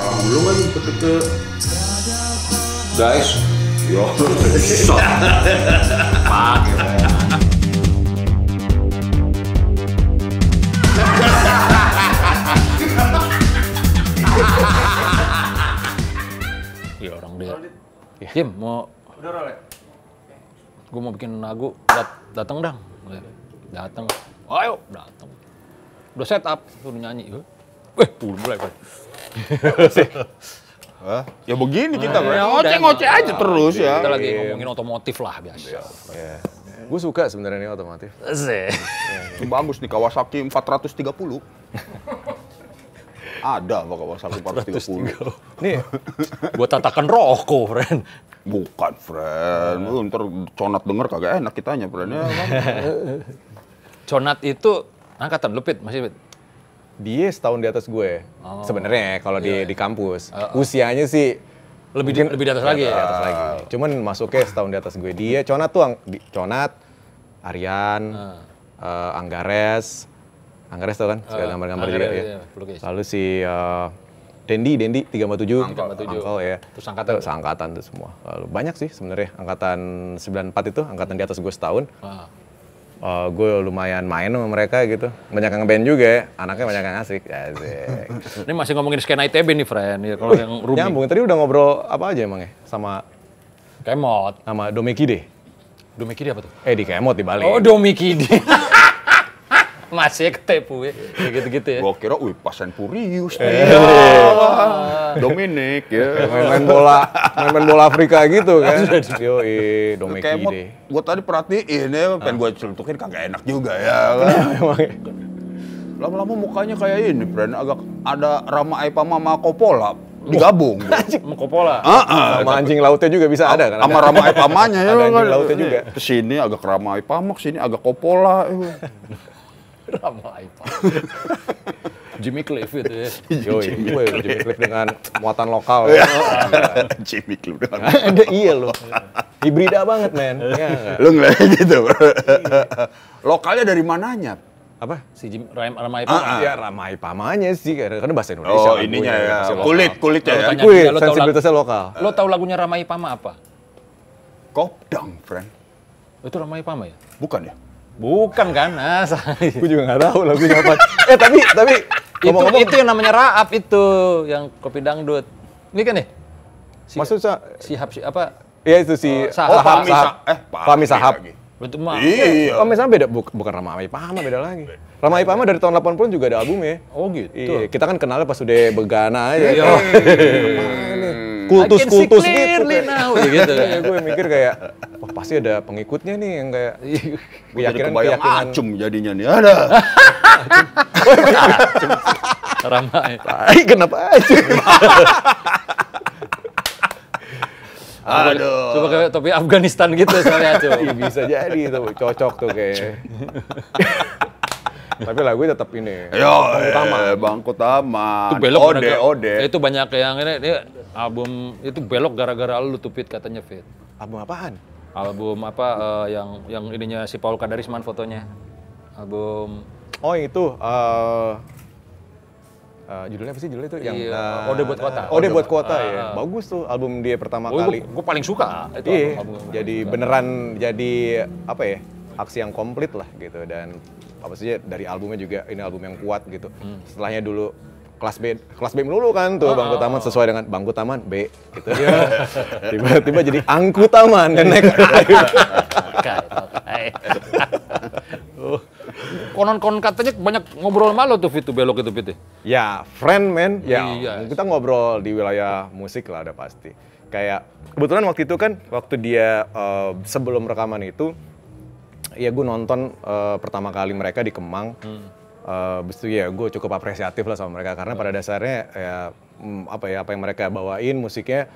salam dulu lagi ke, ke guys yo Ya orang dia. Iya, Jim mau. Udah ya? Gue mau bikin lagu. Dat datang dong. Datang. Ayo datang. Udah set up, nyanyi. Yuk. Eh, puluh mulai Pak. Hah? Ya begini kita Pak. Ya, ngoceh-ngoceh aja terus ya. Kita lagi iya. ngomongin otomotif lah biasa. Iya. iya. Gue suka sebenarnya ini otomotif. Sih. Bagus di Kawasaki 430. Ada apa Kawasaki 430? Nih, gue tatakan rokok, friend. Bukan, friend. Lu ntar Conat denger kagak enak kitanya, friend. Ya, Conat itu angkatan lu, Pit. Masih, Pit? dia setahun di atas gue oh. sebenarnya kalau yeah. di iya, iya. di kampus uh -uh. usianya sih lebih di, lebih di atas lagi ya? di atas lagi ah. cuman masuknya setahun di atas gue dia conat tuh di, conat Aryan uh. Uh, Anggares Anggares tau kan segala ah, gambar-gambar juga ya lalu si uh, Dendi, Dendi 347, tujuh, Angkol ya. Terus angkatan. Terus angkatan tuh semua. Lalu banyak sih sebenarnya. Angkatan sembilan empat itu angkatan di atas gue setahun uh, oh, gue lumayan main sama mereka gitu. Banyak yang band juga anaknya banyak yang asik. Asik. Ini masih ngomongin skena ITB nih, friend. Ya, kalau yang Ruby. Nyambung, tadi udah ngobrol apa aja emang ya? Sama... Kemot. Sama Domekide. Domikidi apa tuh? Eh di Kemot di Bali. Oh Domikidi. Masih ketipu ya. gitu-gitu ya. Gua kira wih pasien Purius nih. Eh. Dominic ya. Main-main bola, main-main bola Afrika gitu kan. Yo, Dominic ide. Gua tadi perhatiin ya, pengen gua celutukin kagak enak juga ya. Kan. Lama-lama mukanya kayak ini, Bren. Agak ada Rama Aipa Mama Coppola digabung. Mengkopola. Heeh. Sama anjing lautnya juga bisa ada kan. Sama ramai Mamanya ya. Ada anjing kan. lautnya juga. Ke sini agak ramai pamak, sini agak kopola. Ya ramai pak Jimmy Cliff itu ya. Yo, Jimmy, Cliff. Jimmy Cliff dengan muatan lokal. ya. Jimmy Cliff dengan Ada iya loh. Hibrida banget, men. Ya, lu ngeliat gitu, Lokalnya dari mananya? Apa? Si Jim, Ram, Ramai ah, Pama? Ah, ya, Ramai Pamanya sih. Karena bahasa Indonesia. Oh, kan, ininya ya. ya. Kulit, kulitnya ya. Kulit, sensibilitasnya lokal. Lo tau lagunya Ramai Pama apa? Kopdang, friend. Itu Ramai Pama ya? Bukan ya? Bukan kan? Nah, gue juga nggak tahu lagu apa. eh tapi tapi itu, ngomong -ngomong. itu yang namanya Raap itu yang kopi dangdut. Ini kan ya? Si, Maksudnya sihab si apa? Iya itu si uh, sahab, oh, Fahmi sahab. Eh, Fahmi Sahab. Lagi. Betul mah. Iya. Eh, Fahmi Sahab beda Buk bukan Ramai Pama beda lagi. Ramai Pama dari tahun 80 juga ada albumnya. Oh gitu. Iya, kita kan kenalnya pas udah begana aja. Iya. iya, iya, iya kultus-kultus gitu. Now. ya gitu. ya, gue mikir kayak wah pasti ada pengikutnya nih yang kayak iya. keyakinan keyakinan ah, acum jadinya nih. Ada. Ramai. Ay, kenapa acum? Aduh. Coba kayak topi Afghanistan gitu soalnya acum. bisa jadi tuh cocok tuh kayak. Tapi lagu tetap ini. Yo, Bangkutama. Eh, Itu belok Ode, Ode. Itu banyak yang ini, ini Album itu belok gara-gara lu tuh Fit katanya Fit. Album apaan? Album apa uh, yang yang ininya si Paul Kadarisman fotonya. Album Oh itu uh, Uh, judulnya apa sih judulnya itu yang iya. uh, Ode buat kota. Ode, Ode buat kota uh, ya. Bagus tuh album dia pertama oh, kali. Gue paling suka itu iya. album, album Jadi suka. beneran jadi apa ya? Aksi yang komplit lah gitu dan apa sih dari albumnya juga ini album yang kuat gitu. Hmm. Setelahnya dulu kelas B kelas B melulu kan tuh oh, bangku ah, taman ah. sesuai dengan bangku taman B gitu. Tiba-tiba jadi angku taman dan naik oh. Konon-konon katanya banyak ngobrol malu tuh Fit belok itu Fit. Ya, friend man. Ya, yes. Iya. kita ngobrol di wilayah musik lah ada pasti. Kayak kebetulan waktu itu kan waktu dia uh, sebelum rekaman itu ya gue nonton uh, pertama kali mereka di Kemang. Hmm uh, itu ya gue cukup apresiatif lah sama mereka karena pada dasarnya ya mm, apa ya apa yang mereka bawain musiknya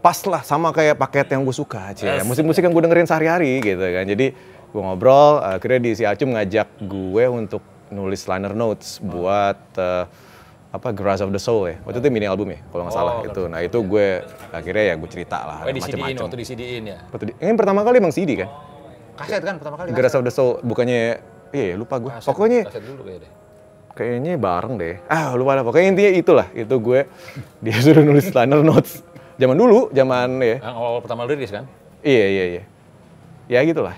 pas lah sama kayak paket yang gue suka aja ya. yes. musik-musik yang gue dengerin sehari-hari gitu kan jadi gue ngobrol eh, akhirnya di si Acum ngajak gue untuk nulis liner notes buat uh, apa Grass of the Soul ya waktu itu mini album ya kalau nggak oh, salah itu nah itu iya. gue akhirnya ya gue cerita lah oh, macam-macam waktu di CD-in ya ini pertama kali emang CD kan kaset kan pertama kali Grass of the Soul bukannya Iya, iya lupa gue aset, ah, pokoknya aset ah, dulu kayaknya, kayaknya bareng deh ah lupa lah pokoknya intinya itulah itu gue dia suruh nulis liner notes zaman dulu zaman ya awal, awal pertama rilis kan iya iya iya ya gitulah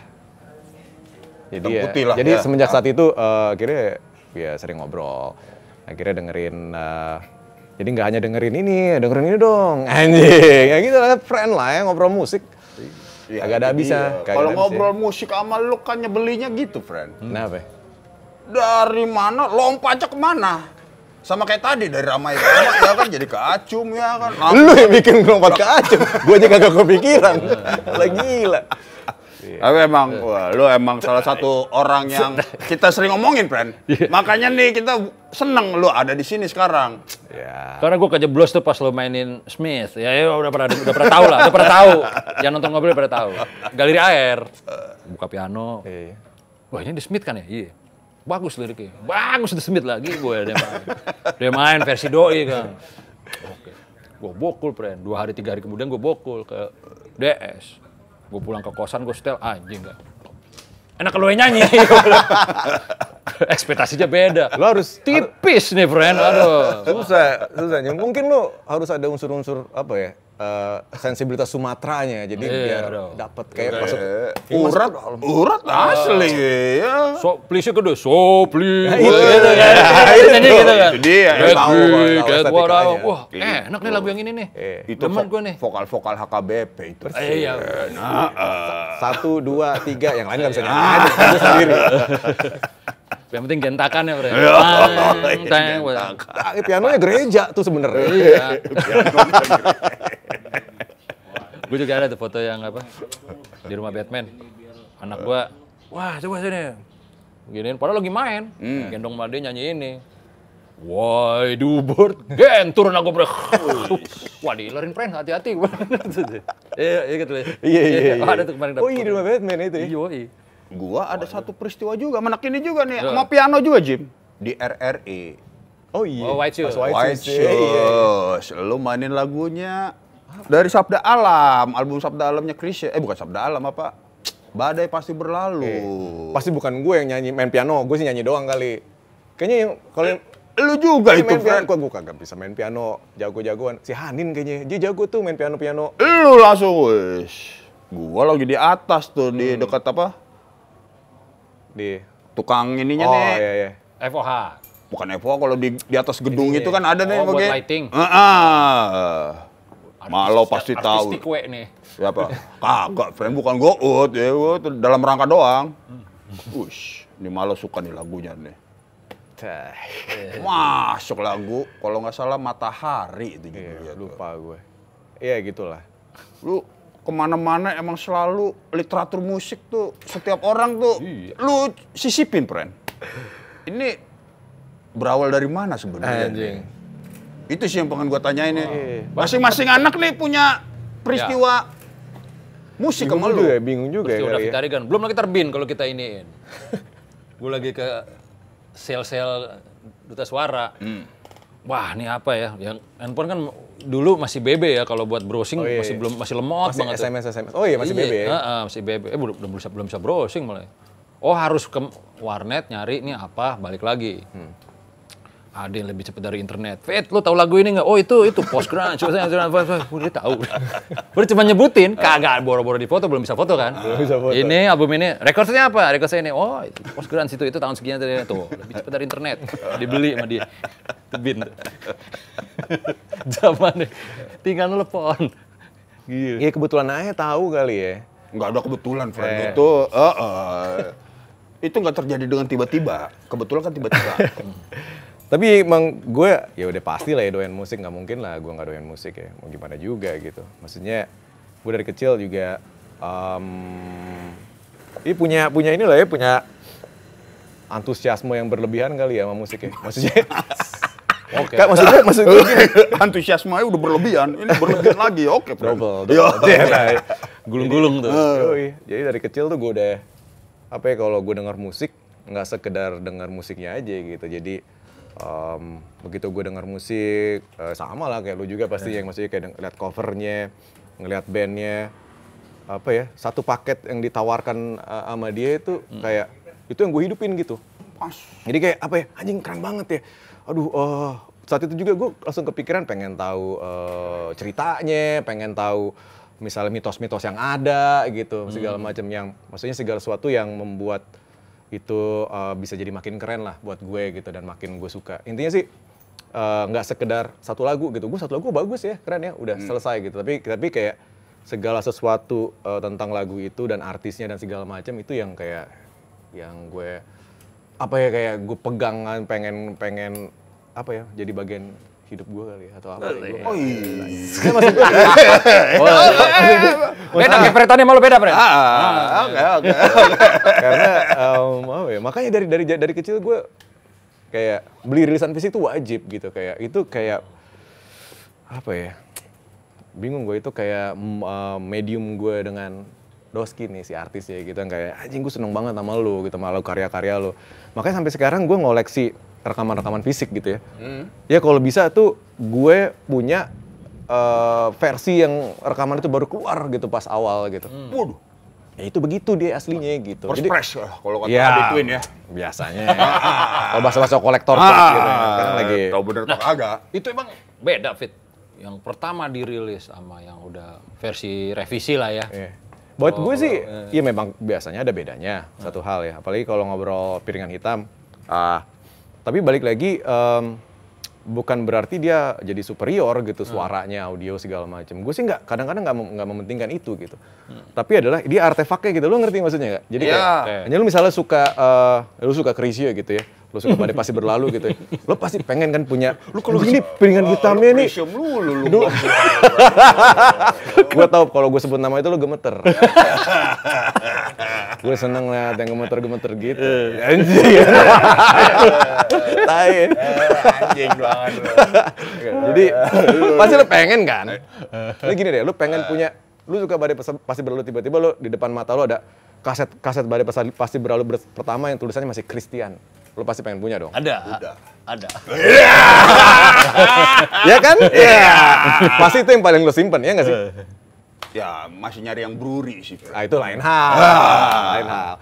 jadi ya, lah, jadi ya. semenjak saat itu uh, akhirnya ya sering ngobrol akhirnya dengerin uh, jadi nggak hanya dengerin ini dengerin ini dong anjing ya gitu lah kan friend lah ya ngobrol musik Ya, Agak ada habisnya. Iya. Kalau gitu ngobrol ya. musik sama lu kan nyebelinya gitu, friend. Hmm. Kenapa? Dari mana lompatnya kemana? sama kayak tadi dari ramai ramai, ya kan jadi ke ya kan. Lu yang bikin lompat ke acum, gua aja kagak kepikiran. Lagi gila. Iya. Tapi emang, wah, lu emang salah satu orang yang kita sering ngomongin, friend. Iya. Makanya nih kita seneng lu ada di sini sekarang. Iya. Karena gue kejeblos tuh pas lu mainin Smith. Ya, ya udah pernah udah pernah tahu lah, udah pernah tahu. Yang nonton ngobrol udah pernah tahu. Galeri air, buka piano. Iya. Wah ini di Smith kan ya? Iya. Bagus liriknya. Bagus di Smith lagi gue dia main. dia main versi doi kan. Oke. Gue bokul, friend. Dua hari, tiga hari kemudian gue bokul ke DS gue pulang ke kosan gue setel anjing gak enak kalau nyanyi ekspektasinya beda lo harus tipis nih friend aduh susah susahnya mungkin lo harus ada unsur-unsur apa ya uh, sensibilitas Sumateranya jadi yeah, biar dapat kayak yeah, masuk yeah. Iya. urat iya, iya. urat ah. asli uh, ya so please gede so please gitu gitu kan eh, gitu kan jadi ya wah enak nih lagu yang ini nih eh, itu gue nih vokal vokal HKBP itu Eh iya satu dua tiga yang lain nggak bisa nyanyi sendiri yang penting gentakan ya, Bre. Tang, tang, nah, pianonya gereja tuh sebenarnya. Iya. gue juga ada tuh foto yang apa di rumah Batman anak gue wah coba sini giniin padahal lagi main hmm. gendong sama dia nyanyi ini Why do bird gen turun aku bro? Wah diilerin friend hati-hati. Iya iya gitu. Iya iya, iya iya. Ada iya. tuh kemarin. Oh iya di rumah Batman itu. Ya? Iya iya. Gua ada satu peristiwa juga, menak ini juga nih, sama piano juga Jim di RRI. E. Oh iya. Oh, White Shoes. White Shoes. Lu mainin lagunya dari Sabda Alam, album Sabda Alamnya Krisya. Eh bukan Sabda Alam apa? Badai pasti berlalu. Eh, pasti bukan gue yang nyanyi main piano, gue sih nyanyi doang kali. Kayaknya yang kalau eh, lu juga itu main piano. Gue kagak bisa main piano, jago-jagoan. Si Hanin kayaknya, dia jago tuh main piano-piano. Lu langsung, wes. Gua lagi di atas tuh, di hmm. dekat apa? Di tukang ininya oh, nih. Oh iya iya. FOH. Bukan FOH kalau di di atas gedung Ini, itu kan ada oh, nih buat lighting. Uh -uh. Malo pasti tahu. Kue nih. Siapa? Ya, Kagak, Frank bukan goot ya, itu dalam rangka doang. Ush, ini Malo suka nih lagunya nih. Masuk lagu, kalau nggak salah Matahari itu juga. Iya, lupa gue. Iya gitulah. Lu kemana-mana emang selalu literatur musik tuh setiap orang tuh iya. lu sisipin, friend. Ini berawal dari mana sebenarnya? Anjing. Itu sih yang pengen gue tanyain nih. Ya. Iya. Masing-masing anak nih punya peristiwa ya. musik bingung sama ya, bingung juga peristiwa ya. Peristiwa kan. Belum lagi terbin kalau kita iniin. gue lagi ke sel-sel duta suara. Hmm. Wah, ini apa ya? Yang handphone kan dulu masih bebe ya kalau buat browsing oh, iya. masih iya. belum masih lemot masih banget. SMS tuh. SMS. Oh iya masih bebe. ya. Uh, uh, masih bebe. Eh belum belum bisa belum bisa browsing mulai. Oh harus ke warnet nyari ini apa balik lagi. Hmm ada yang lebih cepat dari internet. Fit, lo tau lagu ini nggak? Oh itu itu post grunge. Coba saya oh, dia tahu. Udah cuma nyebutin, kagak boro-boro di foto belum bisa foto kan? Belum bisa foto. Ini album ini rekornya apa? Rekor saya ini. Oh, itu post grunge itu itu tahun sekian tadi tuh lebih cepat dari internet. Dibeli sama dia. Tebin. Zaman tinggal telepon. Iya. Iya kebetulan aja tahu kali ya. Nggak ada kebetulan, Fred. Eh. Itu uh, uh, itu nggak terjadi dengan tiba-tiba. Kebetulan kan tiba-tiba. tapi emang gue ya udah pasti lah ya doyan musik nggak mungkin lah gue nggak doyan musik ya mau gimana juga gitu maksudnya gue dari kecil juga um, ini ya punya punya ini lah ya punya antusiasme yang berlebihan kali ya sama musik ya maksudnya Oke. Okay. maksudnya maksudnya gini, antusiasme aja udah berlebihan, ini berlebihan lagi. Ya, oke, okay, double. Yo, iya. iya. iya, gulung-gulung tuh. Yoi. Jadi dari kecil tuh gue udah apa ya kalau gue denger musik nggak sekedar denger musiknya aja gitu. Jadi um, begitu gue denger musik uh, sama lah kayak lu juga pasti yeah. yang masih kayak ngeliat covernya ngeliat bandnya apa ya satu paket yang ditawarkan uh, sama dia itu hmm. kayak itu yang gue hidupin gitu pas jadi kayak apa ya anjing keren banget ya aduh uh, saat itu juga gue langsung kepikiran pengen tahu uh, ceritanya pengen tahu misalnya mitos-mitos yang ada gitu segala hmm. macam yang maksudnya segala sesuatu yang membuat itu uh, bisa jadi makin keren lah buat gue gitu dan makin gue suka intinya sih eh, nggak uh, sekedar satu lagu gitu gue satu lagu bagus ya keren ya udah hmm. selesai gitu tapi tapi kayak segala sesuatu uh, tentang lagu itu dan artisnya dan segala macam itu yang kayak yang gue apa ya kayak gue pegangan pengen pengen apa ya jadi bagian hidup gue kali ya, atau apa gitu. Oh iya. Kan beda kepretannya malu beda, Pren. Ah, ah, ah. Oke, oke. Karena um, ya, makanya dari dari dari kecil gue kayak beli rilisan fisik itu wajib gitu kayak itu kayak apa ya? Bingung gue itu kayak medium gue dengan Doski nih si artis ya gitu kayak anjing gue seneng banget sama lu gitu malu karya-karya lu. Makanya sampai sekarang gue ngoleksi rekaman-rekaman fisik gitu ya. Hmm. Ya kalau bisa tuh gue punya uh, versi yang rekaman itu baru keluar gitu pas awal gitu. Hmm. Waduh. Ya itu begitu dia aslinya gitu. First Jadi, press kalau kata ya, Twin ya. Biasanya. Ah. kalau bahasa-bahasa kolektor ah, gitu ya. Kan lagi. Tahu bener nah, agak. Itu emang beda fit. Yang pertama dirilis sama yang udah versi revisi lah ya. Yeah. Buat oh, gue sih, eh. ya memang biasanya ada bedanya. Satu hal ya. Apalagi kalau ngobrol piringan hitam, ah, tapi balik lagi um, bukan berarti dia jadi superior gitu hmm. suaranya audio segala macam gue sih nggak kadang-kadang nggak nggak mementingkan itu gitu hmm. tapi adalah dia artefaknya gitu lo ngerti maksudnya nggak jadi yeah. kayak, hanya lo misalnya suka uh, eh, lo suka krisio gitu ya lo suka pada pasti berlalu gitu ya lo pasti pengen kan punya lo kalau gini piringan eh, hitamnya nih lu lu lu gue tau kalau gue sebut nama itu lo gemeter gue seneng liat yang gemeter gemeter gitu eh, anjir tai eh, anjing jadi pasti lu pengen kan lu gini deh lu pengen punya lu suka badai pasti berlalu tiba-tiba lu di depan mata lu ada kaset kaset badai pasti berlalu ber pertama yang tulisannya masih Christian lu pasti pengen punya dong ada ada, ada ya kan ya pasti itu yang paling lo simpen ya nggak sih ya masih nyari yang brewery sih Ah itu lain hal ah. lain hal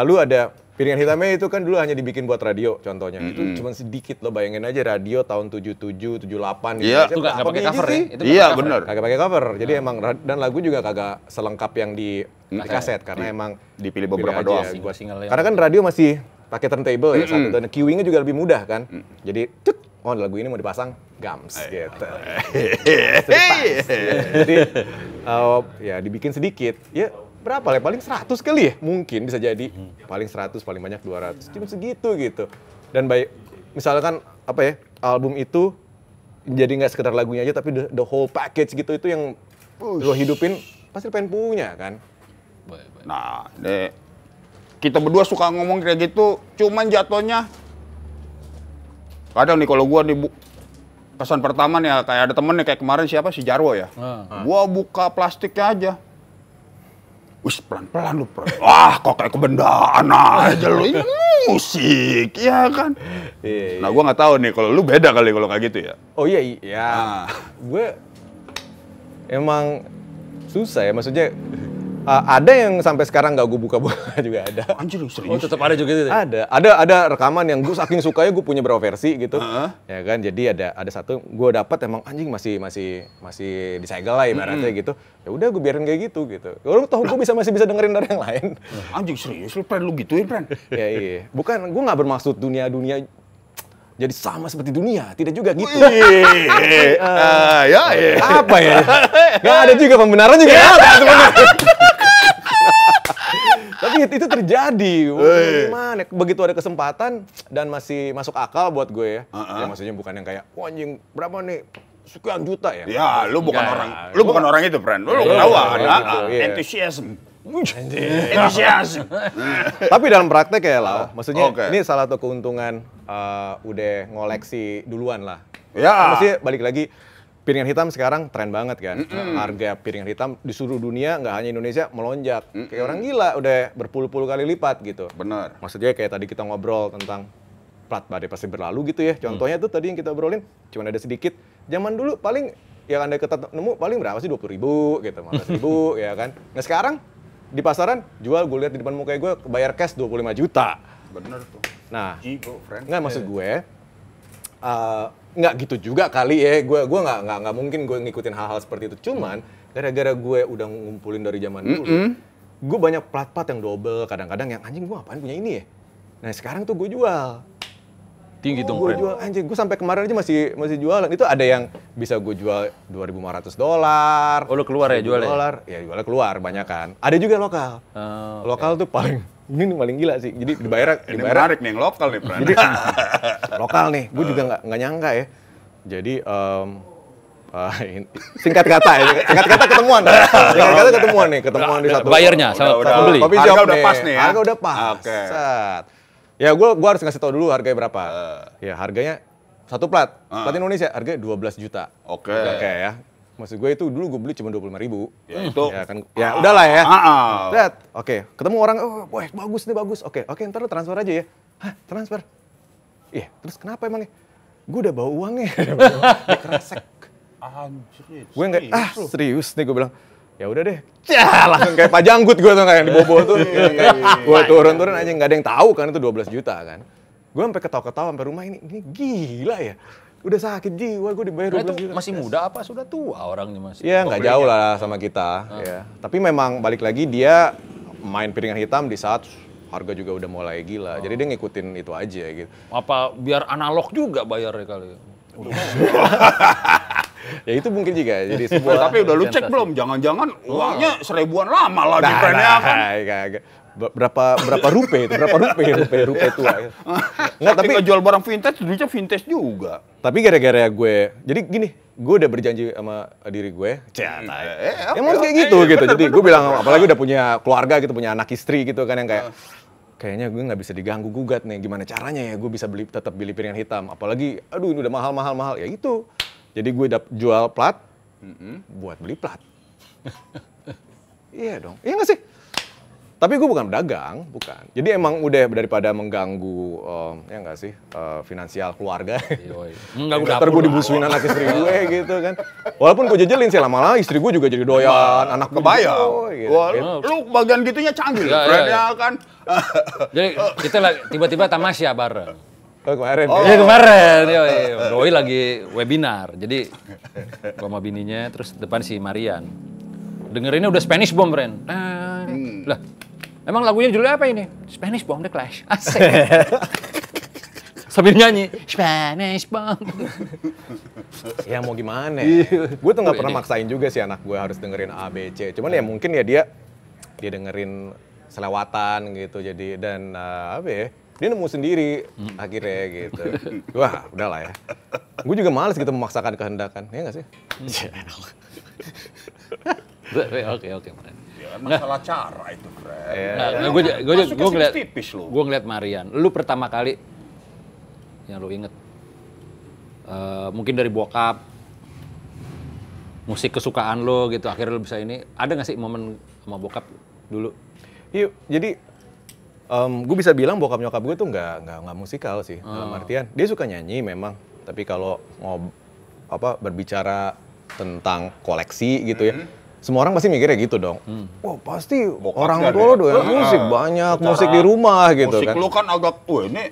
lalu ada Piringan hitamnya itu kan dulu hanya dibikin buat radio contohnya. Mm -hmm. Itu cuma sedikit lo bayangin aja radio tahun 77, 78 gitu. Iya, itu gak, gak pakai cover gitu ya? sih? ya? Iya, benar. Kagak pakai cover. Jadi hmm. emang dan lagu juga kagak selengkap yang di, nah, di eh, kaset karena di, emang dipilih beberapa doang. Gitu. Single, single Karena kan gitu. radio masih pakai turntable mm -hmm. ya satu dan queuingnya juga lebih mudah kan. Mm. Jadi cek oh lagu ini mau dipasang gams Ayo. gitu. Ayo. Ayo. Jadi uh, ya dibikin sedikit. Ya berapa ya paling 100 kali ya mungkin bisa jadi paling 100 paling banyak 200 cuma segitu gitu dan baik misalkan apa ya album itu jadi nggak sekedar lagunya aja tapi the, the whole package gitu itu yang lo hidupin pasti pengen punya kan nah deh kita berdua suka ngomong kayak gitu, cuman jatuhnya kadang nih kalau gua nih kesan pertama nih kayak ada temen nih kayak kemarin siapa si Jarwo ya, uh, uh. gua buka plastiknya aja, Wis pelan-pelan lu, bro. Wah, kok kayak kebendaan aja lu. Ini iya. musik, ya kan? Iya, iya. nah, gue nggak tahu nih, kalau lu beda kali kalau kayak gitu ya? Oh iya, iya. Nah. Gue emang susah ya, maksudnya Uh, ada yang sampai sekarang nggak gue buka-buka juga ada. Oh, anjir serius. Oh, tetap ada juga itu. Ada. Ada ada rekaman yang gue saking sukanya gue punya berapa versi gitu. Uh -huh. Ya kan. Jadi ada ada satu gue dapat emang anjing masih masih masih disegel lah ibaratnya mm -hmm. gitu. Ya udah gue biarin kayak gitu gitu. Kalau tau gue bisa masih bisa dengerin dari yang lain. Anjing serius lu pren lu gituin pren. ya iya. Bukan gue nggak bermaksud dunia-dunia jadi sama seperti dunia, tidak juga gitu. Wih, uh, ya, ya. Apa eh. ya? Gak ada juga pembenaran juga. Ya, tapi itu, itu terjadi. Iya. Gimana? Begitu ada kesempatan dan masih masuk akal buat gue ya. Uh -huh. Ya maksudnya bukan yang kayak, wah anjing berapa nih? Sekian juta ya? Ya, lu bukan Nggak, orang, ya. lu bukan orang itu, friend. Lu, lu iya, ketawa, iya, ada enthusiasm. Enthusiasm. Tapi dalam praktek ya, lah Maksudnya okay. ini salah satu keuntungan uh, udah ngoleksi duluan lah. Ya. Maksudnya balik lagi, piringan hitam sekarang tren banget kan. Mm -mm. Harga piringan hitam di seluruh dunia nggak hanya Indonesia melonjak. Mm -mm. Kayak orang gila udah berpuluh-puluh kali lipat gitu. Benar. Maksudnya kayak tadi kita ngobrol tentang plat badai pasti berlalu gitu ya. Contohnya mm. tuh tadi yang kita obrolin cuma ada sedikit. Zaman dulu paling yang Anda ketat nemu paling berapa sih? dua puluh ribu gitu, lima ribu ya kan. Nah sekarang di pasaran jual gue lihat di depan muka gue bayar cash dua puluh lima juta. Benar tuh. Nah, nggak maksud eh. gue, uh, nggak gitu juga kali ya gue gue nggak nggak nggak mungkin gue ngikutin hal-hal seperti itu cuman gara-gara gue udah ngumpulin dari zaman dulu mm -hmm. gue banyak plat-plat yang double kadang-kadang yang anjing gue apaan punya ini ya nah sekarang tuh gue jual tinggi oh, gue jual anjing gue sampai kemarin aja masih masih jualan itu ada yang bisa gue jual 2.500 dolar oh lu keluar ya ya dolar ya jualnya keluar banyak kan ada juga lokal oh, lokal tuh paling ini paling gila sih. Jadi dibayar, ini dibayar. menarik nih yang lokal nih Pran. Jadi lokal nih, gue juga nggak nggak nyangka ya. Jadi um, uh, singkat kata ya, singkat kata ketemuan. singkat kata ketemuan nih, ketemuan di satu. Bayarnya sama pembeli. Tapi harga udah pas nih ya. Harga udah pas. Oke. Okay. Ya gue gua harus ngasih tau dulu harganya berapa. Uh. Ya harganya satu plat, uh. plat ah. Indonesia harganya 12 juta. Oke. Okay. Oke okay, ya maksud gue itu dulu gue beli cuma dua puluh lima ribu ya hmm. itu ya kan ya ah, udahlah ya ah, oke okay. ketemu orang oh wah bagus nih bagus oke okay, oke okay, ntar lu transfer aja ya hah transfer iya yeah, terus kenapa emangnya gue udah bawa uangnya udah kerasek Anjir, gue nggak ah serius nih gue bilang ya udah deh Cah, langsung kayak pajanggut gue tuh kayak di bobo tuh iya, iya, iya, gue turun-turun aja nggak ada yang tahu kan itu dua belas juta kan gue sampai ketawa-ketawa sampai rumah ini ini gila ya udah sakit jiwa gue dibayar nah, 12 juta. Masih muda apa sudah tua orangnya masih? Ya nggak jauh lah sama kita. Hmm. Ya. Tapi memang balik lagi dia main piringan hitam di saat harga juga udah mulai gila. Hmm. Jadi dia ngikutin itu aja gitu. Apa biar analog juga bayar kali? ya itu mungkin juga jadi sebuah tapi udah lu cek belum jangan-jangan oh. uangnya seribuan lama lagi nah, nah, kan nah, iya, iya berapa berapa rupiah itu berapa rupiah rupe rupe tua ya? nggak tapi jual barang vintage duitnya vintage juga tapi gara-gara gue jadi gini gue udah berjanji sama diri gue cah hmm. eh, eh emang ya? kayak gitu iya. gitu jadi gue bilang apalagi udah punya keluarga gitu punya anak istri gitu kan yang kayak ah. kayaknya gue nggak bisa diganggu gugat nih gimana caranya ya gue bisa beli tetap beli piringan hitam apalagi aduh ini udah mahal mahal mahal ya itu jadi gue dap, jual plat mm -hmm. buat beli plat iya dong iya nggak sih tapi gue bukan pedagang, bukan. Jadi emang udah daripada mengganggu, um, ya enggak sih, uh, finansial keluarga. Mengganggu dapur. gue dibusuin anak istri gue gitu kan. Walaupun gue jajalin sih lama-lama istri gue juga jadi doyan, anak kebayang. Gitu. gitu, Wah, gitu. Lu bagian gitunya canggih. Ya, ya, ya. kan. jadi kita tiba-tiba tamasya bareng. Oh kemarin. Oh. Ya iya, kemarin. Yo, yo. Doi lagi webinar. Jadi gua sama bininya terus depan si Marian. Dengerinnya udah Spanish bomb, Ren. Nah, hmm. Lah, Emang lagunya judulnya apa ini? Spanish Bomb The Clash. Asik. Sambil nyanyi Spanish Bomb. ya mau gimana? Iya. gue tuh gak pernah maksain juga sih anak gue harus dengerin A B C. Cuman ya mungkin ya dia dia dengerin selewatan gitu. Jadi dan uh, apa ya? Dia nemu sendiri hmm. akhirnya gitu. Wah, udahlah ya. Gue juga males gitu memaksakan kehendakan. Iya nggak sih? Hmm. Oke, oke. Iya, kan? masalah nah. cara itu, keren. Iya. Nah, nah, gue gue gue ngeliat tipis lu. Gue ngeliat Marian. Lu pertama kali yang lu inget uh, mungkin dari bokap musik kesukaan lo gitu akhirnya lo bisa ini ada nggak sih momen sama bokap dulu? Iya, jadi um, gue bisa bilang bokap nyokap gue tuh nggak nggak nggak musikal sih oh. dalam artian dia suka nyanyi memang tapi kalau ngob apa berbicara tentang koleksi gitu ya mm -hmm semua orang pasti mikirnya gitu dong. Hmm. Wah pasti orang tua lo ya. doyan musik banyak, Secara musik di rumah gitu kan. Musik lo kan agak, wah ini.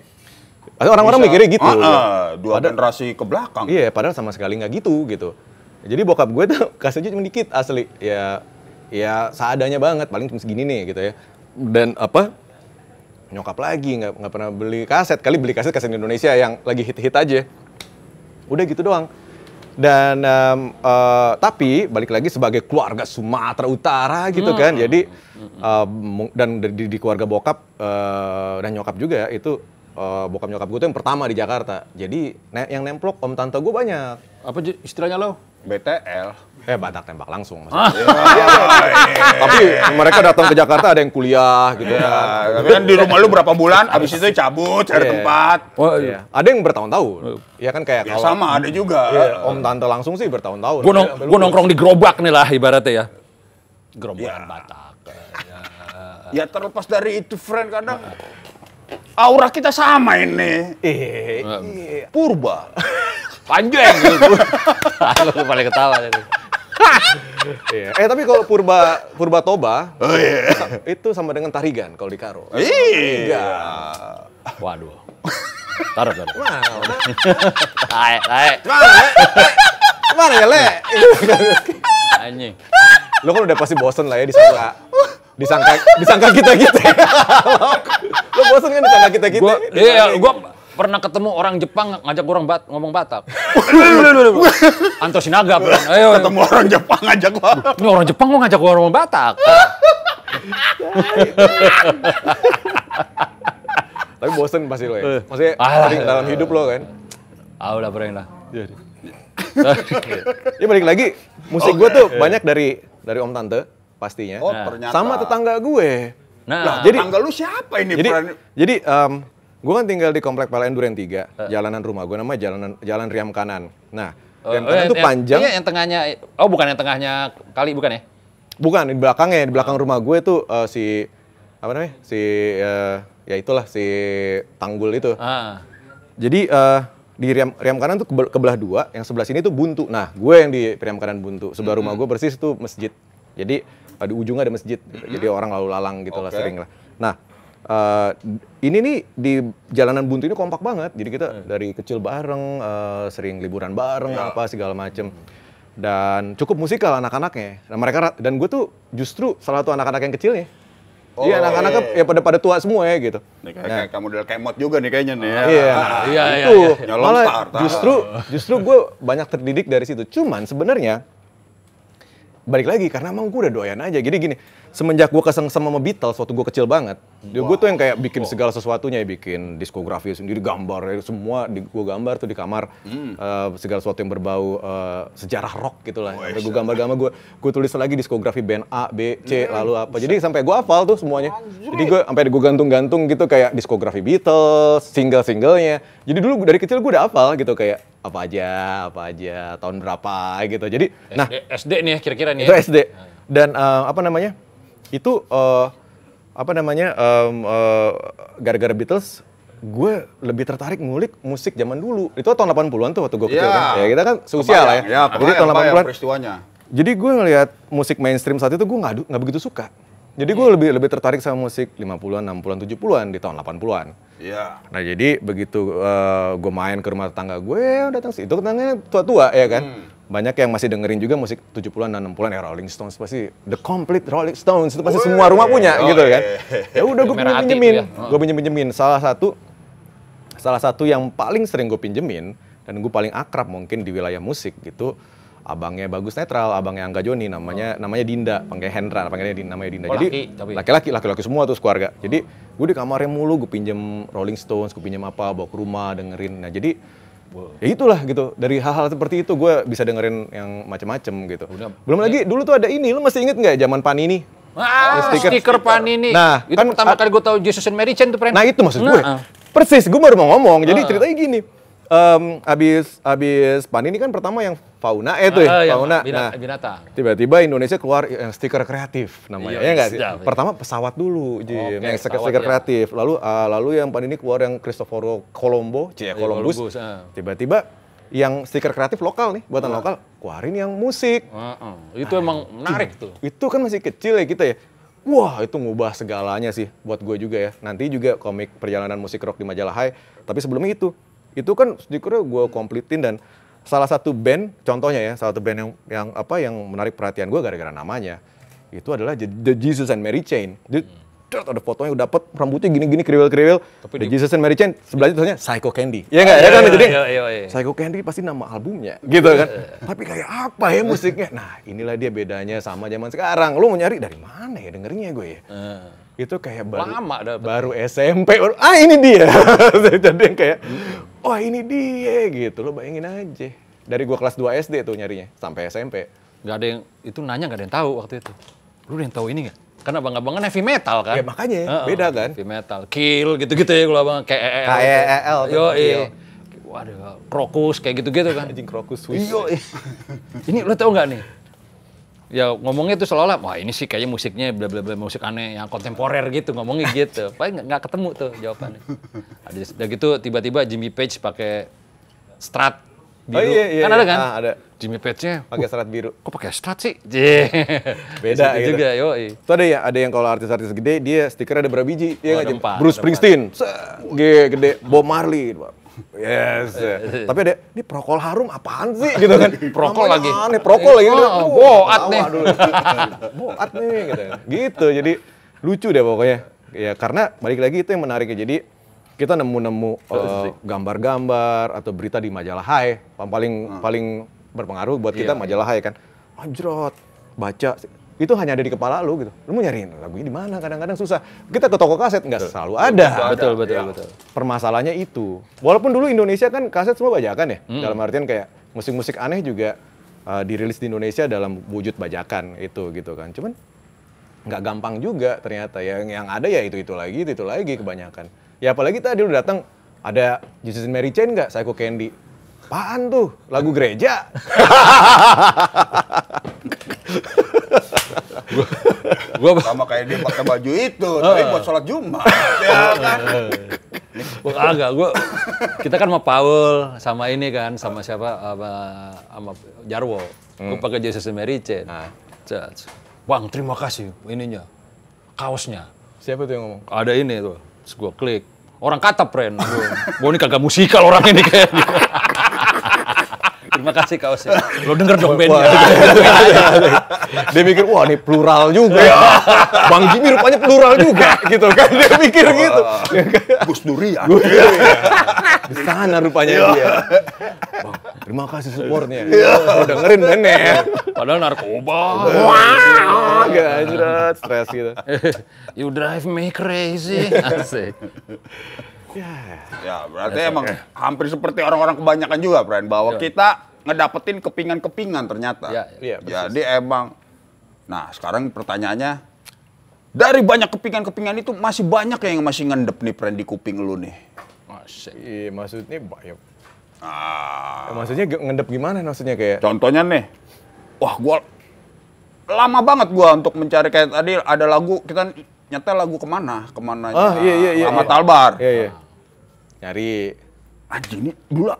Orang-orang mikirnya gitu. Uh, uh, dua padahal, generasi ke belakang. Iya, padahal sama sekali nggak gitu gitu. Jadi bokap gue tuh kasih cuma dikit asli. Ya ya seadanya banget, paling cuma segini nih gitu ya. Dan apa? Nyokap lagi nggak nggak pernah beli kaset, kali beli kaset kaset Indonesia yang lagi hit-hit aja. Udah gitu doang dan um, uh, tapi balik lagi sebagai keluarga Sumatera Utara gitu kan. hmm. kan, jadi uh, dan di, di keluarga bokap uh, dan nyokap juga itu uh, bokap nyokap gue tuh yang pertama di Jakarta. Jadi ne yang nemplok om tante gue banyak. Apa istilahnya lo? BTL. Eh badak tembak langsung maksudnya. Ah. Iya, iya, iya, Tapi mereka datang ke Jakarta ada yang kuliah gitu ya. kan. Dan di rumah lu berapa bulan habis itu cabut cari tempat. Oh, iya. Ada yang bertahun-tahun. Ya kan kayak kalau sama ada juga. Ya, om tante langsung sih bertahun-tahun. Gua, nongkrong di gerobak nih lah ibaratnya ya. Gerobak Batak. Ya. ya terlepas dari itu friend kadang aura kita sama ini. Eh, purba. Panjang. Aku paling ketawa jadi. Iya. Eh tapi kalau Purba Purba Toba oh, iya. itu sama dengan Tarigan kalau di Karo. Eh, iya. Waduh. Taruh, taruh. Wow. Hai, tae. Mana ya, Le? Anjing. Lo kan udah pasti bosen lah ya di sana. disangka disangka kita kita. Lo bosen kan disangka kita kita? Iya, iya gua pernah ketemu orang Jepang ngajak orang bat ngomong Batak. Anto Sinaga pernah. ayo. Ketemu orang Jepang ngajak gua. Ini orang Jepang kok ngajak gua ngomong Batak. Tapi bosen pasti lo ya. Eh. Maksudnya hari, dalam hidup lo kan. Ah udah pernah lah. Jadi. Iya, ya balik lagi musik okay. gue tuh yeah. Oh, iya. banyak dari dari om tante pastinya. Oh, ternyata. Sama tetangga gue. Nah, nah jadi tetangga lu siapa ini? Jadi, jadi um, Gue kan tinggal di komplek PLN Duren 3, uh. Eh. jalanan rumah gue namanya jalanan Jalan Riam Kanan. Nah, oh, Riam oh, Kanan itu iya, ya, panjang. Iya, yang tengahnya. Oh, bukan yang tengahnya kali, bukan ya? Bukan, di belakangnya, di belakang ah. rumah gue itu uh, si apa namanya? Si uh, ya itulah si tanggul itu. Uh. Jadi uh, di riam, riam kanan tuh kebelah dua, yang sebelah sini tuh buntu. Nah, gue yang di riam kanan buntu. Sebelah mm -hmm. rumah gue persis tuh masjid. Jadi di ujungnya ada masjid. Mm -hmm. Jadi orang lalu lalang gitu okay. lah sering lah. Nah, uh, ini nih di jalanan buntu ini kompak banget. Jadi kita hmm. dari kecil bareng, uh, sering liburan bareng, ya. apa segala macem. Dan cukup musikal anak-anaknya. Dan mereka dan gue tuh justru salah satu anak-anak yang kecilnya. Oh, iya, anak-anaknya iya, ya pada pada tua semua ya gitu. Nih, kayak, nah. kayak kamu udah mod juga nih kayaknya nih. Ya. Iya, nah, iya, iya, itu iya, iya. malah justru justru gue banyak terdidik dari situ. Cuman sebenarnya balik lagi karena emang gue udah doyan aja. Jadi gini, semenjak gue kesengsem sama Beatles waktu gue kecil banget, wow. gue tuh yang kayak bikin wow. segala sesuatunya ya, bikin diskografi sendiri, gambar, semua di, gue gambar tuh di kamar, hmm. uh, segala sesuatu yang berbau uh, sejarah rock gitu lah. Oh, gue iya. gambar-gambar, gue gue tulis lagi diskografi band A, B, C, hmm. lalu apa. Jadi sampai gue hafal tuh semuanya. Jadi gue sampai gue gantung-gantung gitu kayak diskografi Beatles, single-singlenya. Jadi dulu dari kecil gue udah hafal gitu kayak apa aja, apa aja, tahun berapa gitu. Jadi, SD, nah SD nih ya kira-kira nih. Itu ya. SD dan uh, apa namanya itu uh, apa namanya um, uh, gara-gara Beatles gue lebih tertarik ngulik musik zaman dulu. Itu tahun 80-an tuh waktu gue kecil yeah. kan. Ya kita kan seusia lah ya. ya jadi tahun delapan puluh an Jadi gue ngelihat musik mainstream saat itu gue nggak nggak begitu suka. Jadi gue iya. lebih lebih tertarik sama musik 50-an, 60-an, 70-an di tahun 80-an. Iya. Nah jadi begitu uh, eh, gue main ke rumah tetangga gue, ya datang sih. Itu tetangganya tua-tua ya kan. Hmm. Banyak yang masih dengerin juga musik 70-an dan 60-an ya Rolling Stones pasti the complete Rolling Stones itu pasti oh, semua rumah punya oh, gitu iya. kan. Ya udah gue pinjemin, ya. gue pinjem pinjemin. Salah satu salah satu yang paling sering gue pinjemin dan gue paling akrab mungkin di wilayah musik gitu abangnya bagus netral, abangnya Angga Joni namanya oh. namanya Dinda, panggil Hendra, panggilnya Dinda, namanya Dinda. Oh, Jadi laki-laki laki-laki semua tuh keluarga. Oh. Jadi gue di kamarnya mulu, gue pinjem Rolling Stones, gue pinjem apa, bawa ke rumah dengerin. Nah jadi Wow. Ya itulah gitu. Dari hal-hal seperti itu gue bisa dengerin yang macam-macam gitu. Udah, Belum ya. lagi dulu tuh ada ini, lu masih inget nggak zaman Panini? Ah, stiker, stiker Panini. Nah, itu kan, pertama kali gue tahu Jesus and Mary Chain tuh, pren Nah, itu maksud nah. gue. uh. Persis, gue baru mau ngomong. Jadi uh. ceritanya gini um, abis abis pan ini kan pertama yang fauna eh tuh uh, ya, ah, fauna bina, nah binatang tiba-tiba Indonesia keluar yang stiker kreatif namanya iya, ya enggak sih pertama pesawat dulu Jim oh, okay, yang stiker, pesawat, stiker iya. kreatif lalu uh, lalu yang pan ini keluar yang Christopher Colombo cie iya, Columbus ah. tiba-tiba yang stiker kreatif lokal nih buatan uh. lokal keluarin yang musik uh, uh. itu Ay, emang menarik tuh itu kan masih kecil ya kita ya Wah itu ngubah segalanya sih buat gue juga ya. Nanti juga komik perjalanan musik rock di majalah Hai. Tapi sebelum itu itu kan sedikitnya gue komplitin dan salah satu band contohnya ya salah satu band yang yang apa yang menarik perhatian gue gara-gara namanya itu adalah The Jesus and Mary Chain. Dut, ada fotonya udah dapet rambutnya gini-gini kriwil-kriwil. Tapi The di... Jesus and Mary Chain sebelahnya tulisannya Psycho Candy. Iya enggak? ya iya, kan iya, jadi. Iya, iya, Psycho Candy pasti nama albumnya gitu kan. Tapi kayak apa ya musiknya? Nah, inilah dia bedanya sama zaman sekarang. Lu mau nyari dari mana ya dengernya gue ya? Eh. itu kayak baru lama dah, baru SMP ah ini dia jadi kayak oh, ini dia gitu lo bayangin aja dari gua kelas 2 SD tuh nyarinya sampai SMP nggak ada yang itu nanya nggak ada yang tahu waktu itu lu ada yang tahu ini nggak karena abang-abang kan heavy metal kan? Ya makanya, uh -uh, beda kan? Heavy metal, kill gitu-gitu ya kalau abang Kayak e e e L, Yo, iya. iya. Waduh, krokus kayak gitu-gitu kan. Anjing krokus Swiss. Yo, iya. ini lo tau nggak nih? Ya ngomongnya tuh seolah-olah, wah ini sih kayaknya musiknya bla bla bla musik aneh yang kontemporer gitu ngomongnya gitu. Paling nggak ketemu tuh jawabannya. Ada, gitu tiba-tiba Jimmy Page pakai strat Oh, biru. Oh, iya, iya, kan iya. ada kan? Ah, ada. Jimmy Page-nya pakai serat biru. Kok pakai serat sih? Jee. Beda gitu. juga, yo. Itu ada ya, ada yang kalau artis-artis gede dia stiker ada berapa biji? Iya oh, empat, Bruce Springsteen. Gede, gede. Bob Marley. Yes. Tapi ada ini prokol harum apaan sih gitu kan? prokol lagi. Aneh, prokol lagi. Oh, boat nih. boat nih gitu. Gitu. Jadi lucu deh pokoknya. Ya karena balik lagi itu yang menarik ya. Jadi kita nemu-nemu gambar eh, gambar-gambar atau berita di majalah Hai paling hmm. paling berpengaruh buat kita yeah, majalah Hai kan anjrot baca itu hanya ada di kepala lu gitu. Lu mau nyariin lagunya di mana? Kadang-kadang susah. Kita ke toko kaset nggak selalu ada. Betul betul ya. betul. Permasalahannya itu. Walaupun dulu Indonesia kan kaset semua bajakan ya. Hmm. Dalam artian kayak musik-musik aneh juga uh, dirilis di Indonesia dalam wujud bajakan itu gitu kan. Cuman nggak gampang juga ternyata yang yang ada ya itu itu lagi itu, itu lagi kebanyakan. Ya apalagi tadi lu datang ada Jesus and Mary Chain nggak? Psycho Candy. Apaan tuh? Lagu gereja. gua, sama kayak dia pakai baju itu, tapi ah. buat sholat Jumat. ya ah. kan? Gua agak, gua kita kan sama Paul, sama ini kan, sama siapa, sama, sama Jarwo. Hmm. Gua pakai Jesus and Mary Chain. Nah. Bang, terima kasih ininya, kaosnya. Siapa tuh yang ngomong? Ada ini tuh Terus gue klik. Orang kata friend. Gue ini kagak musikal orang ini kayaknya. Gitu. Terima kasih Kak Ose. Lo denger dong bandnya. dia mikir, wah ini plural juga. Iya. Bang Jimmy rupanya plural juga gitu kan. Dia mikir iya. gitu. Gus Durian. Di sana rupanya iya. dia. Bang, terima kasih supportnya. Lo dengerin bandnya. Padahal narkoba. Wah, gak stres gitu. You drive me crazy. Asik. Ya, ya berarti That's emang okay. hampir seperti orang-orang kebanyakan juga, Brian, bahwa yeah. kita ngedapetin kepingan-kepingan ternyata. yeah, iya, iya. iya, yeah, Jadi emang, nah sekarang pertanyaannya, dari banyak kepingan-kepingan itu masih banyak yang masih ngendep nih, Brian, di kuping lu nih. Masih. Iya, maksudnya banyak. Ah. Ya, maksudnya ngendep gimana maksudnya kayak? Contohnya nih, wah gue lama banget gue untuk mencari kayak tadi ada lagu kita nyetel lagu kemana kemana oh, iya, iya, iya, sama iya. Talbar iya, iya. nyari anjing ini dulu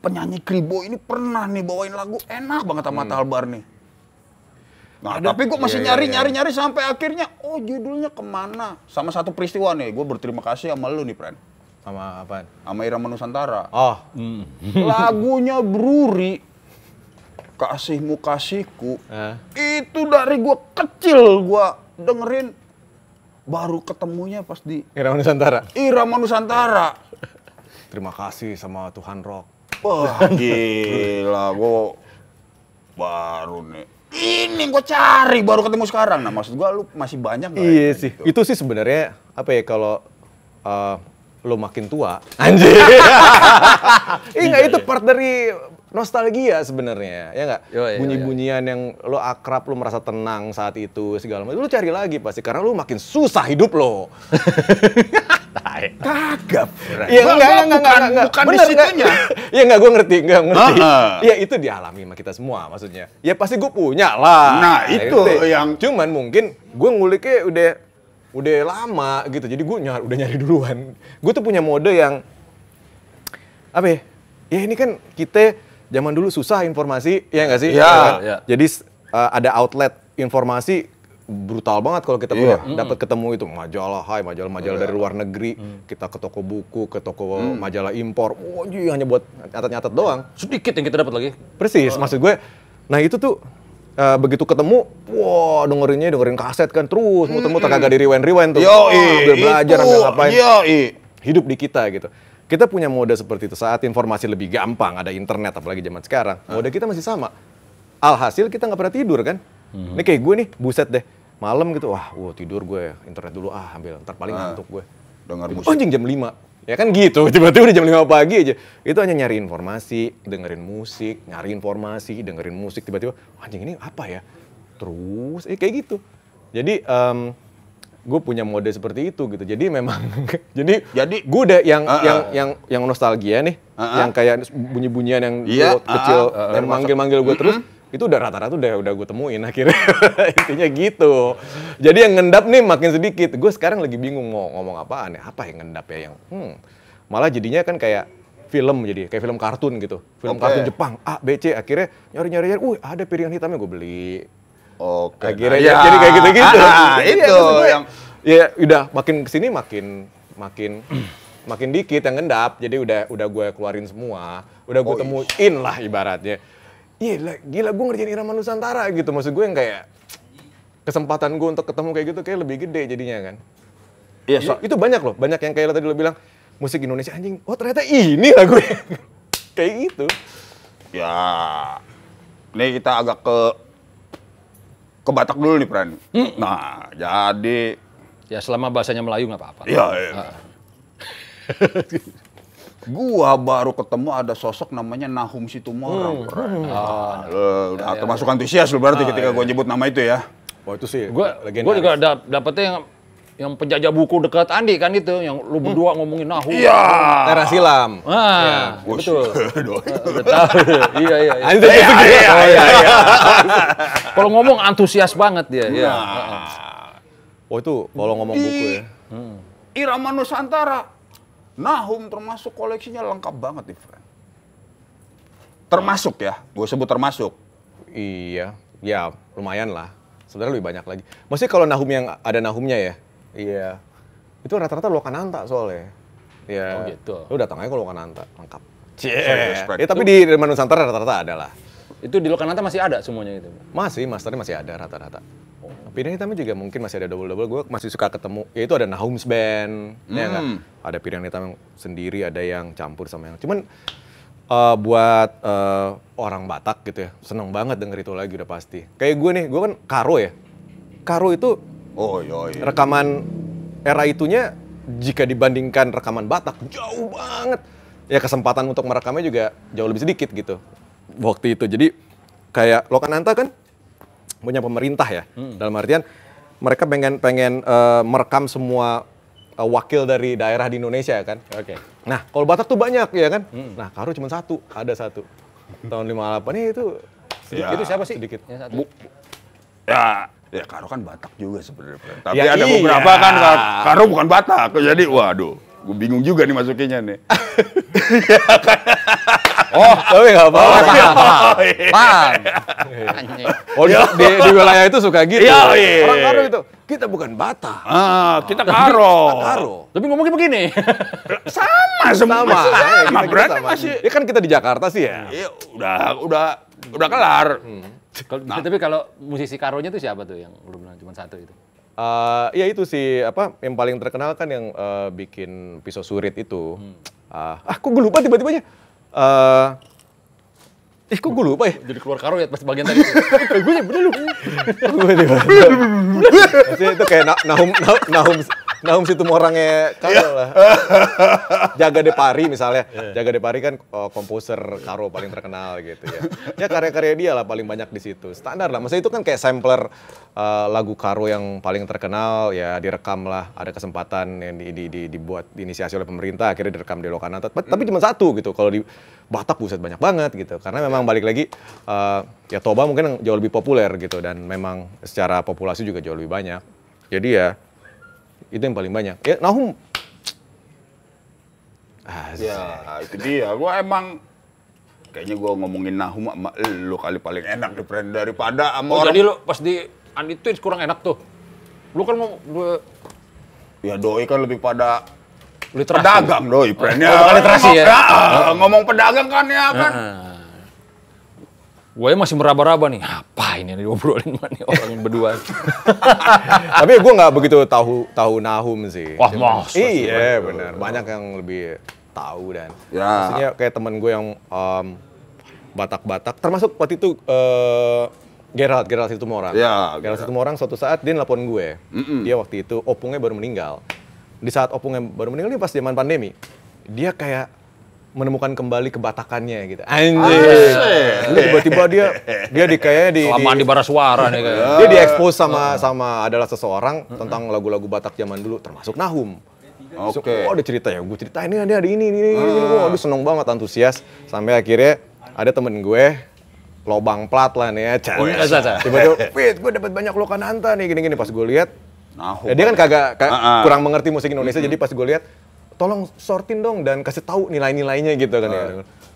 penyanyi kribo ini pernah nih bawain lagu enak banget sama hmm. Talbar nih Nah, Ada, tapi gue masih nyari iya, nyari, iya. nyari, nyari sampai akhirnya, oh judulnya kemana? Sama satu peristiwa nih, gue berterima kasih sama lu nih, friend. Sama apa? Sama Irama Nusantara. Oh. Mm. Lagunya Bruri, Kasihmu Kasihku, eh. itu dari gue kecil gue dengerin baru ketemunya pas di Irama Nusantara. Irama Nusantara. Terima kasih sama Tuhan Rock. Wah, gila gua baru nih. Ini gua cari baru ketemu sekarang. Nah, maksud gua lu masih banyak gak Iya ya sih. Gitu? Itu sih sebenarnya apa ya kalau uh, lu makin tua. Anjir. Iya, iya, iya, itu iya. part dari nostalgia sebenarnya ya nggak iya, iya, bunyi-bunyian yang lo akrab lo merasa tenang saat itu segala macam lo cari lagi pasti karena lo makin susah hidup lo kagak ya enggak enggak enggak enggak bukan Bener, disitunya ya enggak iya, gue ngerti enggak ngerti ya itu dialami sama kita semua maksudnya ya pasti gue punya lah nah, nah itu yang cuman mungkin gue nguliknya udah udah lama gitu jadi gue nyari udah nyari duluan gue tuh punya mode yang apa ya ya ini kan kita zaman dulu susah informasi, ya nggak sih? Iya. Yeah. Yeah. Yeah. Jadi uh, ada outlet informasi brutal banget kalau kita yeah. Iya. dapat ketemu itu majalah hai majalah majalah yeah. dari luar negeri mm. kita ke toko buku ke toko mm. majalah impor oh iya hanya buat nyatet-nyatet doang sedikit yang kita dapat lagi persis oh. maksud gue nah itu tuh uh, begitu ketemu, wah wow, dengerinnya dengerin kaset kan terus mau muter mm kagak di rewind rewind tuh. Yo, i, oh, belajar sambil ngapain. Yo, i. Hidup di kita gitu. Kita punya mode seperti itu saat informasi lebih gampang, ada internet apalagi zaman sekarang. Ah. Mode kita masih sama. Alhasil kita nggak pernah tidur kan? Hmm. Ini kayak gue nih, buset deh. Malam gitu, wah, wow, tidur gue, ya, internet dulu ah ambil, ntar paling ah, ngantuk gue. Dengar musik. Oh, anjing jam 5. Ya kan gitu, tiba-tiba udah jam 5 pagi aja. Itu hanya nyari informasi, dengerin musik, nyari informasi, dengerin musik, tiba-tiba anjing ini apa ya? Terus, eh kayak gitu. Jadi um, gue punya mode seperti itu gitu jadi memang jadi jadi gue udah yang uh, uh. yang yang yang nostalgia nih uh, uh. yang kayak bunyi bunyian yang yeah, iya, uh, kecil uh, uh. yang manggil manggil gue uh, uh. terus itu udah rata-rata udah udah gue temuin akhirnya intinya gitu jadi yang ngendap nih makin sedikit gue sekarang lagi bingung mau ngomong apaan ya apa yang ngendap ya yang hmm. malah jadinya kan kayak film jadi kayak film kartun gitu film okay. kartun Jepang A B C akhirnya nyari nyari nyari uh ada piringan hitamnya gue beli Oke. Akhirnya nah, ya. jadi kayak gitu-gitu. Ah, ah iya, itu ya, yang ya udah makin kesini makin makin makin dikit yang ngendap. Jadi udah udah gue keluarin semua, udah gue oh, iya. temuin ish. lah ibaratnya. Iya, gila gue ngerjain irama Nusantara gitu. Maksud gue yang kayak kesempatan gue untuk ketemu kayak gitu kayak lebih gede jadinya kan. Iya, ya, so. itu banyak loh, banyak yang kayak lo tadi lo bilang musik Indonesia anjing. Oh ternyata ini lah gue. kayak gitu. Ya, ini kita agak ke ke Batak dulu nih Pran. Hmm. Nah, jadi ya selama bahasanya Melayu nggak apa-apa. Iya. iya. Ah. gua baru ketemu ada sosok namanya Nahum Situmorang. Hmm. Hmm. Nah, ah, lu, ya, termasuk ya. antusias lu berarti ah, ketika ya. gua iya. nyebut nama itu ya. Wah itu sih. Gua, gua juga dapetnya yang yang penjajah buku dekat Andi kan itu yang lu hmm. berdua ngomongin nahu. Iya. Terasilam. Ah, iya. betul. Iya iya. iya, iya, iya, iya, iya. Kalau ngomong antusias banget dia. Iya. Oh itu kalau ngomong buku ya. Hmm. Irama Nusantara. Nahum termasuk koleksinya lengkap banget, friend. Termasuk ya, gue sebut termasuk. Iya, ya lumayan lah. Sebenarnya lebih banyak lagi. Maksudnya kalau Nahum yang ada Nahumnya ya, Iya. Itu rata-rata Kananta soalnya. Iya. Oh gitu. Lu datang aja ke Lokananta, lengkap. Cie. Yeah. Ya, tapi di Rumah Nusantara rata-rata ada lah. Itu di Lokananta masih ada semuanya gitu? Masih, masternya masih ada rata-rata. Oh. Piring hitamnya juga mungkin masih ada double-double, gue masih suka ketemu. Ya itu ada Nahum's Band, hmm. ya kan? Hmm. Ada piring hitam yang sendiri, ada yang campur sama yang... Cuman uh, buat uh, orang Batak gitu ya, seneng banget denger itu lagi udah pasti. Kayak gue nih, gue kan Karo ya. Karo itu Oh iya, iya. Rekaman era itunya jika dibandingkan rekaman Batak jauh banget. Ya kesempatan untuk merekamnya juga jauh lebih sedikit gitu waktu itu. Jadi kayak Lokananta kan punya pemerintah ya. Hmm. Dalam artian mereka pengen pengen uh, merekam semua uh, wakil dari daerah di Indonesia ya kan. Oke. Okay. Nah, kalau Batak tuh banyak ya kan. Hmm. Nah, Karo cuma satu, ada satu. Tahun 58 nih eh, itu iya. sedikit. Ya. Itu siapa sih? Sedikit. Ya, satu. Bu ya Ya Karo kan Batak juga sebenarnya. Tapi ya, ada iya. beberapa kan Karo bukan Batak. Jadi waduh, gue bingung juga nih masukinnya nih. oh, tapi nggak apa-apa. Oh, iya. Oh, di, iya. di, di, wilayah itu suka gitu. Iya, iya. Orang Karo itu, kita bukan Batak. Ah, kita Karo. Karo. Tapi ngomongnya begini. sama, semua. Sama, sama. Iya, sama. Kita, kita, sama. masih. Ya kan kita di Jakarta sih ya. Iya, udah, udah, udah kelar. Hmm Gitu. nah. Tapi kalau musisi karonya tuh siapa tuh yang lu bilang cuma satu itu? Uh, ya itu sih apa yang paling terkenal kan yang uh, bikin pisau surit itu. Hmm. Uh, ah, kok gue lupa tiba-tibanya. Uh, eh, eh kok gue lupa ya? Jadi keluar karo ya pas bagian tadi. gue bener lu. Gue tiba-tiba. itu kayak Nahum Nahum Naum situ orangnya karo iya. lah. Jaga Depari misalnya. Iya. Jaga Depari kan oh, komposer karo paling terkenal gitu ya. Ya karya-karya dia lah paling banyak di situ. Standar lah. Maksudnya itu kan kayak sampler uh, lagu karo yang paling terkenal ya direkam lah. Ada kesempatan yang di, di, di, dibuat inisiasi oleh pemerintah akhirnya direkam di Lokananta. Tapi hmm. cuma satu gitu. Kalau di Batak buset banyak banget gitu. Karena memang balik lagi uh, ya Toba mungkin jauh lebih populer gitu dan memang secara populasi juga jauh lebih banyak. Jadi ya itu yang paling banyak ya Nahum Asik. ya itu dia gue emang kayaknya gue ngomongin Nahum sama lu kali paling enak di daripada sama oh, orang. jadi lu pas di Andi Twins kurang enak tuh lu kan mau lu... ya doi kan lebih pada literasi. pedagang doi friendnya oh, literasi ya. Ngomong, ya. ngomong pedagang kan ya kan uh ah, -huh ah gue masih meraba-raba nih apa ini yang diobrolin mana orang berdua tapi gue nggak begitu tahu tahu nahum sih wah mas iya benar banyak yang lebih tahu dan ya. maksudnya kayak temen gue yang um, Batak-Batak termasuk waktu itu uh, Gerald, Gerald orang. Ya, Gerald orang. suatu saat dia nelpon gue. Mm -mm. Dia waktu itu opungnya baru meninggal. Di saat opungnya baru meninggal ini pas zaman pandemi. Dia kayak menemukan kembali kebatakannya gitu. Ah, Anjir. Lu tiba-tiba dia dia di kayaknya di lama di, di bara suara nih kayaknya. Dia diekspos sama sama adalah seseorang tentang lagu-lagu Batak zaman dulu termasuk Nahum. Oke. Okay. So, oh, ada cerita ya. Gue cerita ini ada ini ini ini. ini. Oh, ah. aduh seneng banget antusias sampai akhirnya ada temen gue lobang plat lah nih ya. Oh, iya, tiba-tiba, "Fit, gue dapat banyak lokan anta nih gini-gini." Pas gue lihat Nah, ya, dia kan kagak ka, uh, ah, uh. kurang mengerti musik Indonesia, mm -hmm. jadi pas gue lihat tolong sortin dong dan kasih tahu nilai-nilainya gitu kan uh. ya.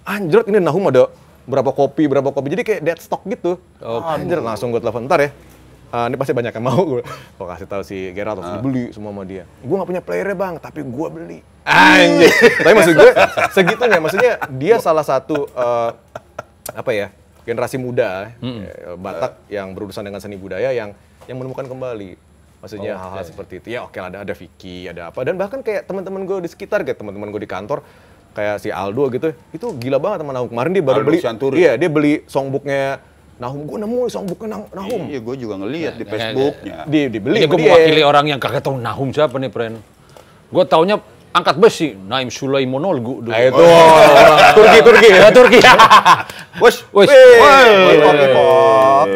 Anjrot ini Nahum ada berapa kopi, berapa kopi. Jadi kayak dead stock gitu. okay. Anjir, langsung gue telepon ntar ya. Uh, ini pasti banyak yang mau gue. Gue kasih tahu si Gerald si uh. Ah. dibeli semua sama dia. Gue gak punya playernya bang, tapi gue beli. Anjir. tapi maksud gue segitunya, maksudnya dia salah satu uh, apa ya generasi muda mm -hmm. Batak yang berurusan dengan seni budaya yang yang menemukan kembali maksudnya hal-hal okay. seperti itu ya oke okay, ada ada Vicky ada apa dan bahkan kayak teman-teman gue di sekitar kayak teman-teman gue di kantor kayak si Aldo gitu itu gila banget teman aku kemarin dia baru Aldo beli Shanturi. iya dia beli songbooknya Nahum, gue nemu songbooknya nah, Nahum. Iya, gue juga ngeliat nah, nah, nah, nah, di Facebooknya. dia dibeli. Iya, gue mewakili orang yang kaget tahu Nahum siapa nih, Pren. Gue taunya angkat besi Naim Sulaimonolgu dulu. Nah, itu Turki Turki ya Turki. Wes wes. Kopi kopi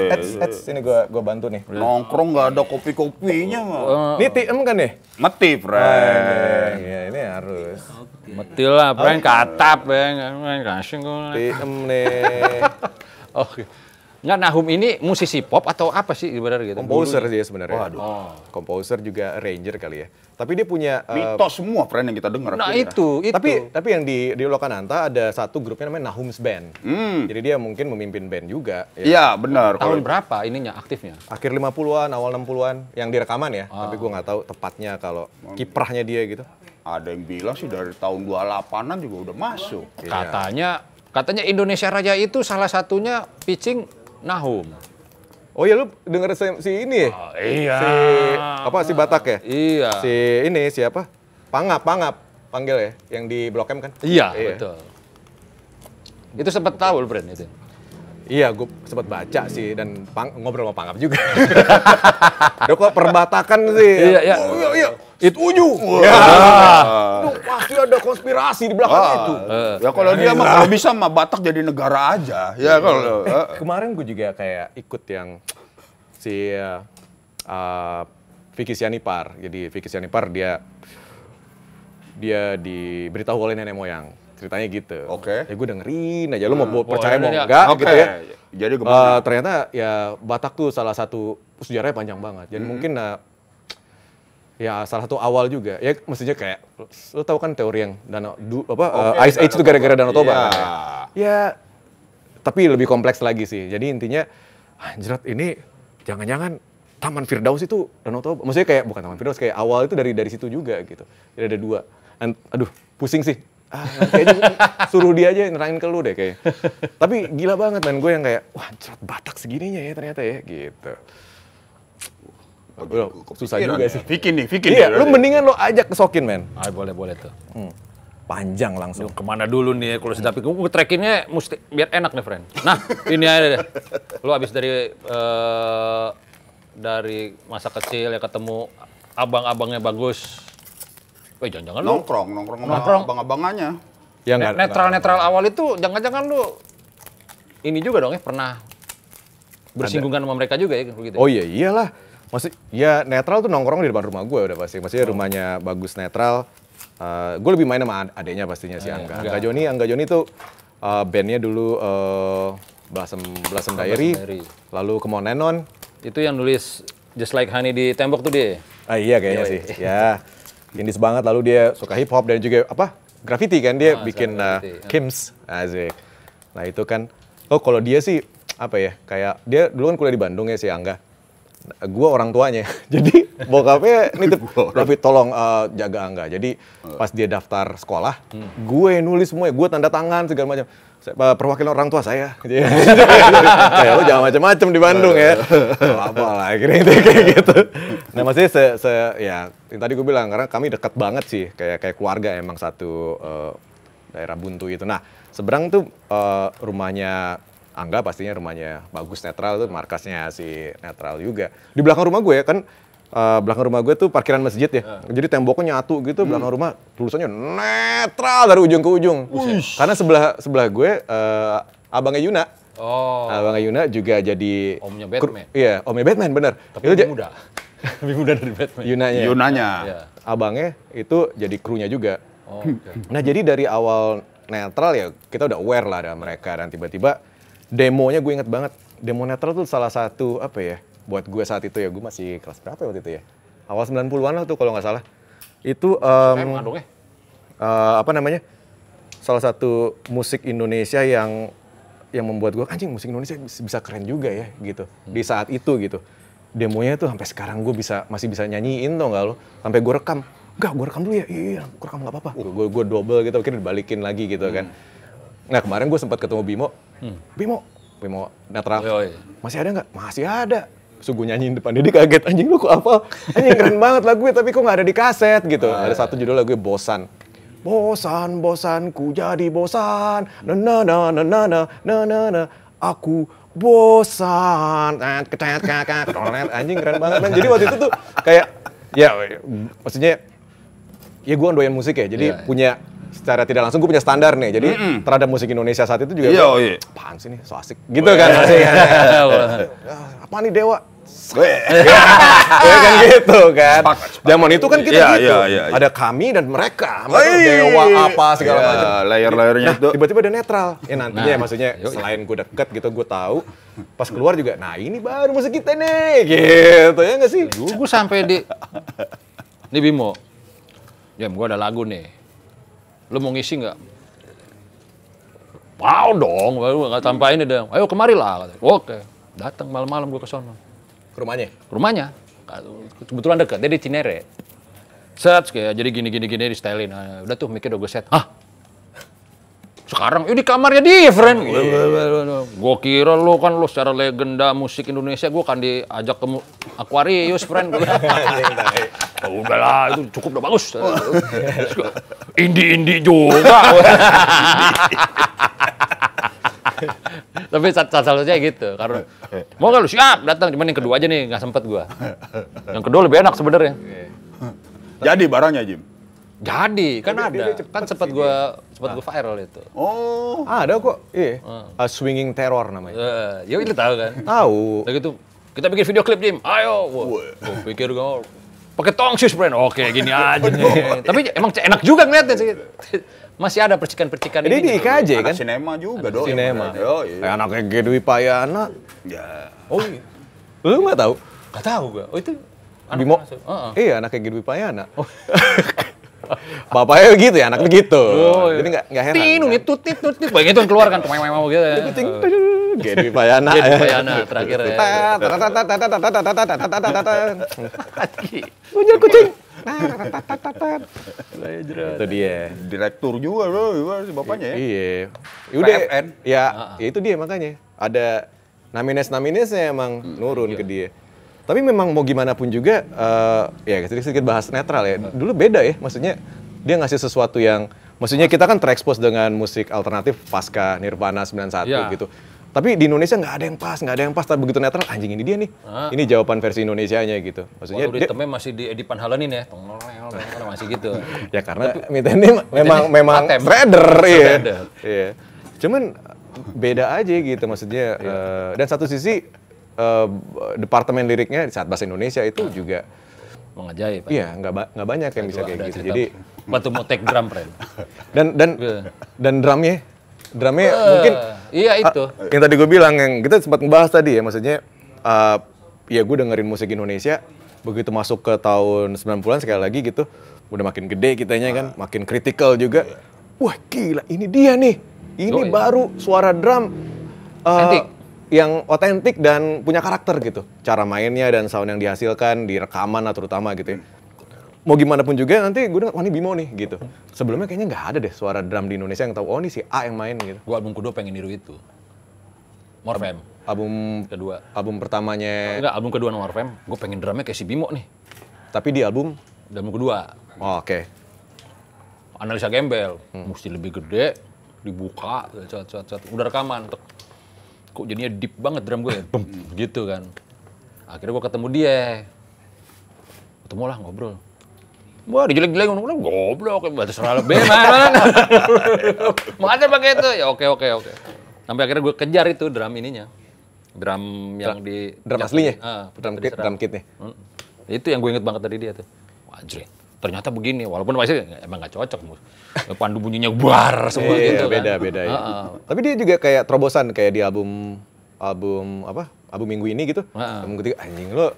Ets ets ini gua gua bantu nih. Nongkrong nggak ada kopi-kopinya mah. Eh. Ini TM kan nih? mati Frank. Ah, iya, iya, ini harus. mati lah, Frank katap, Frank. Frank kasih gua. TM nih. Oke. Nggak, Nahum ini musisi pop atau apa sih sebenarnya gitu? Komposer dia sebenarnya. Waduh. Oh. juga ranger kali ya. Tapi dia punya uh, semua friend yang kita dengar. Nah, itu, itu, itu. Tapi tapi yang di di Lokananta ada satu grupnya namanya Nahum's Band. Hmm. Jadi dia mungkin memimpin band juga ya. Iya, ya, benar. Tahun kalau... berapa ininya aktifnya? Akhir 50-an, awal 60-an yang direkaman ya. Ah. Tapi gua nggak tahu tepatnya kalau kiprahnya dia gitu. Ada yang bilang sih dari tahun 28-an juga udah masuk. Iya. Katanya katanya Indonesia Raya itu salah satunya pitching Nahum. Oh iya lu denger si, si ini ya? Oh, iya. Si apa si Batak ya? Iya. Si ini siapa? Pangap, Pangap panggil ya yang di Blok M kan? Iya, iya. betul. Itu sempat tahu lu Brand itu. Iya, gue sempat baca sih dan pang, ngobrol sama Pangap juga. Udah kok perbatakan sih. Iya, iya. Oh, iya, iya. Setuju. Wah, ya. pasti ada konspirasi di belakang ah, itu. Uh, ya kalau dia iya. mah kalau bisa mah Batak jadi negara aja. Ya iya. kalau eh, eh kemarin gue juga kayak ikut yang si uh, Vicky Sianipar. Jadi Vicky Sianipar dia dia diberitahu oleh nenek moyang ceritanya gitu. Oke. Okay. Ya gue dengerin aja, lu mau hmm. percaya mau enggak okay. gitu ya. Jadi gue Uh, ternyata ya Batak tuh salah satu sejarahnya panjang banget. Jadi hmm. mungkin uh, ya salah satu awal juga. Ya maksudnya kayak lu tahu kan teori yang danau du, apa eh, okay, uh, Ice Age itu gara-gara Danau Toba. Yeah. ya. tapi lebih kompleks lagi sih. Jadi intinya anjrat ini jangan-jangan Taman Firdaus itu Danau Toba. Maksudnya kayak bukan Taman Firdaus kayak awal itu dari dari situ juga gitu. Jadi ada dua. And, aduh, pusing sih ah kayaknya suruh dia aja nerangin ke lu deh kayak tapi gila banget man gue yang kayak wah cerut batak segininya ya ternyata ya gitu Udah, susah juga sih. Bikin nih, bikin. Iya, lu mendingan lu ajak ke Sokin, men. Ah, boleh, boleh tuh. Hmm panjang langsung. Duh, kemana dulu nih ya kalau sedap pikir gue trackingnya mesti biar enak nih friend. Nah ini aja deh. lu abis dari uh, dari masa kecil ya ketemu abang-abangnya bagus. Eh jangan-jangan lu nongkrong, nongkrong sama nongkrong. abang-abangannya. Ya, netral-netral awal itu jangan-jangan lu ini juga dong ya pernah bersinggungan Ada. sama mereka juga ya gitu. Oh iya iyalah. masih ya netral tuh nongkrong di depan rumah gue udah pasti. masih oh. rumahnya bagus netral. Uh, eh, gue lebih main sama adiknya pastinya si eh, Angga. Angga Joni, Angga Joni tuh uh, bandnya dulu uh, Blasem Blasem Diary, Diary, lalu Come On Nenon. Itu yang nulis Just Like Honey di tembok tuh dia. Ah iya kayaknya Yoi. sih. ya. Indis banget lalu dia suka hip hop dan juga apa graffiti kan dia oh, bikin uh, iya. Kims Azik. Nah itu kan oh kalau dia sih apa ya kayak dia dulu kan kuliah di Bandung ya si Angga. Nah, gua orang tuanya jadi bokapnya nitip Raffi tolong uh, jaga Angga. Jadi eh. pas dia daftar sekolah, hmm. gue nulis ya gue tanda tangan segala macam Eh, perwakilan orang tua saya. Iya. kayak lo jangan macam-macam di Bandung ya. apa lah akhirnya itu kayak gitu. Nah masih se, se ya yang tadi gue bilang karena kami dekat banget sih kayak kayak keluarga emang satu uh, daerah buntu itu. Nah seberang tuh uh, rumahnya Angga pastinya rumahnya bagus netral tuh markasnya si netral juga. Di belakang rumah gue ya, kan uh, belakang rumah gue tuh parkiran masjid ya. Uh. Jadi temboknya nyatu gitu hmm. belakang rumah tulisannya netral dari ujung ke ujung. Uish. Karena sebelah sebelah gue uh, abangnya Yuna. Oh. Abangnya Yuna juga jadi omnya Batman. Iya, omnya Batman bener. Tapi itu lebih muda. lebih muda dari Batman. Yunanya. Yunanya. Ya. Abangnya itu jadi krunya juga. Oh, okay. Nah, jadi dari awal netral ya kita udah aware lah ada mereka dan tiba-tiba demonya gue inget banget. Demo netral tuh salah satu apa ya? buat gue saat itu ya gue masih kelas berapa ya waktu itu ya awal 90-an lah tuh kalau nggak salah itu um, uh, apa namanya salah satu musik Indonesia yang yang membuat gue anjing musik Indonesia bisa keren juga ya gitu di hmm. saat itu gitu demonya tuh sampai sekarang gue bisa masih bisa nyanyiin tuh nggak lo sampai gue rekam enggak gue rekam dulu ya iya, iya gue rekam nggak apa-apa uh, gue gue double gitu akhirnya dibalikin lagi gitu kan. hmm. kan nah kemarin gue sempat ketemu Bimo hmm. Bimo Bimo netral masih ada nggak masih ada Terus gue nyanyiin depan dia, dia kaget anjing lu kok apa anjing keren banget lagu ya, tapi kok gak ada di kaset gitu ah, ada satu judul lagu bosan bosan bosan, ku jadi bosan na na na na na na na na, na. aku bosan kakak, anjing keren banget man. jadi waktu itu tuh kayak ya maksudnya ya gue doyan musik ya jadi yeah. punya secara tidak langsung gue punya standar nih. Jadi mm -mm. terhadap musik Indonesia saat itu juga, iya, oh iya. apaan sih nih, so asik. Gitu kan. Asik, kan? Apa nih Dewa? ya kan gitu kan. Zaman itu kan kita iya, gitu. Iya, iya, ada kami dan mereka. mereka dewa apa segala macam. Layer-layernya nah, itu. Tiba-tiba ada netral. Ya nantinya nah, ya, maksudnya yuk, selain gue deket gitu gue tahu. Pas keluar juga, nah ini baru musik kita nih. Gitu ya nggak sih? Gue, sampai di... Ini Bimo. ya gue ada lagu nih. lo mau ngisi nggak? Wow dong, baru nggak tampain ini dong Ayo kemari lah. Oke, datang malam-malam gue ke sana ke Rumahnya? Rumahnya. Kebetulan deket, dia di Cinere. Set, kayak jadi gini gini gini di stylein. Nah, udah tuh mikir udah gue set. Ah, Sekarang ini di kamarnya different. Gue kira lo kan lo secara legenda musik Indonesia gue kan diajak ke Aquarius, friend. oh, udah lah, itu cukup udah bagus. Indi-indi juga. Tapi satu-satunya gitu. Karena mau nggak lu siap datang, cuman yang kedua aja nih nggak sempet gua. Yang kedua lebih enak sebenarnya. Jadi barangnya Jim. Jadi, kan Jadi, ada. Cepet kan sempet gua sempet gua viral itu. Oh. Ah, ada kok. Iya. Uh. Uh, swinging terror namanya. Uh, ya tahu kan? tahu. Lagi gitu, kita bikin video klip Jim. Ayo. Gua, gua pikir gua pakai tongsis friend brand. Oke, gini aja nih. Tapi emang enak juga ngeliatnya sih. masih ada percikan-percikan ini. Ini di IKJ kan? Anak sinema juga dong. Sinema. Oh, iya. Kayak anaknya G. Payana. Ya. Oh iya. Lu gak tau? Gak tau gue. Oh itu anak Bimo. Uh -uh. Iya, anaknya G. Payana. Oh. Bapaknya begitu ya, anak begitu. Oh, iya. Jadi gak, nggak heran. Tinu nih tutit tutit, banyak itu yang keluar kan, tuh mau gitu. Kucing, Gedi Payana. Gedi Payana terakhir. Tata tata tata tata tata tata tata tata tata tata tata itu dia. Direktur juga loh iya, si bapaknya ya. Iya. Ya udah. Ya, ah. ya itu dia makanya. Ada namines-naminesnya emang hmm, nurun iya. ke dia. Tapi memang mau gimana pun juga, eh, ya sedikit-sedikit bahas netral ya. Dulu beda ya, maksudnya dia ngasih sesuatu yang, maksudnya kita kan terekspos dengan musik alternatif pasca Nirvana 91 ya. gitu. Tapi di Indonesia nggak ada yang pas, nggak ada yang pas. Tapi begitu netral, anjing ini dia nih. Ah. Ini jawaban versi Indonesia-nya gitu. Maksudnya Waduh, dia, masih di Edipan Halenin ya. masih gitu. ya karena Mita ini memang memang trader, ya. Iya. Cuman beda aja gitu maksudnya uh, dan satu sisi uh, departemen liriknya saat bahasa Indonesia itu iya. juga mengajaib. Iya, nggak ba banyak yang bisa kayak gitu. Jadi waktu mau take drum, friend. Dan dan iya. dan drumnya drumnya uh, mungkin iya itu uh, yang tadi gue bilang yang kita sempat membahas tadi ya maksudnya uh, ya gue dengerin musik Indonesia begitu masuk ke tahun 90-an sekali lagi gitu udah makin gede kitanya kan uh. makin kritikal juga iya. wah gila ini dia nih ini baru suara drum uh, Antik. yang otentik dan punya karakter gitu cara mainnya dan sound yang dihasilkan di rekaman lah terutama gitu ya mau gimana pun juga nanti gue udah wah oh, ini Bimo nih gitu. Sebelumnya kayaknya nggak ada deh suara drum di Indonesia yang tahu oh ini si A yang main gitu. Gue album kedua pengen niru itu. Morfem. Album kedua. Album pertamanya. Enggak, album kedua Morfem. Gue pengen drumnya kayak si Bimo nih. Tapi di album di album kedua. Oh, Oke. Okay. Analisa gembel, hmm. mesti lebih gede, dibuka, cat, cat, cat. udah rekaman. Tuk. Kok jadinya deep banget drum gue, ya? gitu kan. Akhirnya gue ketemu dia, ketemu lah ngobrol Wah, dijelek-jelek ngono goblok, batas serah lebih mana. Makanya pakai itu. Ya oke oke oke. Sampai akhirnya gue kejar itu drum ininya. Drum yang di drum aslinya. Uh, drum kit, drum kitnya. Itu yang gue inget banget dari dia tuh. jelek. ternyata begini walaupun pasti emang gak cocok pandu bunyinya buar iya, semua gitu iya, kan. beda beda ya. tapi dia juga kayak terobosan kayak di album album apa album minggu ini gitu album ketiga anjing lo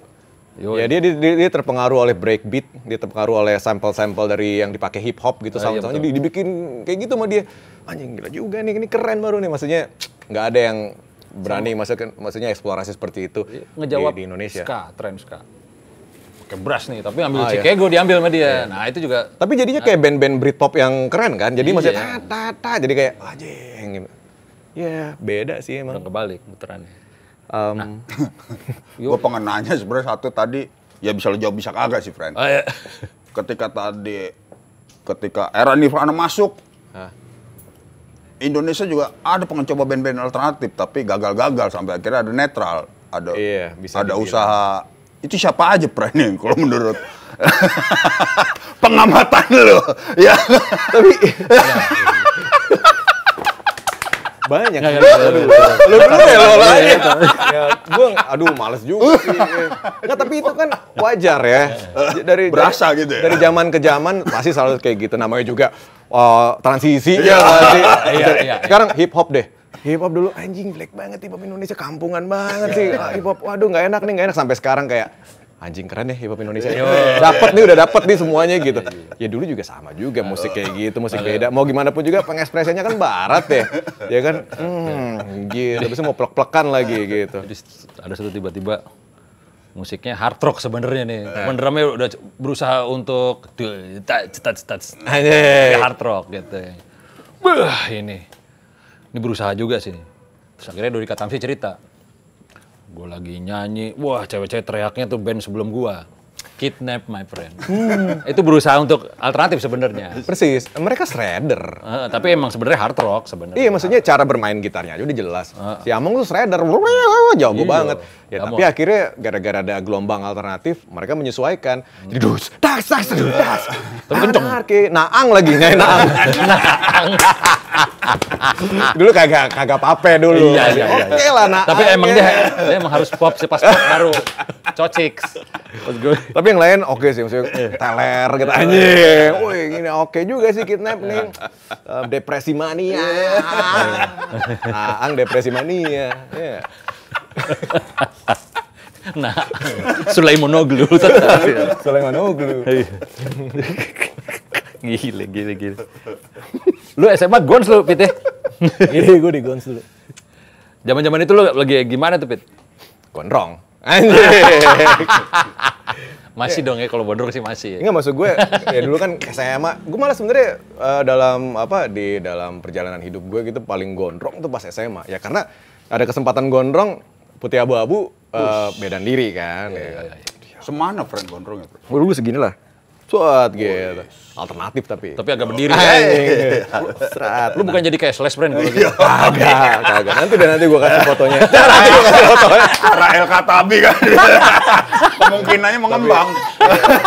Yoi. Ya dia, dia, dia terpengaruh oleh breakbeat, dia terpengaruh oleh sampel-sampel dari yang dipakai hip hop gitu, ah, iya, sama sound-soundnya dibikin kayak gitu sama dia. Anjing gila juga nih, ini keren baru nih. Maksudnya nggak ada yang berani maksudnya maksudnya eksplorasi seperti itu iya, Ngejawab di, di Indonesia. Ska, tren ska. Kayak brush nih, tapi ambil ah, Chicago iya. diambil sama dia. Iya. Nah, itu juga Tapi jadinya kayak ah. band-band Britpop yang keren kan. Jadi iya. maksudnya ta ah, ta ta jadi kayak anjing. Ya, beda sih emang. Udah kebalik muterannya. Um, nah. gue pengen nanya sebenarnya satu tadi ya bisa lo jawab bisa kagak sih, friend. Oh, iya. ketika tadi ketika era Nirvana masuk, Hah? Indonesia juga ada pengen coba band-band alternatif tapi gagal-gagal sampai akhirnya ada netral, ada iya, bisa ada usaha itu siapa aja friend yang kalau menurut pengamatan lo ya tapi iya banyak nggak lu ya, lu dulu iya, iya, iya. ya lo lah ya gue aduh males juga sih nggak tapi itu kan wajar ya dari berasa gitu ya dari zaman ke zaman pasti selalu kayak gitu namanya juga uh, transisi ya sekarang hip hop deh hip hop dulu anjing black banget hip hop Indonesia kampungan banget sih ah, hip hop waduh nggak enak nih nggak enak sampai sekarang kayak anjing keren ya hip hop iya. Indonesia. Iya. dapat nih udah dapat nih semuanya iya. gitu. Ya dulu juga sama juga musik kayak gitu, musik beda. Mau gimana pun juga pengekspresiannya kan barat ya. Ya kan hmm, gitu. Habis mau plek-plekan lagi gitu. Jadi ada satu tiba-tiba musiknya hard rock sebenarnya nih. Cuman eh. drumnya udah berusaha untuk cetat-cetat ah, hard rock gitu. Wah, ini. Ini berusaha juga sih. Terus akhirnya Dori Katamsi cerita, gue lagi nyanyi wah cewek-cewek teriaknya tuh band sebelum gue Kidnap my friend. Hmm. itu berusaha untuk alternatif sebenarnya. Persis. Mereka shredder. Uh, tapi emang sebenarnya hard rock sebenarnya. Iya, maksudnya cara bermain gitarnya aja udah jelas. Uh. Si Among tuh shredder, jago iya. banget. Ya, tapi akhirnya gara-gara ada gelombang alternatif, mereka menyesuaikan. Hmm. Jadi dus, tas, tas, tas. Tapi kenceng. Nah, naang lagi, nyai naang. naang. dulu kagak kagak pape dulu. Iya, iya, iya. iya. Oke okay lah, naang. Tapi emang dia, dia emang harus pop sih pas pop baru. Cocik. Tapi tapi yang lain oke okay sih, maksudnya iya. teler gitu iya. anjing. woi ini oke okay juga sih kidnap nih. depresi mania. Iya. Ah, ang depresi mania. Yeah. nah, Sulaimanoglu. Sulaimanoglu. gile, gile, gile. Lu SMA Gons lu, Pit ya? Iya, gue di Gons lu, Zaman-zaman itu lu lagi gimana tuh, Pit? Gondrong. Anjir. Masih yeah. dong ya kalau bodor sih masih. Ya? Enggak maksud gue ya dulu kan SMA, gue malah sebenarnya uh, dalam apa di dalam perjalanan hidup gue gitu paling gondrong tuh pas SMA. Ya karena ada kesempatan gondrong putih abu-abu eh, uh, bedan diri kan. Yeah, ya. ya. Semana friend gondrong ya, Gue dulu segini lah. Suat gitu. Alternatif tapi. Tapi agak berdiri oh. kan. Ya. Iya, iya, iya. Serat. Lu bukan jadi kayak slash brand gitu. Kagak, kagak. Nanti dan nanti gue kasih fotonya. Nanti gua kasih fotonya. Rael Katabi kan. kemungkinannya mengembang.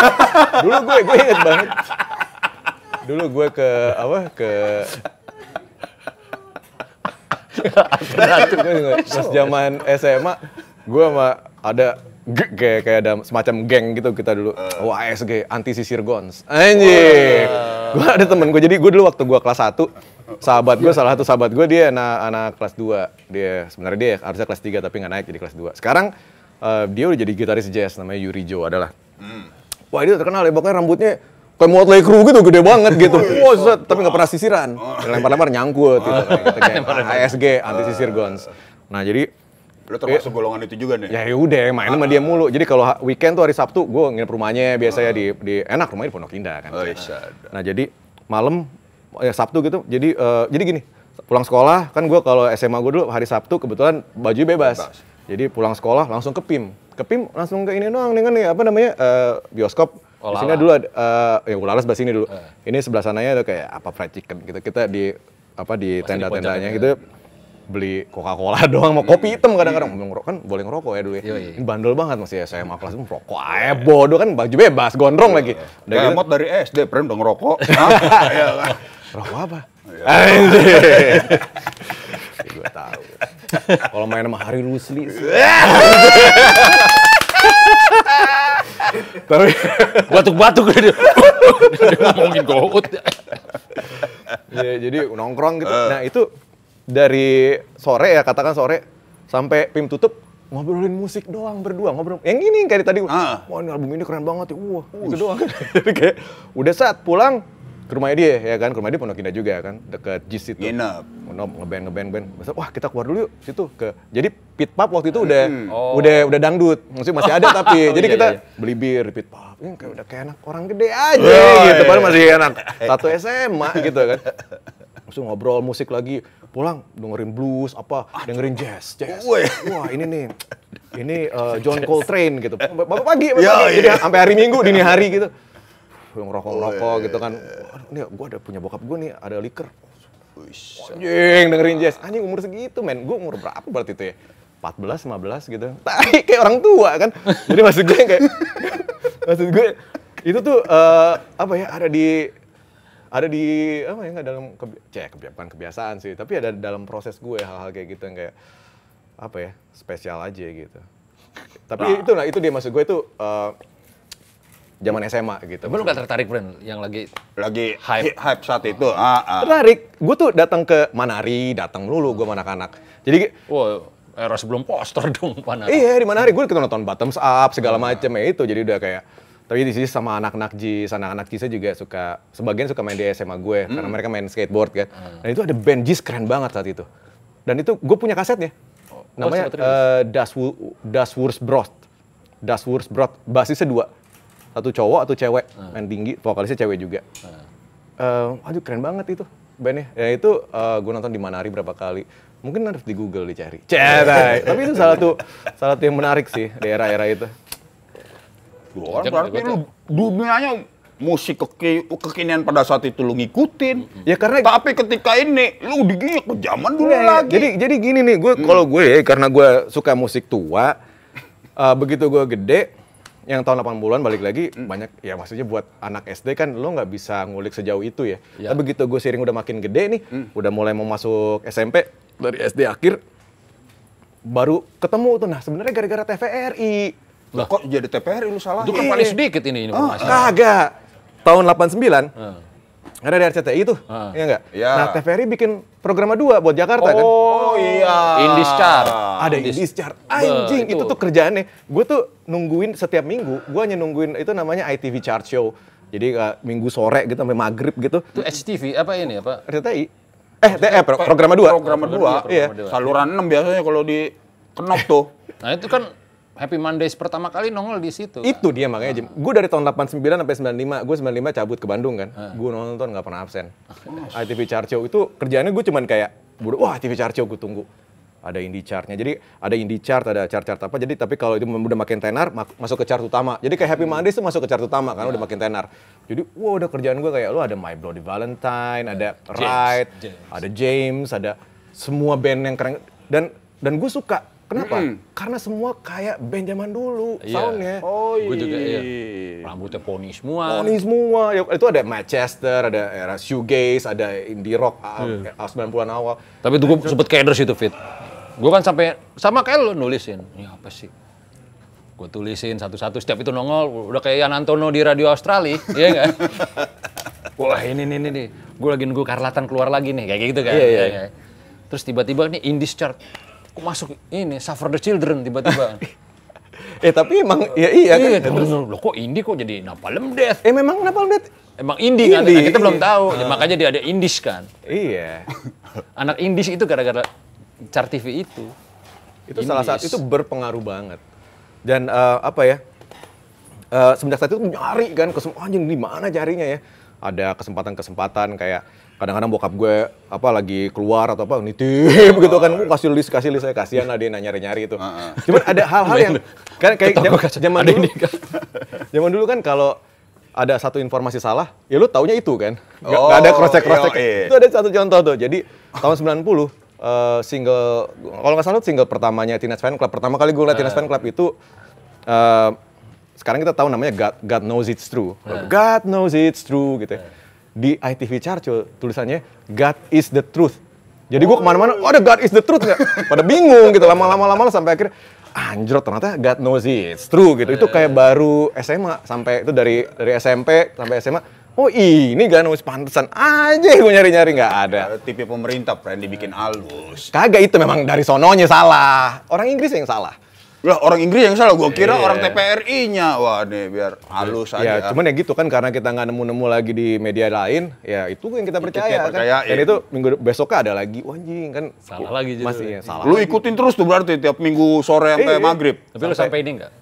dulu gue gue inget banget. Dulu gue ke apa ke Pas zaman SMA, gue sama ada kayak kayak ada semacam geng gitu kita dulu. Uh. anti sisir gons. Anjir. Uh. Gue ada temen gue jadi gue dulu waktu gue kelas satu sahabat gue salah satu sahabat gue dia anak anak kelas 2. Dia sebenarnya dia harusnya kelas 3 tapi nggak naik jadi kelas 2. Sekarang uh, dia udah jadi gitaris jazz namanya Yuri Joe adalah. Hmm. Wah dia terkenal ya, pokoknya rambutnya kayak Motley crew gitu, gede banget gitu. Wah, oh, tapi nggak pernah sisiran. Oh. Lempar-lempar nyangkut gitu. Kan, gitu kayak ASG, anti sisir guns. Nah jadi Lo termasuk eh, golongan itu juga nih? Ya, ya udah, main sama dia ah. mulu. Jadi kalau weekend tuh hari Sabtu, gue nginep rumahnya biasanya di, di enak rumahnya di Pondok Indah kan. Oh, iya, nah jadi malam ya Sabtu gitu, jadi eh, jadi gini pulang sekolah kan gue kalau SMA gue dulu hari Sabtu kebetulan baju bebas. bebas jadi pulang sekolah langsung ke PIM. Ke PIM langsung ke ini doang dengan nih apa namanya? Uh, bioskop. Olala. Oh, di sini dulu ada uh, ya Ulalas bahas ini dulu. Uh. Ini sebelah sananya ada kayak apa fried chicken gitu. Kita di apa di tenda-tendanya ya? gitu beli Coca-Cola doang mau kopi hitam kadang-kadang mau iya. kan boleh ngerokok ya dulu ya. Ini bandel banget masih ya, SMA kelas itu rokok aja bodoh kan baju bebas gondrong iya. lagi. Gitu. Dari gitu. dari SD, pren udah ngerokok. ya, Rokok apa? Ya. gue tahu. Kalau main sama Hari Rusli Tapi batuk-batuk dia. dia ngomongin gout. ya, jadi nongkrong gitu. Eh. Nah, itu dari sore ya katakan sore sampai pim tutup ngobrolin musik doang berdua ngobrol yang ini kayak tadi ah. wah ini album ini keren banget ya wah Ush. itu doang kayak udah saat pulang ke rumahnya dia ya kan ke rumahnya dia Pondok Indah juga kan dekat JIS itu nginep nginep ngeband ngeband ngeband Masa, wah kita keluar dulu yuk situ ke jadi pit pub waktu itu udah hmm. oh. udah udah dangdut maksudnya masih ada tapi oh, jadi iya, kita iya, iya, beli bir pit pub ini kayak udah kayak anak orang gede aja oh, gitu iya. padahal masih enak eh. satu SMA gitu kan langsung ngobrol musik lagi pulang dengerin blues apa dengerin jazz jazz wah ini nih ini uh, John Coltrane gitu bapak pagi, bapak pagi. Ya, jadi sampai hari Minggu dini hari gitu ngerokok rokok gitu kan nih gue ada punya bokap gue nih ada liker. Uish. Anjing dengerin jazz. Anjing umur segitu men. Gue umur berapa berarti itu ya? 14, 15 gitu. Tapi kayak orang tua kan. Jadi maksud gue kayak maksud gue itu tuh uh, apa ya ada di ada di apa ya nggak dalam kebi kebiasaan kebiasaan sih tapi ada dalam proses gue ya, hal-hal kayak gitu yang kayak apa ya spesial aja gitu tapi nah. itu nah itu dia maksud gue itu uh, zaman SMA gitu. Belum gak tertarik brand yang lagi lagi hype, hype saat itu? Ah, ah. Tertarik. Gue tuh datang ke Manari, datang dulu gue anak-anak. Jadi wow, era sebelum poster dong Manari. Iya, di Manari gue ketemu nonton Bottoms Up segala macam ya itu. Jadi udah kayak tapi di sini sama anak-anak di anak-anak Jisnya juga suka, sebagian suka main di SMA gue, ya, hmm. karena mereka main skateboard kan. Hmm. Dan itu ada band Jis keren banget saat itu. Dan itu gue punya kasetnya, oh, oh, namanya oh, uh, Daswurst Bros. Wurst Bros. Basisnya dua, satu cowok atau cewek hmm. main tinggi vokalisnya cewek juga hmm. Uh, aduh keren banget itu bandnya ya itu uh, eh, gue nonton di Manari berapa kali mungkin harus di Google dicari cerai tapi itu salah satu salah satu yang menarik sih daerah-daerah itu luar, berarti lu dunianya musik keki, kekinian pada saat itu lu ngikutin. Ya karena tapi ketika ini lu digigit ke zaman dulu ya, lagi. Jadi jadi gini nih, gue mm. kalau gue ya karena gue suka musik tua, uh, begitu gue gede, yang tahun 80-an balik lagi mm. banyak ya maksudnya buat anak SD kan lo nggak bisa ngulik sejauh itu ya. Yeah. Tapi begitu gue sering udah makin gede nih, mm. udah mulai mau masuk SMP dari SD akhir baru ketemu tuh nah sebenarnya gara-gara TVRI. Lah kok jadi TVRI lu salah? Itu kan paling iya. sedikit ini ah, informasi. Oh, kagak. Tahun 89 hmm ada di RCTI itu, ah. ya enggak? Ya. Nah, TVRI bikin program dua buat Jakarta oh, kan? Oh iya. Indischar, Ada Indischar, Anjing, itu. itu tuh kerjaannya. Gue tuh nungguin setiap minggu, gue hanya nungguin itu namanya ITV Chart Show. Jadi uh, minggu sore gitu sampai maghrib gitu. Itu HTV apa ini apa? RCTI. Eh, eh pro eh, program dua. Program dua. Iya. Saluran enam biasanya kalau di kenop tuh. nah, itu kan Happy Mondays pertama kali nongol di situ. Itu kan? dia makanya, Jim. Gue dari tahun 89 sampai 95, gue 95 cabut ke Bandung kan. Gue nonton nggak pernah absen. Oh. ITV itu kerjaannya gue cuman kayak, wah ITV Charco gue tunggu. Ada indie chartnya, jadi ada indie chart, ada chart-chart apa. Jadi tapi kalau itu udah makin tenar, masuk ke chart utama. Jadi kayak Happy Mondays itu masuk ke chart utama karena yeah. udah iya. makin tenar. Jadi wah udah kerjaan gue kayak lo ada My Bloody Valentine, ada Ride, ada James, ada semua band yang keren. Dan dan gue suka Kenapa? Mm Karena semua kayak band zaman dulu yeah. soundnya. Oh iya. Gue juga iya. iya. Rambutnya poni semua. Poni semua. Ya, itu ada Manchester, ada era shoegaze, ada indie rock yeah. 90-an iya. ah, awal. Tapi itu gue sempet keder itu Fit. Gue kan sampai sama kayak lo nulisin. Ini apa sih? Gue tulisin satu-satu setiap itu nongol udah kayak Ian Antono di radio Australia, iya enggak? Wah, ini nih nih Gue lagi nunggu Karlatan keluar lagi nih, kayak gitu kan. Iya, iya. Yeah. Iya. Terus tiba-tiba nih Indies chart aku masuk ini suffer the children tiba-tiba eh tapi emang ya iya, kan? iya kan terus lo kok indie kok jadi napalm death eh memang napalm death emang indie, indie kan nah, kita belum tahu uh. ya, ah. makanya dia ada indis kan iya anak indis itu gara-gara car TV itu itu indies. salah satu itu berpengaruh banget dan uh, apa ya uh, semenjak saat itu nyari kan ke anjing di mana carinya ya ada kesempatan-kesempatan kayak kadang-kadang bokap gue apa lagi keluar atau apa nitip oh, gitu kan gue oh, kasih list kasih list saya kasihan lah dia nyari-nyari itu cuman ada hal-hal iya, yang iya. kan kayak jam, zaman dulu zaman dulu kan kalau ada satu informasi salah ya lu taunya itu kan nggak oh, ada cross check cross check iya, itu ada satu contoh tuh jadi tahun 90 uh, eh, single kalau nggak salah single pertamanya Teenage Fan Club pertama kali gue liat uh. Teenage Fan Club itu uh, sekarang kita tahu namanya God, God knows it's true uh. God knows it's true gitu ya. Uh di ITV Charge tulisannya God is the truth. Jadi gua kemana-mana, oh, ada God is the truth nggak? Pada bingung gitu, lama-lama-lama sampai akhir anjrot ternyata God knows it's true gitu. Itu kayak iya, iya, iya. baru SMA sampai itu dari dari SMP sampai SMA. Oh ini God knows pantesan aja gue nyari-nyari nggak ada. TV pemerintah, pernah dibikin halus. Kagak itu memang dari sononya salah. Orang Inggris yang salah. Lah orang Inggris yang salah, gue kira yeah. orang TPRI-nya. Wah nih biar halus iya, aja. Ya, cuman ya gitu kan karena kita nggak nemu-nemu lagi di media lain, ya itu yang kita percaya itu kan. Dan iya. itu minggu besoknya ada lagi, wah anjing kan. Salah lagi jadi. Masih ya, salah. Lu ikutin terus tuh berarti tiap minggu sore sampai maghrib. Tapi sampai... lu sampai ini enggak?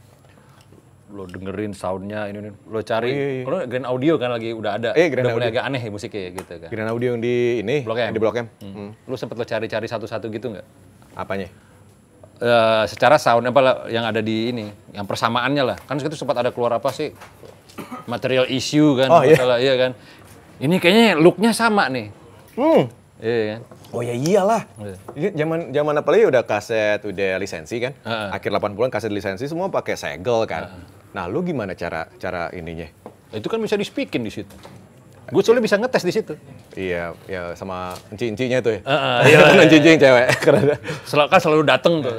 lo dengerin soundnya ini, ini lo cari oh, iya, iya. Grand Audio kan lagi udah ada eh, Grand udah audio. agak aneh ya musiknya gitu kan Grand Audio yang di ini Blok M. di Blok M hmm. hmm. lo sempet lo cari-cari satu-satu gitu nggak apanya uh, secara sound apa yang ada di ini, yang persamaannya lah. Kan itu sempat ada keluar apa sih material issue kan, oh, iya. iya kan. Ini kayaknya looknya sama nih. Hmm. Iya, iya kan. Oh ya iyalah. Jadi iya. zaman zaman lagi udah kaset, udah lisensi kan. Uh -uh. Akhir 80-an kaset lisensi semua pakai segel kan. Uh -uh. Nah, lu gimana cara cara ininya? Itu kan bisa di speakin di situ. Gue sulit bisa ngetes di situ. Iya, ya sama cincinnya tuh ya. Uh, uh, iya, iya. iya. cewek. Karena Sel kan selalu dateng tuh.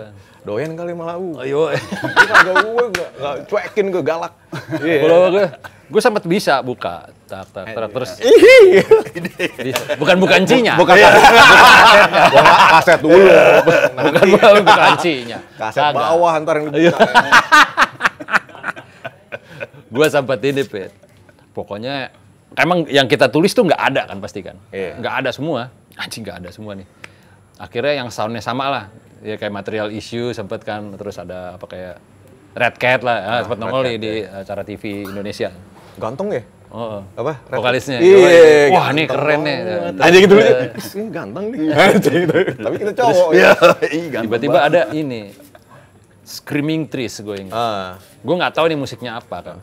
Doyan kali malah oh, Ayo. iya, gue enggak cuekin gue galak. Iya. iya. Kalau gue gue sempat bisa buka tak tak eh, tak terus iya. bukan bukan cinya bukan kaset dulu bukan bukan cinya kaset bawah antar yang dibuka ya. gue sempat ini pet pokoknya emang yang kita tulis tuh nggak ada kan pasti kan yeah. ada semua anjing nggak ada semua nih akhirnya yang soundnya sama lah ya kayak material issue sempet kan terus ada apa kayak Red Cat lah nah, sempet ah, nongol di, di iya. acara TV Indonesia ganteng ya Oh, oh. apa? Red Vokalisnya. Iya, iya, iya, Wah, ini keren nih. Aja gitu aja. Ini ganteng nih. Gitu. Tapi kita cowok. Iya, Tiba-tiba ada ini. Screaming Trees gue ingat. Uh. Ah. Gue nggak tahu nih musiknya apa kan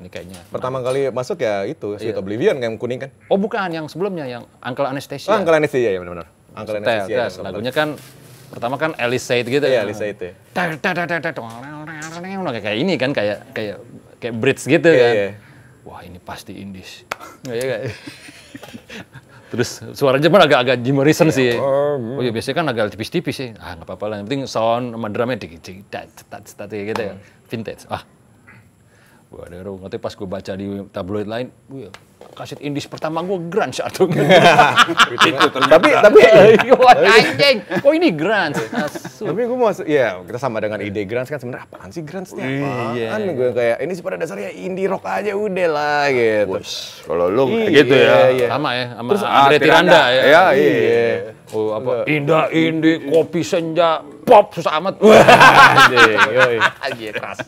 ini kayaknya. Pertama kali masuk ya itu, Sweet yeah. Oblivion yang kuning kan? Oh bukan, yang sebelumnya, yang Uncle Anesthesia. Oh, Uncle Anesthesia, ya benar-benar. Uncle Anesthesia. Yes, ya, lagunya kan pertama kan Said gitu ya. Iya, kan. Elisade. Iya. Kayak ini kan, kayak kayak kayak bridge gitu yeah, kan. Yeah. Wah ini pasti Indis. Iya, iya. Terus suaranya pun agak-agak Jim Morrison yeah. sih. Oh iya, hmm. biasanya kan agak tipis-tipis sih. Ah nggak apa-apa lah, yang penting sound sama drumnya dikit-dikit. tat tat gitu ya. Hmm. Vintage. Ah ada room. Nanti pas gue baca di tabloid lain, gue kaset indis pertama gue grunge atau gitu. itu tapi tapi anjing, oh ini grunge? tapi gue mau ya kita sama dengan ide grunge kan sebenarnya apaan sih grunge iya. nih? Apaan gue kayak ini sih pada dasarnya indie rock aja udah lah gitu. Kalau lu iya, gitu ya. Iya, sama ya sama Terus Andre Tiranda ya. Iya, iya. Oh, apa? Indah Indi, kopi senja, pop susah amat. Anjing, keras.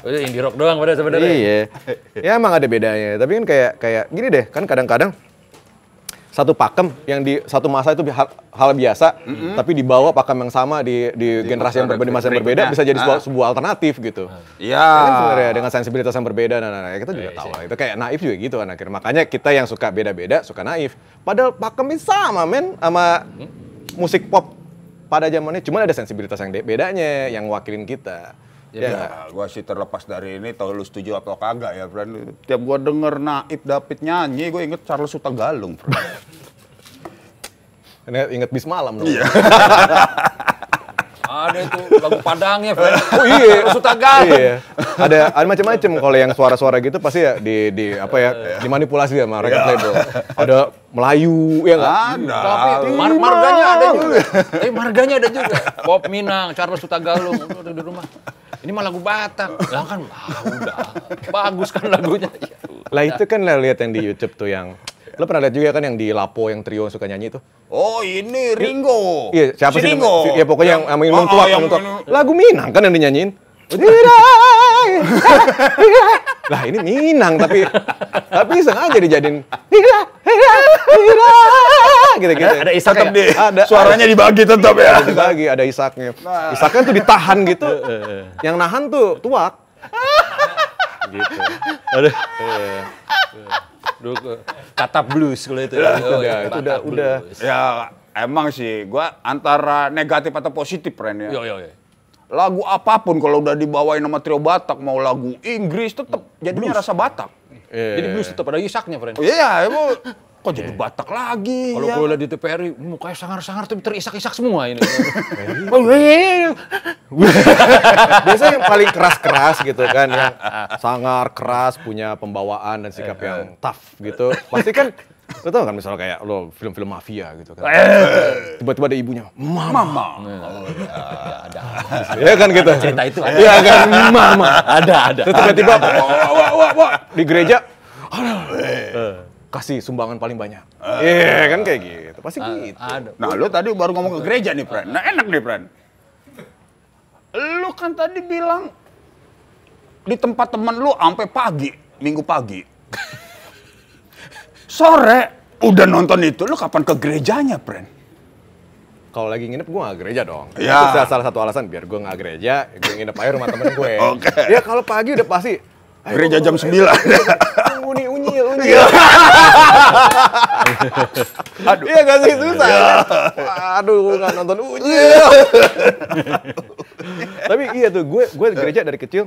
Udah indie rock doang pada sebenarnya. Iya. Ya emang ada bedanya, tapi kan kayak kayak gini deh, kan kadang-kadang satu pakem yang di satu masa itu hal, hal biasa, mm -hmm. tapi dibawa pakem yang sama di di, di generasi yang berbeda, masa yang berbeda bisa jadi sebuah, ah. sebuah alternatif gitu. Ah. Iya. Yeah. Iya. Kan dengan sensibilitas yang berbeda, nah, nah, nah kita juga yeah, tahu lah. Iya. Itu kayak naif juga gitu anak akhirnya. Makanya kita yang suka beda-beda suka naif. Padahal pakemnya sama men sama hmm. musik pop pada zamannya, cuma ada sensibilitas yang bedanya yang wakilin kita. Ya, ya gue sih terlepas dari ini, tau lu setuju atau kagak ya, friend. Tiap gua denger Naib David nyanyi, gua inget Charles Utagalung, friend. ini inget bis malam dong. Iya. ada itu lagu Padangnya, friend. Oh iya, Charles Utagalung. Iya. Ada, ada macam-macam kalau yang suara-suara gitu pasti ya di, di apa ya, iya. dimanipulasi sama record iya. label. Ada Melayu, ya nggak? Ada. Tapi iya. mar marganya ada juga. Tapi marganya ada juga. Bob Minang, Charles Utagalung, udah di rumah. Ini malah lagu Batak. Lah kan ah, udah. Bagus kan lagunya. lah itu kan lo lihat yang di YouTube tuh yang Lo pernah lihat juga kan yang di Lapo yang trio suka nyanyi itu? Oh ini Ringo. Iya siapa si sih? Ringo. Si, ya, pokoknya yang, yang, yang, yang, oh, yang yang, yang, yang yang, Lagu Minang kan yang dinyanyiin lah ini Minang tapi tapi sengaja dijadiin hira hira hira gitu gitu. Ada, isak tetap di, ada, suaranya ada, dibagi tetap ya. Ada iya, dibagi ada isaknya. Nah. Isaknya tuh ditahan gitu. Eh, eh, eh. Yang nahan tuh tuak. gitu. Aduh. Duh, kata blues kalau itu. Ya, oh, ya, itu udah, udah. Ya, emang sih, gua antara negatif atau positif, Ren ya. Yo, yo, yo lagu apapun kalau udah dibawain sama trio Batak mau lagu Inggris tetap jadinya blues. rasa Batak. Yeah. Jadi blues tetap ada isaknya, friend. Iya, yeah, emang kok jadi yeah. Batak lagi. Kalau ya. gue lihat di TPRI, mukanya sangar-sangar tapi terisak-isak semua ini. Oh, iya, iya, iya. Biasanya yang paling keras-keras gitu kan, yang sangar keras punya pembawaan dan sikap eh, eh. yang tough gitu. Pasti kan Lo tau kan misalnya kayak lo film-film mafia gitu kan. Eh. Tiba-tiba ada ibunya, mama. Mama. Oh, ya, ada. Ya kan gitu. Ada cerita itu ada. Ya kan, mama. Ada, ada. Tiba-tiba, wah, wah, wah, Di gereja, eh. kasih sumbangan paling banyak. Eh. Iya uh, yeah, kan kayak gitu. Pasti uh, gitu. Aduh. Nah, lo tadi baru ngomong ke gereja nih, Pren. Nah, enak nih, Pren. lo kan tadi bilang di tempat temen lo sampai pagi, minggu pagi. Sore udah nonton itu, lu kapan ke gerejanya, Pren? Kalau lagi nginep gue gak gereja dong. Ya. Itu salah satu alasan biar gue gak gereja, gue nginep aja rumah temen gue. Okay. Ya kalau pagi udah pasti gereja jam 9. Unyi unyil unyi. Aduh. Iya gak sih susah. Ya. Aduh gue gak nonton unyil. Iya. Tapi iya tuh gue gue gereja dari kecil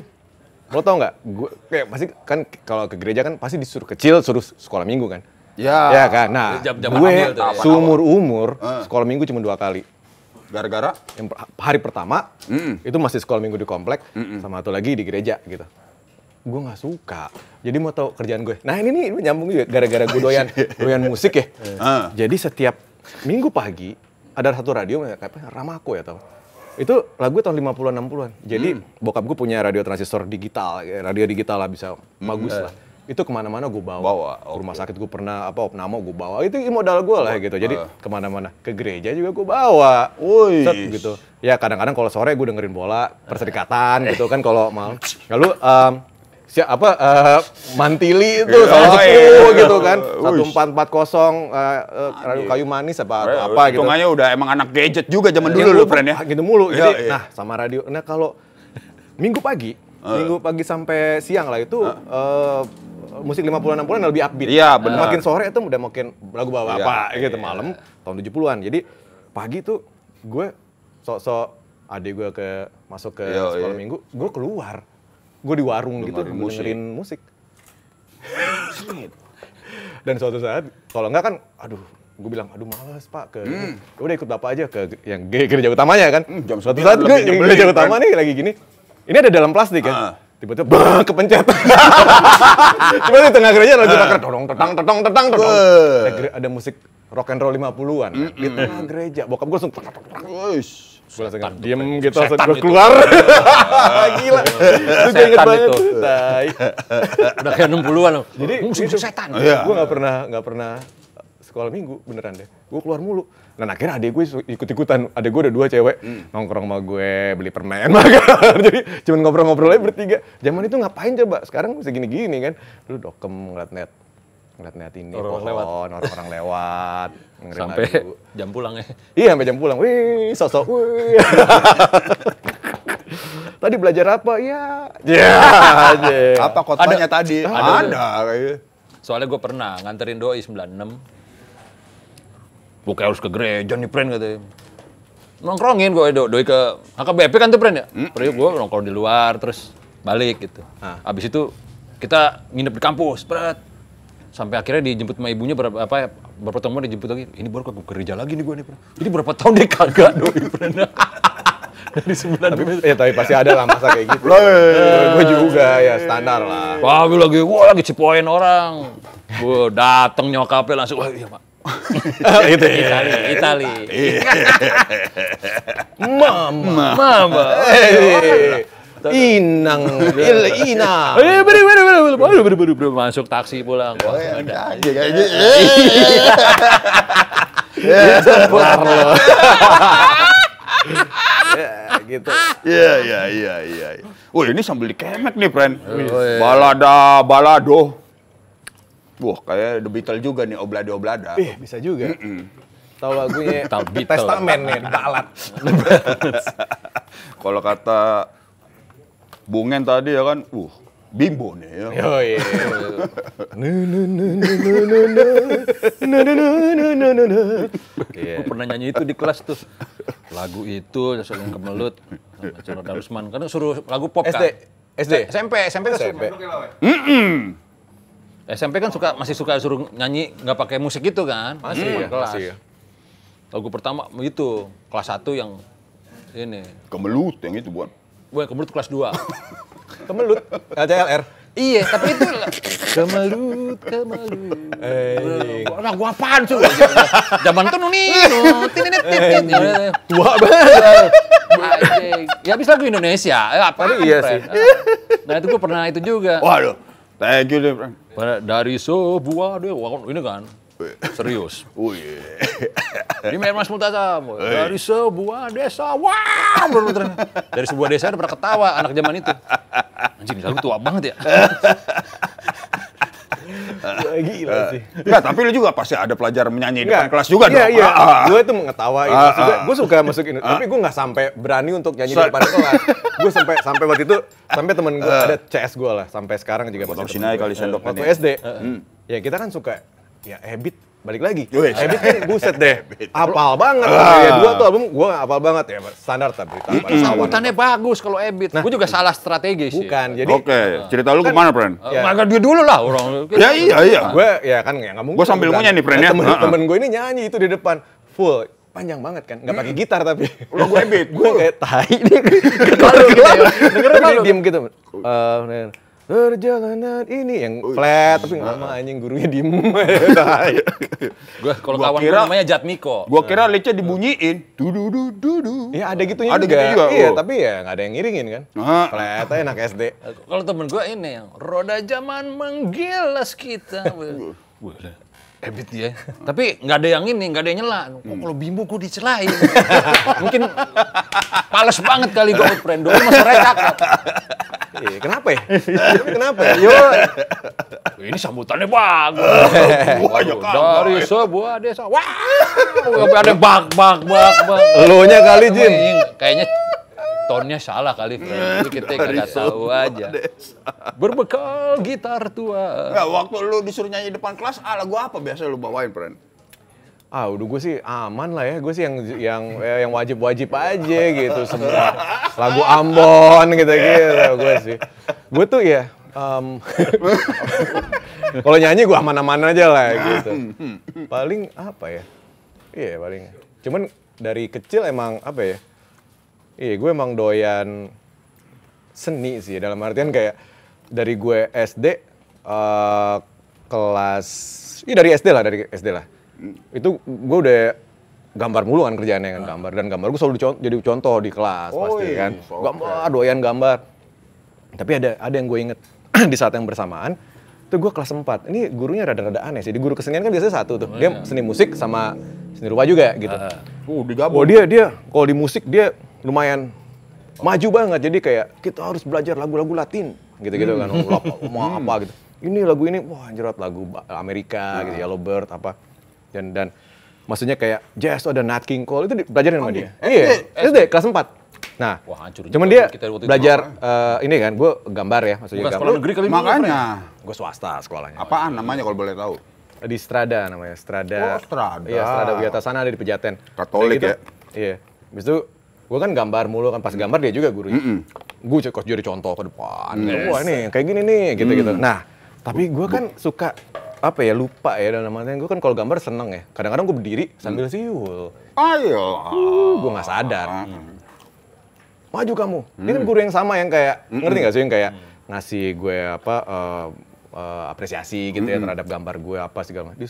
lo tau nggak gue kayak pasti kan kalau ke gereja kan pasti disuruh kecil suruh sekolah minggu kan Ya. Ya kan. Nah, gue ya. seumur umur eh. sekolah minggu cuma dua kali. Gara-gara? Yang hari pertama mm. itu masih sekolah minggu di komplek, mm -mm. sama satu lagi di gereja gitu gue nggak suka. Jadi mau tau kerjaan gue. Nah ini nih nyambung juga gara-gara gue doyan iya. doyan musik ya. Uh. Jadi setiap minggu pagi ada satu radio kayak apa Ramako ya tau. Itu lagu tahun 50-an 60-an. Jadi mm. bokap gue punya radio transistor digital, eh, radio digital lah bisa Mm. bagus hmm. lah itu kemana-mana gue bawa, bawa okay. rumah sakit gue pernah apa opnamo gue bawa itu modal gue lah gitu jadi uh. kemana-mana ke gereja juga gue bawa Uish. Set, gitu ya kadang-kadang kalau sore gue dengerin bola perserikatan eh. gitu kan kalau malam lalu um, siapa apa uh, mantili itu salah oh, iya. gitu kan satu empat empat kosong radio kayu manis apa atau apa gitu hitungannya udah emang anak gadget juga zaman iya, dulu loh, friend ya gitu mulu iya, jadi iya. nah sama radio nah kalau minggu pagi uh. minggu pagi sampai siang lah itu uh. Uh, musik 50-an 60-an lebih upbeat. Iya, benar. Makin sore itu udah makin lagu bawa apa iya, gitu iya. malam tahun 70-an. Jadi pagi tuh gue sok-sok adik gue ke masuk ke Yo, sekolah iya. minggu, gue keluar. Gue di warung gitu dengerin musik. musik. Dan suatu saat kalau enggak kan aduh gue bilang aduh males pak ke hmm. udah ikut bapak aja ke yang gereja utamanya kan hmm, jam suatu saat gue gereja utama nih lagi gini ini ada dalam plastik ya. Uh tiba-tiba bang kepencet cuma di tengah gereja lagi eh. bakar dorong tetang tetang tetang tetang eh. ada musik rock and roll 50-an mm ya, di tengah gereja bokap gue langsung gue langsung diem gitu langsung gue keluar ah, gila itu gue inget banget itu. udah kayak 60-an loh jadi musik setan gue iya. gak pernah gak pernah sekolah minggu beneran deh gue keluar mulu dan akhirnya adik gue ikut-ikutan. Adik gue ada dua cewek hmm. nongkrong sama gue beli permen makan. Jadi cuman ngobrol-ngobrol aja bertiga. Zaman itu ngapain coba? Sekarang bisa gini gini kan. lu dokem ngeliat net ngeliat net ini orang pohon, lewat. orang-orang lewat sampai lagu. jam pulang ya iya sampai jam pulang wih sosok wih tadi belajar apa ya ya yeah, apa kotanya ada, tadi ada, ada. soalnya gue pernah nganterin doi 96 Gue kayak harus ke gereja nih, pren katanya. Nongkrongin gue, eh, do, doi ke, angkat BP kan tuh, pren ya? Hmm. Pergi gue nongkrong di luar, terus balik gitu. Ah. Abis itu kita nginep di kampus, berat. Sampai akhirnya dijemput sama ibunya berapa apa berapa tahun dijemput lagi. Ini baru ke gereja lagi nih gue nih, pren Jadi berapa tahun dia kagak doi, friend. dari sebulan tapi, Ya tapi pasti ada lah masa kayak gitu. Iya, iya, iya. gue juga ya standar lah. Wah, gue lagi, wah lagi cipoin orang. Gue dateng nyokapnya langsung, wah iya pak, Oh, itu ya. Iya, iya. Itali, Itali. Mama. Mama. Inang, Ina. Eh, eh, beri, beri, beri, beri, beri, beri, beri, masuk taksi pulang. Wah, ada. Putar lo. gitu. Iya, iya, iya, iya. Wah, ini sambil dikemek nih, friend. Oh, iya. Balada, balado. Wah, kayak The Beatles juga nih, oblada-oblada. Eh, bisa juga. Mm -mm. Tahu lagunya Testamen nih, balat. Kalau kata Bungen tadi ya kan, uh, bimbo nih ya. Oh iya. Gue pernah nyanyi itu di kelas tuh. Lagu itu yang kemelut sama Darusman. Karena suruh lagu pop kan. SD. SD. SMP, SMP, SMP. Mm -mm. SMP kan suka masih suka suruh nyanyi nggak pakai musik gitu kan? Masih hmm. ya, kelas. Masih ya. Lagu pertama itu kelas satu yang ini. Kemelut yang itu bukan? Bukan kemelut kelas dua. kemelut LCLR. Iya, tapi itu kemelut, kemelut. Eh, orang gua apaan sih? Zaman tuh nuni, tua banget. Ya bisa lagu Indonesia, ya apa? Iya kan, sih. Nah, itu gua pernah itu juga. Waduh. Thank you, deh, Frank. Dari sebuah deh, ini kan. Serius. Oh iya. Ini main Mas Multazam. Dari sebuah desa. Wah, Dari sebuah desa ada pernah ketawa anak zaman itu. Anjing, lagu tua banget ya. Gila eh, sih. Enggak, tapi lu juga pasti ada pelajar menyanyi di kelas juga iya, dong. Iya, iya. Ah, ah. Gue itu mengetawain. itu ah, Gue suka masukin, tapi gue gak sampai berani untuk nyanyi di depan kelas. Gue sampai sampai waktu itu, sampai temen gue ada CS gue lah. Sampai sekarang juga. Potong sinai kali sendok Waktu ya? SD. Hmm. Ya kita kan suka, ya habit balik lagi. Habit kan buset deh. Ah. Iya, apal banget. Ya, dua tuh album gue apal banget ya. Standar tapi Sambutannya bagus kalau Ebit. Nah, gue juga salah strategi sih. Bukan. Jadi Oke, okay. cerita lu kan, kemana, Pren? Ya. Maka dia dulu lah orang. ya iya iya. Gue ya kan ya nggak mungkin. Gue sambil ngunyah nih, Pren ya. Nah, temen, temen gue ini nyanyi itu di depan full panjang banget kan nggak pakai gitar tapi lo gue ebit gue kayak tai nih kalau gitu ya? dengerin dia diem gitu eh, Perjalanan ini yang flat tapi nggak lama nah. anjing gurunya diem. gua kalau kawan kira, namanya Jatmiko. Gua kira lece dibunyiin. Du du du du Ya ada gitu ada juga. Gitu iya, oh. tapi ya nggak ada yang ngiringin kan. Nah. Flat aja anak SD. Kalau temen gua ini yang roda zaman menggilas kita. Ebit dia. Tapi nggak ada yang ini, nggak ada yang nyela. Kok hmm. Kalau bimbo gue dicelain. Mungkin pales banget kali gue out friend. Dulu masih retak. Iya, kenapa ya? kenapa ya? Ini sambutannya bagus. Ya. Wah, Waduh, dari sebuah desa. Wah. tapi ada bak bak bak bak. Elunya kali Jin. Kayaknya tonnya salah kali. Jadi kita nggak tahu aja. Berbekal gitar tua. Nah, waktu lu disuruh nyanyi depan kelas, ala ah, gua apa biasa lu bawain, friend? ah udah gue sih aman lah ya gue sih yang yang ya, yang wajib wajib aja gitu semua lagu Ambon gitu gitu gue sih gue tuh ya um, kalau nyanyi gue aman-aman aja lah gitu paling apa ya iya paling cuman dari kecil emang apa ya iya gue emang doyan seni sih dalam artian kayak dari gue SD uh, eh, kelas iya dari SD lah dari SD lah itu gue udah gambar mulu kan kerjaannya kan gambar dan gambar gue selalu dicont- jadi contoh di kelas oh, pasti kan so gambar doyan gambar tapi ada ada yang gue inget di saat yang bersamaan itu gue kelas 4 ini gurunya rada-rada aneh sih di guru kesenian kan biasanya satu tuh oh, dia iya. seni musik sama seni rupa juga gitu uh, uh digabung oh, dia dia kalau di musik dia lumayan oh. maju banget jadi kayak kita harus belajar lagu-lagu Latin gitu-gitu kan. hmm. kan mau apa, gitu ini lagu ini wah jerat lagu Amerika nah. gitu ya, ah. Bird apa dan dan maksudnya kayak jazz ada Nat King Cole itu belajarin sama oh, dia. Iya, itu iya, deh kelas 4. Nah, Wah, hancur cuman dia kita waktu belajar uh, ini kan, gue gambar ya maksudnya. Bukan sekolah negeri kali Makanya. Gue swasta sekolahnya. Apaan namanya kalau boleh tahu? Di Strada namanya, Strada. Oh, Strada. Iya, Strada Wiyata sana ada di Pejaten. Katolik gitu, ya? Iya. Habis itu gue kan gambar mulu kan, pas gambar dia juga gurunya. Mm -mm. Gue jadi contoh ke depan, yes. wah ini kayak gini nih, gitu-gitu. Mm. Nah, tapi gue kan suka apa ya lupa ya dan namanya gue kan kalau gambar seneng ya. Kadang-kadang gue berdiri sambil hmm. siul. Ayo. Uh, gue nggak sadar. Hmm. Maju kamu. Ini kan hmm. guru yang sama yang kayak hmm. ngerti nggak sih yang kayak ngasih gue apa uh, uh, apresiasi gitu ya terhadap gambar gue apa segala macam.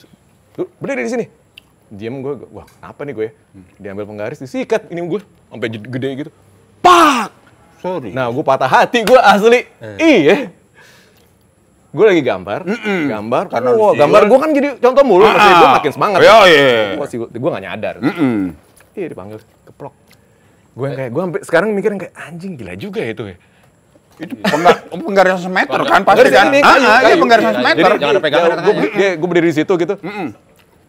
Berdiri di sini. Diam gue, wah apa nih gue? Diambil penggaris, disikat ini gue sampai gede gitu. Pak. Sorry. Nah, gue patah hati gue asli. Eh. Iya gue lagi gambar, mm -mm. gambar, karena wow, oh, gambar gue kan jadi contoh mulu, ah, maksudnya gue makin semangat. Oh, iya, iya. Gue gue gak nyadar. Mm -mm. Iya dipanggil, keplok. Gue kayak, gue sampai sekarang mikirin kayak anjing gila juga ya itu ya. Itu penggar, penggaris semeter kan pasti kan. ah, kayu, iya penggaris semeter. Jangan pegang Gue gue berdiri di situ gitu. Mm -mm.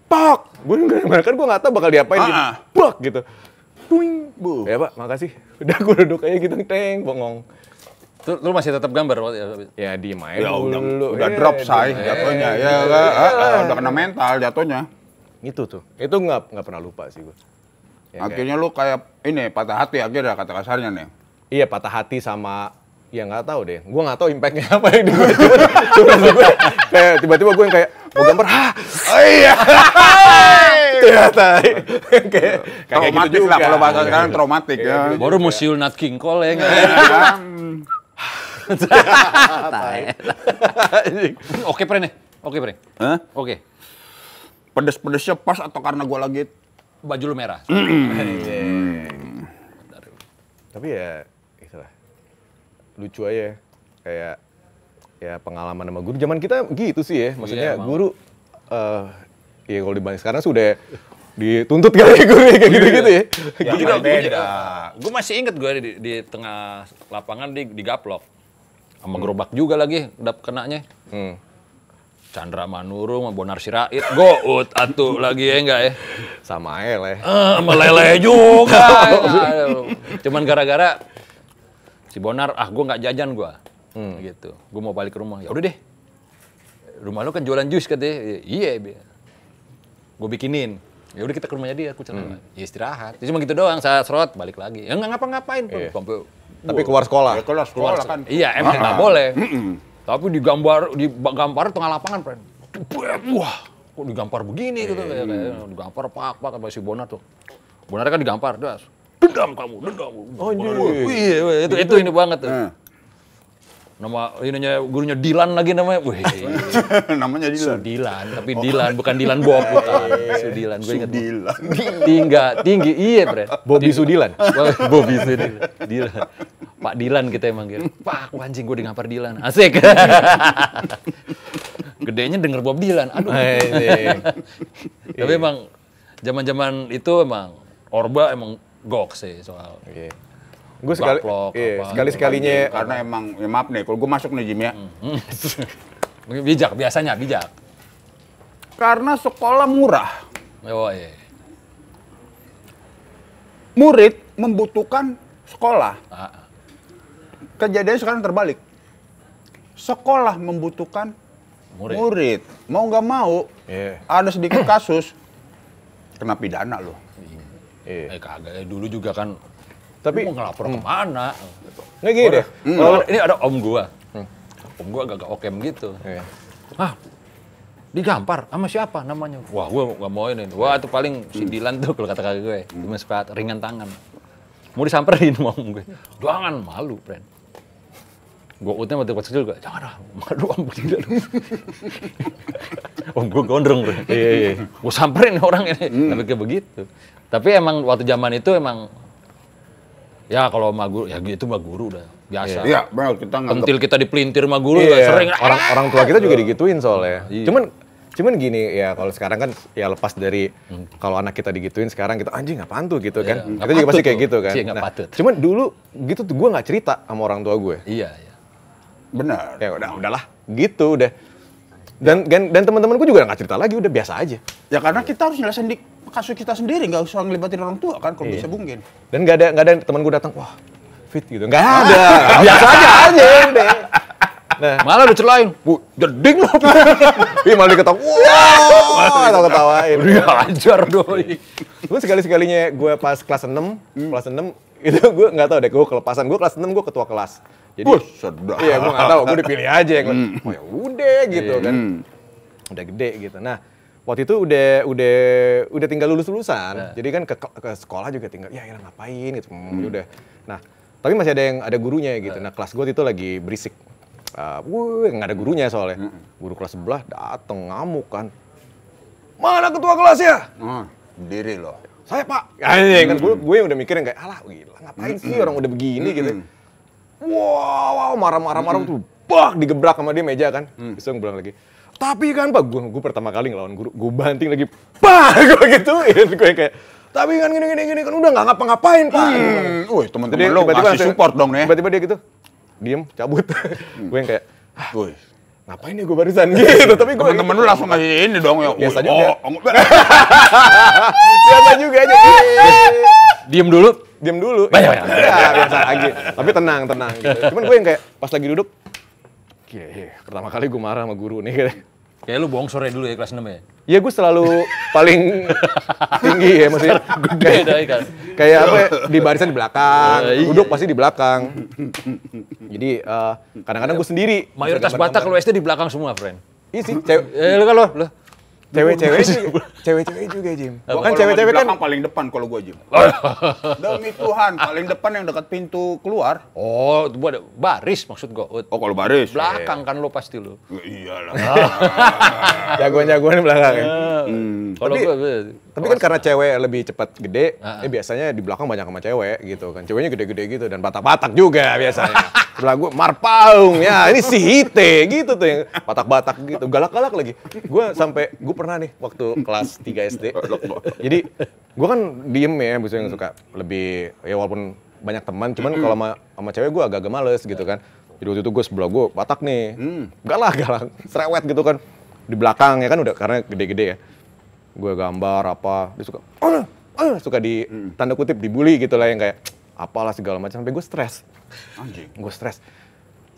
Pak, gue nggak kan gue nggak tahu bakal diapain gitu. Pak gitu. Tuing, bu. Ya pak, makasih. Udah gue duduk aja gitu, teng, bongong Lu, masih tetap gambar waktu Ya di main, ya, dulu. Udah, udah iya, yeah, drop say yeah, jatuhnya. Ya, yeah, ya, ya, ya iya. ah, ah, udah kena mental jatuhnya. Itu tuh. Itu nggak nggak pernah lupa sih gue. Ya, akhirnya kayak, lu kayak ini patah hati akhirnya kata kasarnya nih. Iya patah hati sama ya nggak tahu deh. Gue nggak tahu impactnya apa yang gue. kayak tiba-tiba gue yang kayak mau gambar ha. Oh iya. Ternyata kayak kayak gitu juga. kalau bahasa sekarang traumatik ya. Gitu Baru musiul Nat King Cole ya. Iya, Oke, Pre Oke, Pre. Hah? Oke. Pedes-pedesnya pas atau karena gua lagi baju lu merah. Iya. Tapi ya itulah. Lucu aja ya. kayak ya pengalaman sama guru zaman kita gitu sih ya. Maksudnya iya, guru eh ya kalau dibanding sekarang sudah dituntut kali ya guru ya, kayak gitu-gitu iya. ya. juga beda. Gue masih inget gue di, tengah lapangan di, di gaplok sama gerobak juga lagi udah kenanya hmm. Chandra Manurung, Bonar Sirait, Goood atuh lagi ya enggak ya? Sama aja leh. sama meleleh juga. Cuman gara-gara si Bonar, ah gue nggak jajan gue, hmm. gitu. Gue mau balik ke rumah. Ya udah deh, rumah lu kan jualan jus katanya. Iya, gue bikinin. Ya udah kita ke rumahnya dia, aku cerita, Hmm. Ya istirahat. Ya cuma gitu doang, saya serot balik lagi. Ya nggak ngapa-ngapain. Yeah tapi keluar sekolah. Ya, keluar sekolah, kan. Iya, emang nggak ah. boleh. Mm -mm. Tapi digambar digambar tengah lapangan, Pren. Wah, kok digampar begini gitu iya. kayak, kayak digampar pak pak sama si Bonar tuh. Bonar kan digampar, das. Dendam kamu, dendam. Oh, iya, itu, itu, itu ini banget tuh. Nah nama ininya gurunya Dilan lagi namanya. Wih. namanya Dilan. Sudilan, tapi oh. Dilan bukan Dilan Bob bukan. Sudilan gue ingat. Sudilan. Tingga, tinggi iya, Bre. Bobby Sudilan. Bobby Sudilan. Dilan. Pak Dilan kita emang gitu. Ya. Pak, anjing gue dengar Dilan. Asik. Gedenya denger Bob Dilan. Aduh. tapi emang zaman-zaman itu emang Orba emang gok sih soal. Iya gue sekali iya, apa, sekali sekalinya iya, karena emang ya maaf nih kalau gue masuk nih Jim ya mm-hmm. bijak biasanya bijak karena sekolah murah oh, iya. murid membutuhkan sekolah ah. ah. kejadian sekarang terbalik sekolah membutuhkan murid, murid. mau nggak mau yeah. ada sedikit kasus kena pidana loh. Eh, Eh, kagak. Eh, dulu juga kan tapi mau ngelapor hmm. kemana? Gitu. gini deh. Hmm. Kalau ini ada om gua. Hmm. Om gua agak oke gitu. Yeah. Ah, digampar sama siapa namanya? Wah, gua nggak mau ini. Wah, itu paling si hmm. Dilan tuh kalau kata kakak gue. Hmm. Cuma sepatu ringan tangan. Mau disamperin om gue. Jangan malu, friend. Gue utnya waktu kecil juga, jangan lah, malu om gila lu. om gue gondrong, bro. Iya, iya. iya. Gue samperin orang ini. Hmm. Tapi kayak begitu. Tapi emang waktu zaman itu emang Ya kalau sama guru, ya itu mah guru udah biasa. Iya, yeah, kita nganggep... Pentil kita dipelintir sama guru yeah. sering. Orang, ah! orang tua kita juga digituin soalnya. Yeah. Iya. Cuman cuman gini ya kalau sekarang kan ya lepas dari hmm. kalau anak kita digituin sekarang kita anjing nggak pantu gitu kan gak iya. kita juga pasti kayak gitu kan Cie, iya, nah, patut. cuman dulu gitu tuh gue nggak cerita sama orang tua gue iya iya benar ya udah udahlah gitu udah dan dan, dan teman gue juga nggak cerita lagi udah biasa aja ya karena kita harus nyelesain di kasus kita sendiri, nggak usah ngelibatin orang tua kan kalau iya. bisa mungkin. Dan nggak ada nggak ada teman gue datang, wah fit gitu, nggak ah. ada, biasa aja aja deh. Nah. Malah dicelain, bu, jeding loh. Ih, iya, malah diketawain Wah, wow, iya. ketawain. Dia ajar doi. Gue sekali-sekalinya gue pas kelas 6, hmm. kelas 6 itu gue nggak tahu deh, gue kelepasan. Gue kelas 6 gue ketua kelas. Jadi, sudah uh, iya gue nggak tahu, gue dipilih aja. Gue, hmm. oh ya udah gitu iya. kan. hmm. kan. Udah gede gitu. Nah, waktu itu udah udah udah tinggal lulus lulusan nah. Iya. jadi kan ke, ke sekolah juga tinggal ya ya ngapain gitu hmm. hmm. udah nah tapi masih ada yang ada gurunya gitu nah, nah kelas gue itu lagi berisik uh, ah, wuh nggak ada gurunya soalnya hmm. guru kelas sebelah dateng ngamuk kan mana ketua kelas ya hmm. diri loh saya pak ya, ya, ya kan gue, hmm. gue udah mikirin kayak alah gila ngapain sih hmm, orang udah begini gitu wow, wow marah-marah marah tuh bak digebrak sama dia meja kan mm. bisa bilang lagi tapi kan pak gue gue pertama kali ngelawan guru gue banting lagi pak gue gitu. Iya, gue kayak tapi kan gini gini gini kan udah nggak ngapa-ngapain pak hmm, wih teman-teman lo tiba -tiba ngasih support dong nih. tiba-tiba dia gitu diem cabut hmm. gue yang kayak ah, wih ngapain ya gue barusan gitu tapi gue temen-temen lu langsung ngasih ini dong ya biasa juga oh, biasa juga aja diem dulu diem dulu banyak banyak iya, biasa lagi tapi tenang tenang gitu. cuman gue yang kayak pas lagi duduk Iya, iya. Pertama kali gue marah sama guru nih. Kayak lu bohong sore dulu ya kelas 6 ya? Iya gue selalu paling tinggi ya maksudnya. Gede kan. Kayak apa ya, di barisan di belakang, uh, iya. duduk pasti di belakang. Jadi kadang eh, kadang-kadang gue sendiri. Mayoritas Batak lu SD di belakang semua, friend. Iya sih. Cewek. Eh, lu kan lu, Cewek-cewek cewek-cewek juga Jim. Bukan cewek-cewek kan paling depan kalau gua Jim. Demi Tuhan, paling depan yang dekat pintu keluar. Oh, gua buat baris maksud gua. Oh, kalau baris. Belakang eh. kan lo pasti lo. Ya iyalah. Jagoan-jagoan belakang. Ya. Hmm. Kalau gua tapi kan oh, karena cewek lebih cepat gede, uh-uh. eh, biasanya di belakang banyak sama cewek gitu kan. Ceweknya gede-gede gitu dan batak-batak juga biasanya. Sebelah gue marpaung ya, ini si Hite gitu tuh yang batak-batak gitu, galak-galak lagi. Gue sampai gue pernah nih waktu kelas 3 SD. Jadi gue kan diem ya, biasanya suka lebih ya walaupun banyak teman, cuman hmm. kalau sama, sama cewek gue agak-agak males gitu kan. Jadi waktu itu gue sebelah gue batak nih, hmm. galak-galak, serewet gitu kan. Di belakang ya kan udah karena gede-gede ya gue gambar apa dia suka oh, oh, suka di hmm. tanda kutip dibully gitu lah yang kayak apalah segala macam sampai gue stres anjing gue stres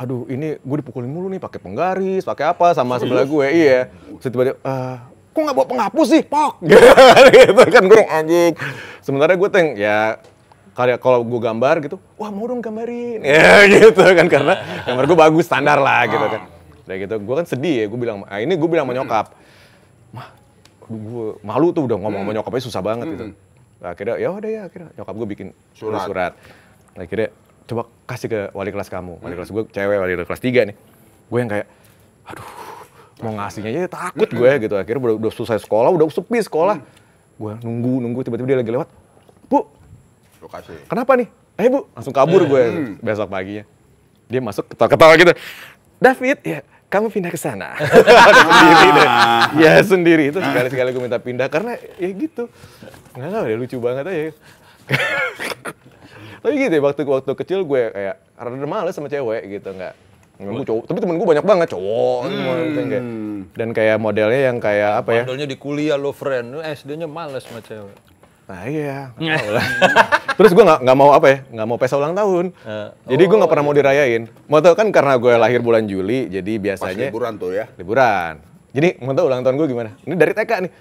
aduh ini gue dipukulin mulu nih pakai penggaris pakai apa sama sebelah gue iya Terus tiba-tiba uh, kok nggak bawa penghapus sih pok gitu kan gue anjing sementara gue teng ya karya kalau gue gambar gitu wah mau dong gambarin ya gitu kan karena gambar gue bagus standar lah gitu ah. kan udah gitu gue kan sedih ya gue bilang ah ini gue bilang menyokap hmm. mah aduh gue malu tuh udah ngomong sama hmm. nyokapnya susah banget gitu. Hmm. akhirnya ya udah ya akhirnya nyokap gue bikin surat. surat. akhirnya coba kasih ke wali kelas kamu. Wali hmm. kelas gue cewek, wali kelas tiga nih. Gue yang kayak aduh mau ngasihnya aja takut gue ya, gitu. Akhirnya udah, udah selesai sekolah, udah sepi sekolah. Gue nunggu nunggu tiba-tiba dia lagi lewat. Bu, Kenapa nih? Eh bu, langsung kabur gue besok paginya. Dia masuk ketawa-ketawa gitu. David, ya kamu pindah ke sana. sendiri deh. Ah. Ya sendiri itu sekali-sekali gue minta pindah karena ya gitu. Nggak tahu ya lucu banget aja. Tapi gitu ya, waktu waktu kecil gue kayak rada males sama cewek gitu nggak. Gue cowok, tapi temen gue banyak banget cowok hmm. Gitu kan, kayak. Dan kayak modelnya yang kayak apa ya? Modelnya di kuliah lo friend, eh, SD-nya males sama cewek. Nah iya, Terus gue nggak nggak mau apa ya, nggak mau pesta ulang tahun. Uh, jadi oh, gue nggak pernah iya. mau dirayain. Mau tau kan karena gue lahir bulan Juli, jadi biasanya Pas liburan tuh ya. Liburan. Jadi mau tau ulang tahun gue gimana? Ini dari TK nih.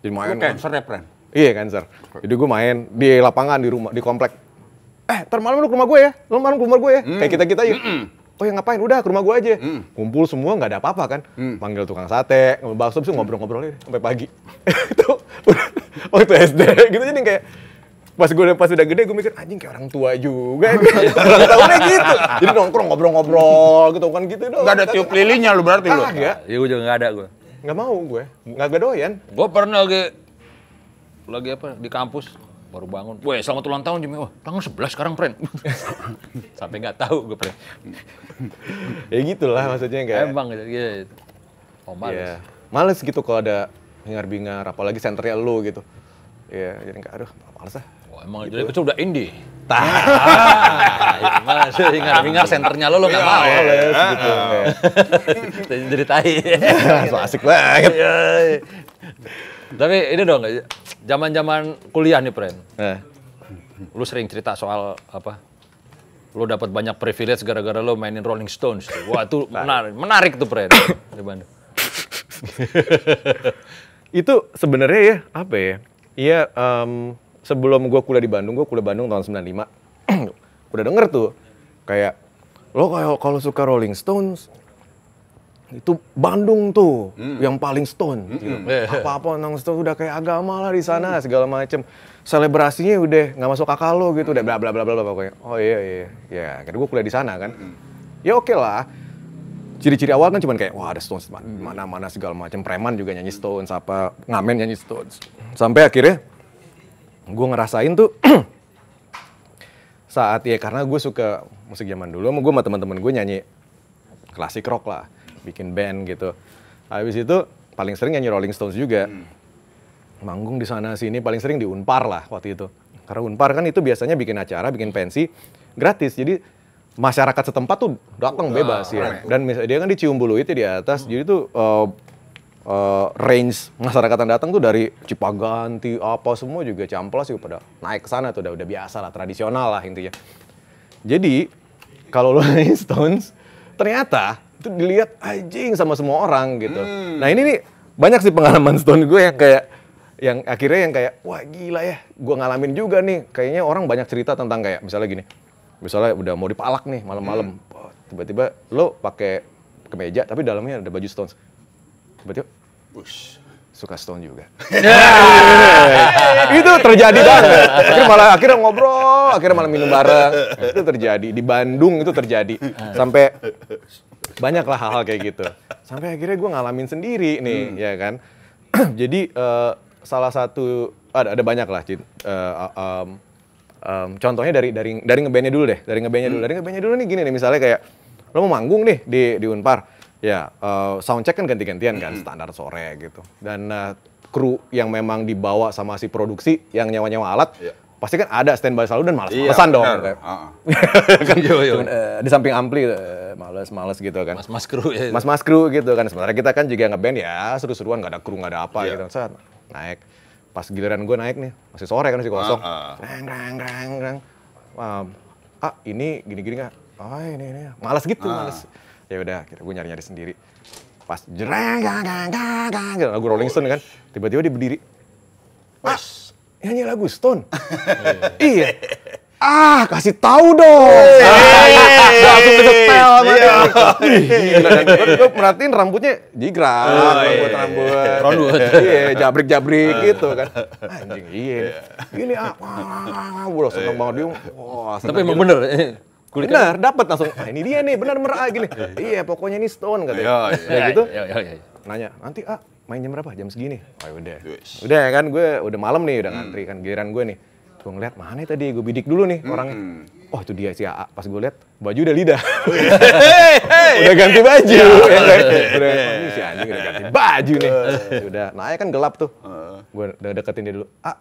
Jadi main. cancer ya, Pren? Iya cancer. Jadi gue main di lapangan di rumah di komplek. Eh, ntar malam lu ke rumah gue ya. Lu malam ke rumah gue ya. Mm. Kayak kita kita yuk. Mm -mm oh ya ngapain udah ke rumah gue aja hmm. kumpul semua nggak ada apa-apa kan hmm. manggil tukang sate bakso terus ngobrol-ngobrol aja sampai pagi itu waktu oh, SD gitu jadi kayak pas gue pas udah gede gue mikir anjing kayak orang tua juga ya. iya. orang kayak gitu jadi nongkrong ngobrol-ngobrol gitu kan gitu dong nggak ada tiup lilinnya lu berarti lu ya ya gue juga nggak ada gue nggak mau gue nggak gue doyan gue pernah lagi lagi apa di kampus baru bangun. Weh, selamat ulang tahun Jimmy. Wah, tanggal 11 sekarang, Pren. Sampai nggak tahu gue, Pren. ya gitulah maksudnya kayak. Emang gitu. Ya, gitu. Oh, males. Yeah. Males gitu kalau ada hingar-bingar, apalagi senternya lu gitu. Iya, jadi nggak, aduh, males lah. Oh, emang gitu. jadi kecil udah indie. Tah. Mas, iya, hingar bingar senternya lu, lo nggak iya, mau. Males gitu. Ah, ah. gitu. Jadi tai. So asik banget. Tapi ini dong, Zaman-zaman kuliah nih, Pren. Eh. Lu sering cerita soal apa? Lu dapat banyak privilege gara-gara lu mainin Rolling Stones. Tuh. Wah, itu menarik. Menarik tuh, Pren. Di Bandung. itu sebenarnya ya, apa ya? Iya, um, sebelum gua kuliah di Bandung, gua kuliah Bandung tahun 95. Udah denger tuh, kayak lo kalau kalau suka Rolling Stones itu Bandung tuh hmm. yang paling stone hmm. gitu. Hmm, iya. apa-apa nang stone udah kayak agama lah di sana hmm. segala macem selebrasinya udah nggak masuk akal lo gitu udah hmm. bla bla bla bla bla pokoknya oh iya iya ya karena gue kuliah di sana kan hmm. ya oke okay lah ciri-ciri awal kan cuma kayak wah ada Stones mana-mana segala macam preman juga nyanyi stone, siapa ngamen nyanyi stone, sampai akhirnya gue ngerasain tuh saat ya karena gue suka musik zaman dulu, mau gue sama teman-teman gue nyanyi klasik rock lah bikin band gitu habis itu paling sering nyanyi Rolling Stones juga hmm. manggung di sana sini paling sering di Unpar lah waktu itu karena Unpar kan itu biasanya bikin acara bikin pensi gratis jadi masyarakat setempat tuh datang bebas ya dan misalnya dia kan dicium bulu itu ya di atas hmm. jadi tuh uh, uh, range masyarakat yang datang tuh dari Cipaganti apa semua juga campur sih pada naik ke sana tuh udah udah biasa lah tradisional lah intinya. Jadi kalau lo Stones ternyata itu dilihat anjing sama semua orang gitu. Hmm. Nah ini nih banyak sih pengalaman Stone gue yang kayak yang akhirnya yang kayak wah gila ya gue ngalamin juga nih kayaknya orang banyak cerita tentang kayak misalnya gini misalnya udah mau dipalak nih malam-malam hmm. tiba-tiba lo pakai kemeja tapi dalamnya ada baju Stone tiba-tiba Bush. suka Stone juga itu terjadi banget akhirnya malah akhirnya ngobrol akhirnya malah minum bareng itu terjadi di Bandung itu terjadi sampai banyaklah hal-hal kayak gitu sampai akhirnya gue ngalamin sendiri nih hmm. ya kan jadi uh, salah satu ada ada banyak lah uh, um, um, contohnya dari dari dari ngebandnya dulu deh dari ngebandnya hmm. dulu dari ngebandnya dulu nih gini nih misalnya kayak lo mau manggung nih di di unpar ya uh, check kan ganti-gantian kan hmm. standar sore gitu dan uh, kru yang memang dibawa sama si produksi yang nyawa-nyawa alat yeah pasti kan ada standby selalu dan malas-malasan iya, dong. Kan? Ah, ah. Kan gitu, iya, Uh -uh. kan, uh, di samping ampli males males gitu kan mas mas kru ya mas mas kru gitu kan sebenarnya kita kan juga ngeband ya seru-seruan nggak ada kru nggak ada apa yeah. gitu saat naik pas giliran gue naik nih masih sore kan masih kosong uh, ah, uh. Ah. rang rang rang rang ah ini gini gini nggak oh ini ini males gitu uh. males ya udah kita gue nyari nyari sendiri pas jereng gang gang gang gang gitu, lagu Rolling Stone kan tiba-tiba dia berdiri mas nyanyi lagu Stone iya ah kasih tahu dong hey, ah, hey, iya. gue merhatiin rambutnya jigrak rambut oh, iya, rambut iya, rambut iya jabrik jabrik ah. gitu kan anjing iya ini ah gue seneng banget dia tapi emang gitu. bener eh, kulit bener dapat langsung ah ini dia nih bener merah gini iya pokoknya ini stone katanya Iya gitu nanya nanti ah main jam berapa jam segini oh udah udah kan gue udah malam nih udah hmm. ngantri kan giliran gue nih gue ngeliat mana tadi gue bidik dulu nih hmm. orangnya wah oh itu dia si AA pas gue lihat baju udah lidah oh, iya. udah ganti baju ya ya. udah oh, si anjing udah ganti baju nih ya udah naik ya kan gelap tuh gue udah deketin dia dulu ah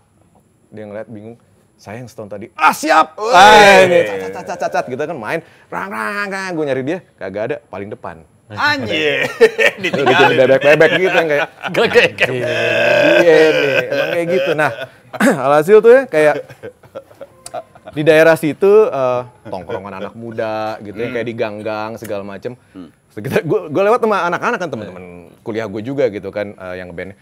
dia ngeliat bingung sayang stone tadi ah siap ah, ini cacat cacat cacat gitu kan main rang rang rang gue nyari dia kagak ada paling depan Anjir, bikin iya. iya. bebek-bebek gitu yang kayak kayak iya, iya emang kayak gitu. Nah, alhasil tuh ya kayak di daerah situ uh, tongkrongan anak muda gitu hmm. ya kayak di hmm. gang-gang segala macem. Hmm. Gue lewat sama anak-anak kan temen-temen kuliah gue juga gitu kan uh, yang band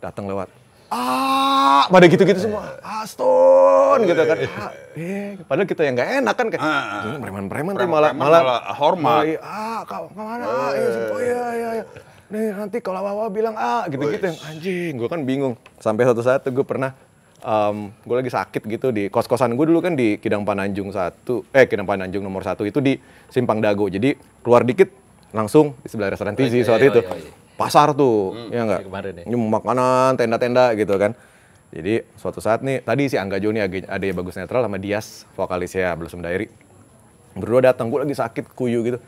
datang lewat ah pada gitu-gitu semua Aston iya. ah, gitu kan iya, iya. ah, eh padahal kita yang nggak enak kan kayak ah, ah. preman-preman tuh malah malah, hormat ah kau kemana ah, iya, oh ya ya. nih nanti kalau Wawa bilang ah gitu-gitu yang anjing gue kan bingung sampai satu saat gue pernah um, gue lagi sakit gitu di kos-kosan gue dulu kan di Kidang Pananjung satu eh Kidang Pananjung nomor satu itu di Simpang Dago jadi keluar dikit langsung di sebelah restoran Tizi oh, iya, saat iya, itu iya, iya pasar tuh, hmm, ya enggak? Kemarin ya. makanan, tenda-tenda gitu kan. Jadi suatu saat nih, tadi si Angga Joni ada yang bagus netral sama Dias, vokalisnya Blossom Diary. Berdua datang, gue lagi sakit kuyu gitu.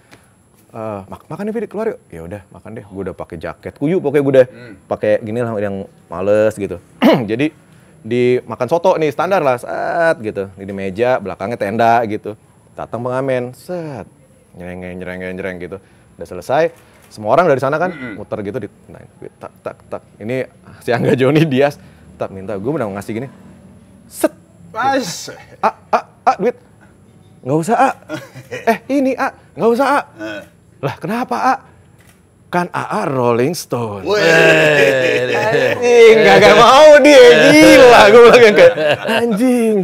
Uh, mak makan deh, ya, keluar yuk. Ya udah, makan deh. Gue udah pakai jaket kuyu, pokoknya gue udah hmm. pakai gini lah yang males gitu. Jadi di makan soto nih standar lah, set gitu. Di meja, belakangnya tenda gitu. Datang pengamen, set. Nyereng, nyereng, nyereng, nyereng gitu. Udah selesai, semua orang dari sana kan mm-hmm. muter gitu di nah, tak tak tak ini si Angga Joni Dias tak minta gue mau ngasih gini set Mas. a a a duit nggak usah a eh ini a nggak usah a eh. lah kenapa a kan AA Rolling Stone. Anjing, gak, gak mau dia, gila. Gue bilang yang kayak, anjing,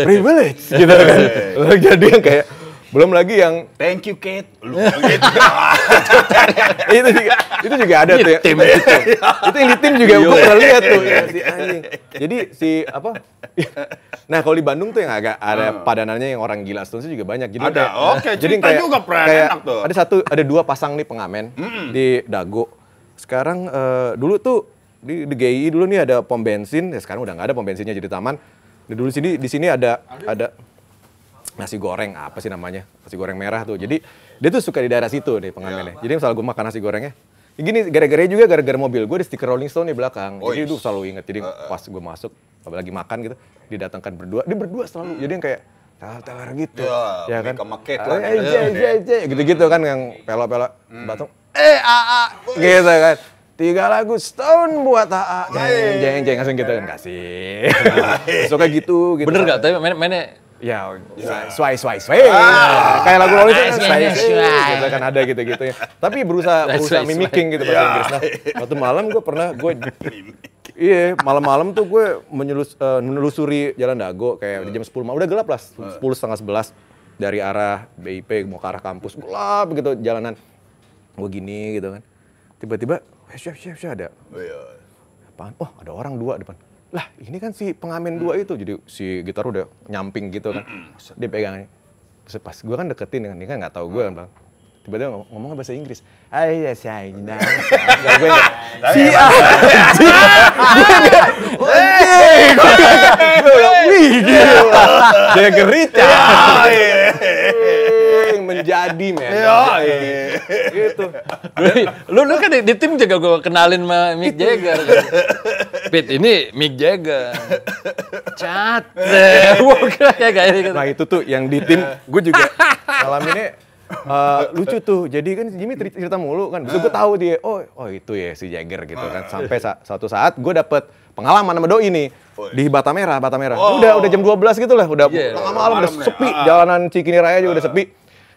privilege gitu kan. Jadi yang kayak, belum lagi yang thank you Kate. Lu itu juga itu juga ada iya, tuh ya. Tim iya. itu. itu yang di tim juga iya. gue pernah lihat tuh ya, si anjing. Jadi si apa? Nah, kalau di Bandung tuh yang agak ada hmm. padanannya yang orang gila Stones juga banyak. Jadi ada. Oke, okay, jadi kayak, juga kayak enak tuh. Ada satu ada dua pasang nih pengamen mm -mm. di Dago. Sekarang uh, dulu tuh di, di GI dulu nih ada pom bensin, ya sekarang udah nggak ada pom bensinnya jadi taman. Di dulu sini di sini ada ada, ada nasi goreng apa sih namanya nasi goreng merah tuh jadi dia tuh suka di daerah situ deh pengamennya iya, jadi misalnya gue makan nasi gorengnya gini gara-gara juga gara-gara mobil gue di stiker Rolling Stone di belakang oh, jadi udah selalu inget jadi eh, eh. pas gue masuk apalagi makan gitu didatangkan berdua dia berdua selalu jadi yang kayak telar-telar gitu. Iya, ya kan? ah, iya, gitu ya, ya kan lah gitu-gitu kan yang pelo-pelo hmm. batuk eh aa gitu kan tiga lagu Stone buat AA jeng jeng jeng langsung gitu kan kasih suka gitu gitu bener gak tapi mainnya Ya, ya. swai swai swai. Ah. Kayak lagu Rolling Stones kan swai swai Kita kan ada gitu-gitu ya. Tapi berusaha berusaha mimicking gitu bahasa ya. Inggris. Nah, waktu malam gue pernah gue Iya, malam-malam tuh gue menyelus uh, menelusuri Jalan Dago kayak di jam 10 malam udah gelap lah, 10 ah. setengah 11 dari arah BIP mau ke arah kampus gelap gitu jalanan. Gue gini gitu kan. Tiba-tiba, chef eh, siap siap siap ada. Oh, iya. Apaan? Oh, ada orang dua depan lah ini kan si pengamen dua itu jadi si gitar udah nyamping gitu kan dia pegang terus pas gue kan deketin kan dia kan nggak tahu gue kan tiba-tiba ngomong, bahasa Inggris ayo saya si nah, gue si ya, a si gue wih dia gerita ya menjadi men. Iya. iya. iya. Gitu. lu lu kan di, di tim juga gue kenalin sama Mick Jagger. Kan. Pit ini Mick Jagger. Cat. Gitu. nah itu tuh yang di tim gue juga ini uh, lucu tuh. Jadi kan si Jimmy cerita mulu kan. Bisa gue ah. tahu dia, oh oh itu ya si Jagger gitu kan. Sampai sa suatu saat gue dapet pengalaman sama doi nih di Bata Merah, Merah. Oh. Udah udah jam 12 gitu lah, udah yeah, iya. malam malam udah ya. sepi, ah. jalanan Cikini Raya juga udah ah. sepi.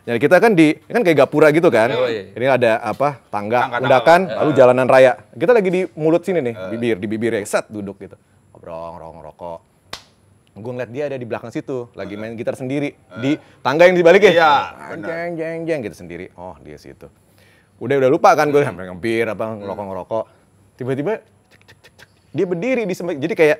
Jadi kita kan di kan kayak gapura gitu kan. Oh, iya. iya. Ini ada apa? Tangga, Tangga undakan, tangga. Eh, lalu eh. jalanan raya. Kita lagi di mulut sini nih, eh. bibir, di bibir ya. Set duduk gitu. Ngobrol, rokok. Gue ngeliat dia ada di belakang situ, lagi main gitar sendiri di tangga yang dibalikin. Iya, ah, jeng jeng jeng gitu sendiri. Oh, dia situ. Udah udah lupa kan gue hampir iya. ngempir apa iya. ngerokok ngerokok. Tiba-tiba dia berdiri di sempat jadi kayak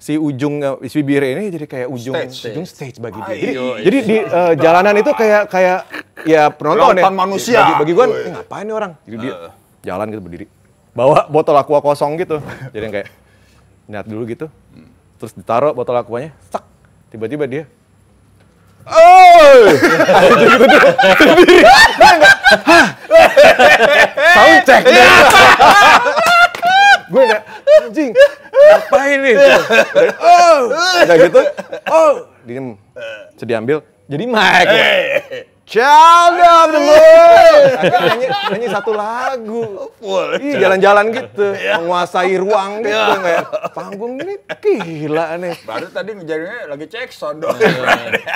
si ujung uh, si bibir ini jadi kayak ujung stage, ujung stage, bagi dia. Jadi, Ayo, jadi iya. di uh, jalanan itu kayak kayak ya penonton Lontan ya. manusia. Bagi, bagi gue, eh, ngapain nih orang? Jadi uh. dia jalan gitu berdiri. Bawa botol aqua kosong gitu. jadi kayak nyat dulu gitu. Terus ditaruh botol aquanya, sak. Tiba-tiba dia Oh, gitu Sound check gue kayak anjing ngapain nih oh udah gitu oh, oh diem sedih ambil jadi mic Child of the Moon. nyanyi, satu lagu. jalan-jalan gitu, yeah. menguasai ruang gitu yeah. kayak panggung ini gila nih. Baru tadi ngejarinnya lagi cek sound dong. Iya.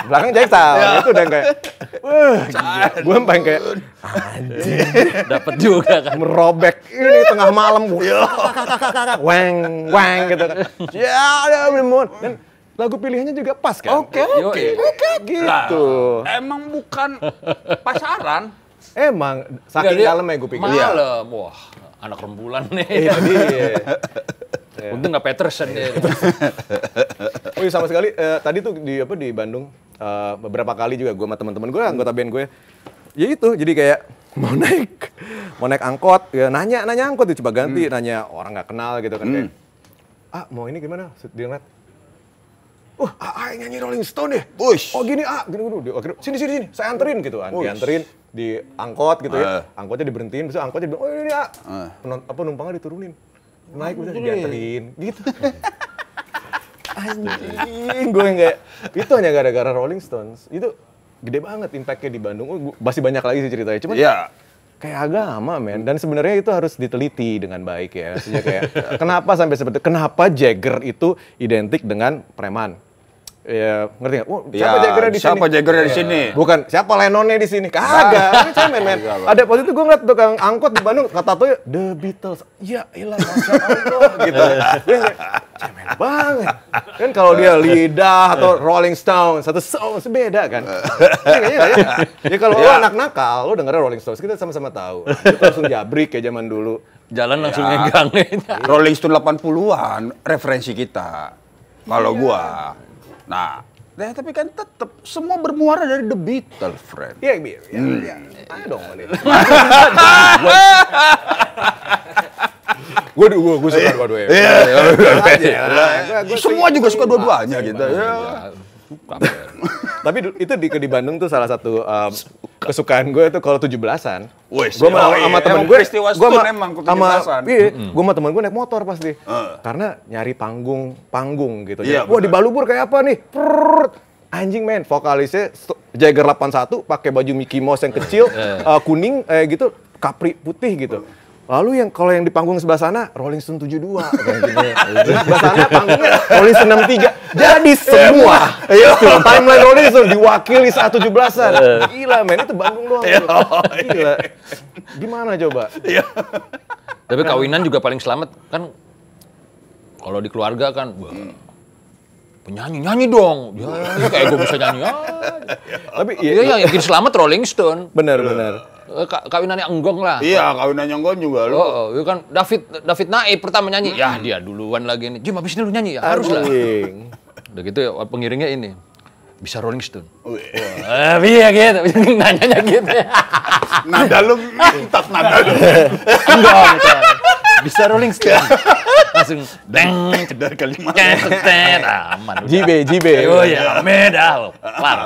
Belakang cek sound. Yeah. Itu udah kayak wah, gue pengen kayak anjing. Dapat juga kan. Merobek ini tengah malam gue. Iya. Weng, weng gitu. Child of the Moon lagu pilihannya juga pas kan? Oke, oke. Oke, gitu. Nah, emang bukan pasaran. Emang, saking iya, dalam ya gue pikir. Malam, iya. wah anak rembulan nih. Iya, iya. Untung nggak Peterson ya. oh iya sama sekali, uh, tadi tuh di apa di Bandung, uh, beberapa kali juga gue sama teman-teman gue, anggota band gue, ya itu, jadi kayak mau naik mau naik angkot ya nanya nanya angkot ya coba ganti hmm. nanya orang nggak kenal gitu kan hmm. kayak ah mau ini gimana dilihat Wah, uh, ah, nyanyi Rolling Stone ya? Bush. Oh gini, ah, gini, gini, gini, sini, sini, sini, saya anterin gitu kan. Dianterin, di angkot gitu ya. Eh. Angkotnya diberhentiin, terus angkotnya dibilang, oh ini A. Uh. apa, numpangnya diturunin. Naik, udah ya? dianterin, gitu. Anjing, gue enggak, Itu hanya gara-gara Rolling Stones. Itu gede banget impactnya di Bandung. Oh, masih banyak lagi sih ceritanya. Cuman yeah kayak agama men dan sebenarnya itu harus diteliti dengan baik ya Maksudnya kayak kenapa sampai seperti kenapa Jagger itu identik dengan preman Ya, ngerti gak? Oh, siapa ya, jagernya di sini? Siapa jagernya di iya. sini? Bukan, siapa Lennonnya di sini? Kagak, iya. ini cemen, men. Iya, Ada waktu itu gue ngeliat tukang angkot di Bandung, kata tuh The Beatles. Ya ilah, Masya Allah, gitu. cemen banget. Kan kalau dia lidah atau Rolling Stones satu song, sebeda kan? iya. ya. Ya kalau ya. lo anak nakal, lo dengerin Rolling Stones, kita sama-sama tahu. Itu langsung jabrik ya zaman dulu. Jalan langsung ya. Rolling Stone 80-an, referensi kita. Kalau gua. Nah, deh ya, tapi kan tetap semua bermuara dari The Beatles, friend. Iya, iya. iya. Hmm. Ayo iya. dong, boleh. gue gue gue suka dua-duanya. Iya. iya semua juga suka dua-duanya gitu. Ya. Iya. Tapi itu di, di Bandung tuh salah satu um, kesukaan gue tuh kalau tujuh belasan, oh, iya. Gue sama, sama temen gue, gue sama, emang sama, iya, hmm. gue sama temen gue naik motor pasti. Uh. Karena nyari panggung, panggung gitu. Yeah, Jadi, Wah di Balubur kayak apa nih? Prrrr. Anjing men, vokalisnya Jagger 81 pakai baju Mickey Mouse yang kecil, uh, kuning eh, gitu, kapri putih gitu. Lalu yang kalau yang di panggung sebelah sana Rolling Stone 72 kayak gitu. Iya. sebelah sana panggungnya Rolling Stone 63. Jadi iya. semua timeline Rolling Stone diwakili saat 17-an. Iya. Gila men, itu Bandung doang. Oh, Gila. Gimana coba? Tapi kawinan juga paling selamat kan kalau di keluarga kan wah, penyanyi nyanyi dong ya, kayak gue bisa nyanyi tapi iya, ya, iya, ya. yang bikin selamat Rolling Stone benar benar kawinannya Enggong lah. Iya, kawinannya Enggong juga lo. Oh, oh, kan David David naik pertama nyanyi. Hmm. Ya, dia duluan lagi ini. Jim habis ini lu nyanyi ya, harus lah. Udah gitu ya, pengiringnya ini. Bisa Rolling Stone. Wah, iya gitu. Nanyanya gitu. nada lu tas nada lu. Enggong. Bisa Rolling Stone. Langsung deng cedar kalimat. Aman. JB, JB. Oh ya, Medah.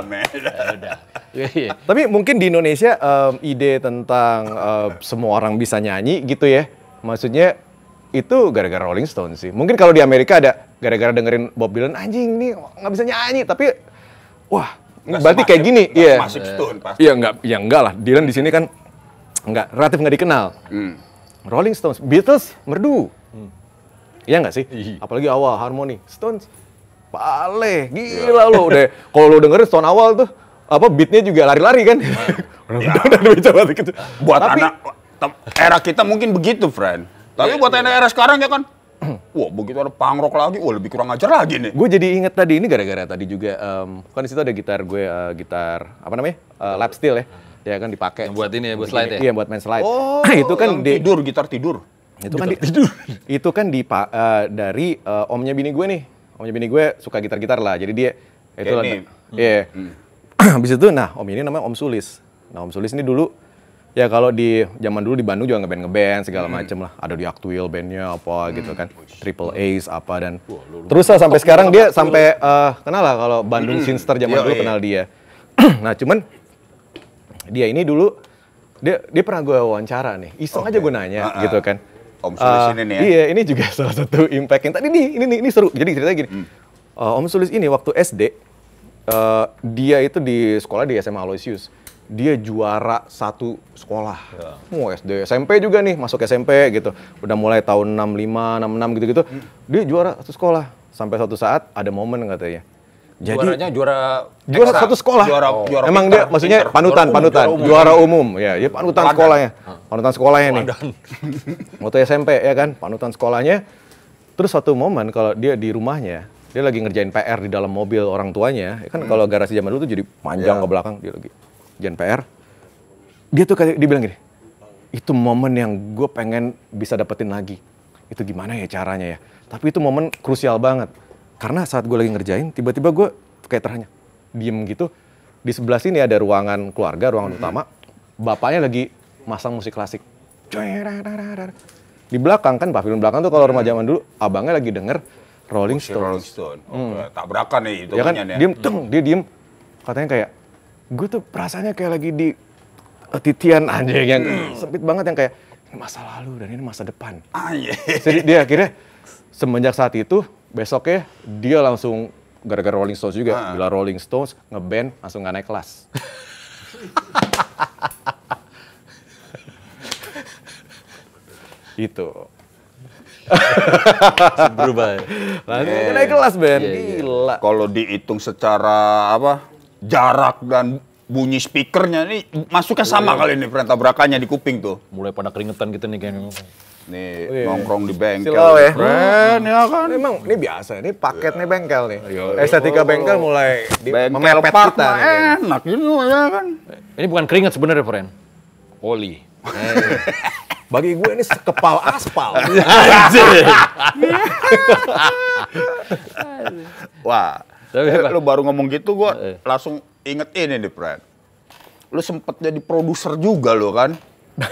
Medah. Udah. Iya, iya. Tapi mungkin di Indonesia um, ide tentang um, semua orang bisa nyanyi gitu ya. Maksudnya itu gara-gara Rolling Stone sih. Mungkin kalau di Amerika ada gara-gara dengerin Bob Dylan anjing nih nggak bisa nyanyi tapi wah gak berarti kayak gini, iya. Masih iya. Stone pasti. Iya nggak, ya enggak lah. Dylan di sini kan nggak relatif nggak dikenal. Hmm. Rolling Stones, Beatles merdu. Hmm. Iya sih? Apalagi awal harmoni. Stones pale, gila yeah. lo udah. Kalau lo dengerin Stone awal tuh apa beatnya juga lari-lari kan. Ya. Buat Tapi, anak era kita mungkin begitu, friend. Tapi iya, buat iya. anak era sekarang ya kan. Wah, begitu ada pangrok lagi, wah lebih kurang ajar lagi nih. Gue jadi inget tadi ini gara-gara tadi juga um, kan di situ ada gitar gue uh, gitar apa namanya? Uh, lap steel ya. Ya kan dipakai. Yang buat ini ya, buat slide ya. Iya, buat main slide. Oh, itu kan di, tidur gitar tidur. Itu kan gitar kan di, tidur. Itu kan di uh, dari uh, omnya bini gue nih. Omnya bini gue suka gitar-gitar lah. Jadi dia itu hmm. Iya. Yeah, hmm. habis itu nah om ini namanya om Sulis nah om Sulis ini dulu ya kalau di zaman dulu di Bandung juga ngeband ngeband segala hmm. macem lah ada di Actuil bandnya apa hmm. gitu kan Triple A's apa dan Wah, lu, terus lah eh, sampai sekarang dia sampai uh, kenal lah kalau Bandung hmm. Sinster zaman Yo, dulu iya. kenal dia nah cuman dia ini dulu dia dia pernah gue wawancara nih iseng okay. aja gue nanya uh -uh. gitu kan Om Sulis uh, ini nih ya iya ini juga salah satu impact yang tadi nih ini ini, ini seru jadi ceritanya gini hmm. uh, Om Sulis ini waktu SD uh, dia itu di sekolah di SMA Aloysius dia juara satu sekolah. Ya. Oh, SD, SMP juga nih, masuk SMP gitu. Udah mulai tahun 65, 66 gitu-gitu. Hmm. Dia juara satu sekolah. Sampai suatu saat ada momen katanya. Jadi juaranya juara juara satu sekolah. Juara, oh. juara Emang pinter, dia maksudnya pinter. panutan, juara panutan, umum, juara umum. umum. Ya, dia panutan Landan. sekolahnya. Panutan sekolahnya Landan. nih. Waktu SMP ya kan, panutan sekolahnya. Terus satu momen kalau dia di rumahnya dia lagi ngerjain PR di dalam mobil orang tuanya ya kan hmm. kalau garasi zaman dulu tuh jadi panjang yeah. ke belakang dia lagi ngerjain PR dia tuh kayak dibilang gini itu momen yang gue pengen bisa dapetin lagi itu gimana ya caranya ya tapi itu momen krusial banget karena saat gue lagi ngerjain tiba-tiba gue kayak terhanya diem gitu di sebelah sini ada ruangan keluarga ruangan -hmm. utama bapaknya lagi masang musik klasik di belakang kan pak film belakang tuh kalau rumah zaman dulu abangnya lagi denger Rolling oh, Stone. Rolling Stone. Oke, hmm. Oh, tabrakan nih itu ya kan, ya. Diem, teng, dia diem. Katanya kayak gue tuh perasaannya kayak lagi di eh, titian anjing yang hmm. sempit banget yang kayak ini masa lalu dan ini masa depan. Ah, yeah. Jadi dia akhirnya semenjak saat itu besoknya dia langsung gara-gara Rolling Stones juga. Ah. Bila Rolling Stones ngeband langsung nggak naik kelas. itu. berubah. Langsung yeah. naik kelas iya, Ben. Yeah, yeah. Gila. Kalau dihitung secara apa? Jarak dan bunyi speakernya ini masuknya sama iya. kali ini perintah berakannya di kuping tuh. Mulai pada keringetan gitu nih kayaknya. Nih oh, iya. iya. nongkrong di bengkel. Silau ya. Keren ya kan. Hmm. emang ini biasa, ini paket nih bengkel nih. Ayo, Estetika oh, bengkel mulai di bengkel part kita. Nih, enak ini ya kan. Ini bukan keringet sebenarnya, friend. Oli. Eh. Bagi gue ini sekepal aspal. Wah, Tapi lu baru ngomong gitu gue eh. langsung inget ini nih, Fred. Lu sempet jadi produser juga lo kan?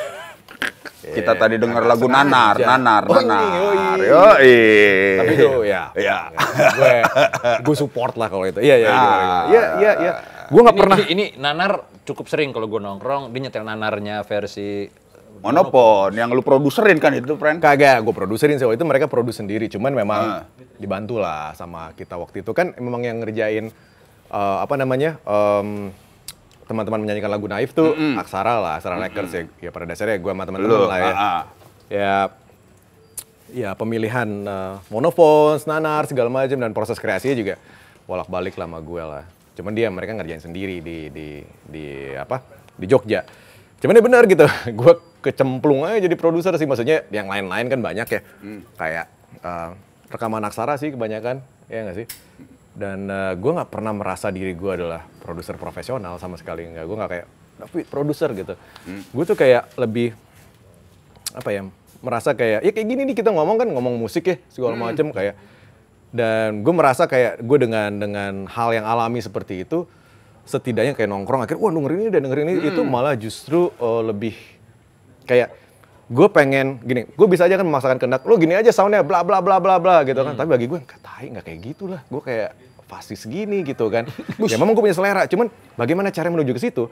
Kita eh, tadi dengar lagu Nanar, Nanar, Nanar. Oh, iya, oh iya. Tapi itu ya. Iya. Gue gue support lah kalau itu. Iya, iya. Iya, iya, iya. iya gue nggak pernah. Ini, ini Nanar cukup sering kalau gue nongkrong, dia nyetel Nanarnya versi monopon yang lu produserin kan itu friend kagak gue produserin sih waktu itu mereka produs sendiri cuman memang nah. dibantu lah sama kita waktu itu kan memang yang ngerjain uh, apa namanya um, teman-teman menyanyikan lagu naif tuh mm -hmm. aksara lah aksara mm -hmm. records ya, ya pada dasarnya gue sama teman-teman lah ya uh-uh. ya ya pemilihan uh, monopons nanar segala macam dan proses kreasinya juga bolak balik lama gue lah cuman dia mereka ngerjain sendiri di di di apa di Jogja cuman dia ya benar gitu gue kecemplung aja jadi produser sih maksudnya yang lain-lain kan banyak ya hmm. kayak uh, rekaman aksara sih kebanyakan ya nggak sih dan uh, eh, gue nggak pernah merasa diri gue adalah produser profesional sama sekali nggak gue nggak kayak tapi produser gitu hmm. gue tuh kayak lebih apa ya merasa kayak ya kayak gini nih kita ngomong kan ngomong musik ya segala hmm. macam kayak dan gue merasa kayak gue dengan dengan hal yang alami seperti itu setidaknya kayak nongkrong akhirnya wah dengerin ini dan dengerin ini hmm. itu malah justru uh, lebih kayak gue pengen gini, gue bisa aja kan memaksakan kendak, lo gini aja soundnya bla bla bla bla bla gitu kan. Hmm. Tapi bagi gue nggak tahi nggak kayak gitulah, gue kayak pasti segini gitu kan. ya memang gue punya selera, cuman bagaimana cara menuju ke situ?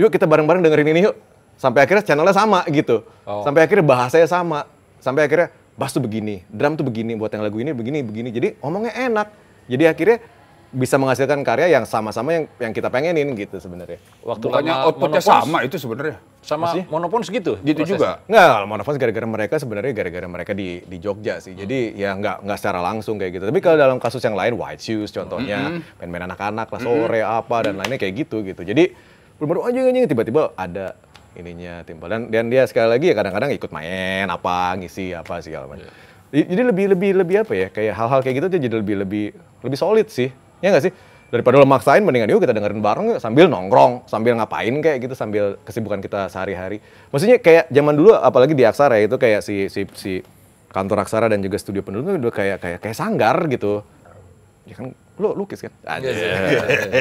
Yuk kita bareng-bareng dengerin ini yuk. Sampai akhirnya channelnya sama gitu. Oh. Sampai akhirnya bahasanya sama. Sampai akhirnya bass tuh begini, drum tuh begini, buat yang lagu ini begini begini. Jadi omongnya enak. Jadi akhirnya bisa menghasilkan karya yang sama-sama yang yang kita pengenin gitu sebenarnya. Waktu Bukannya outputnya sama itu sebenarnya. Sama sih. segitu gitu. Gitu proses. juga. Enggak, monopon gara-gara mereka sebenarnya gara-gara mereka di di Jogja sih. Hmm. Jadi ya nggak nggak secara langsung kayak gitu. Tapi kalau dalam kasus yang lain White Shoes contohnya, hmm. main-main anak-anak lah hmm. sore hmm. apa dan hmm. lainnya kayak gitu gitu. Jadi baru aja anjing tiba-tiba ada ininya timbal dan dan dia sekali lagi ya kadang-kadang ikut main apa ngisi apa segala macam. Yeah. Jadi lebih lebih lebih apa ya kayak hal-hal kayak gitu aja jadi lebih lebih lebih solid sih Ya nggak sih? Daripada lo maksain, mendingan yuk kita dengerin bareng yuk, sambil nongkrong, sambil ngapain kayak gitu, sambil kesibukan kita sehari-hari. Maksudnya kayak zaman dulu, apalagi di Aksara itu kayak si, si, si kantor Aksara dan juga studio penulis itu udah kayak, kayak, kayak sanggar gitu. Ya kan lu lukis kan? Iya Anjir. Yeah.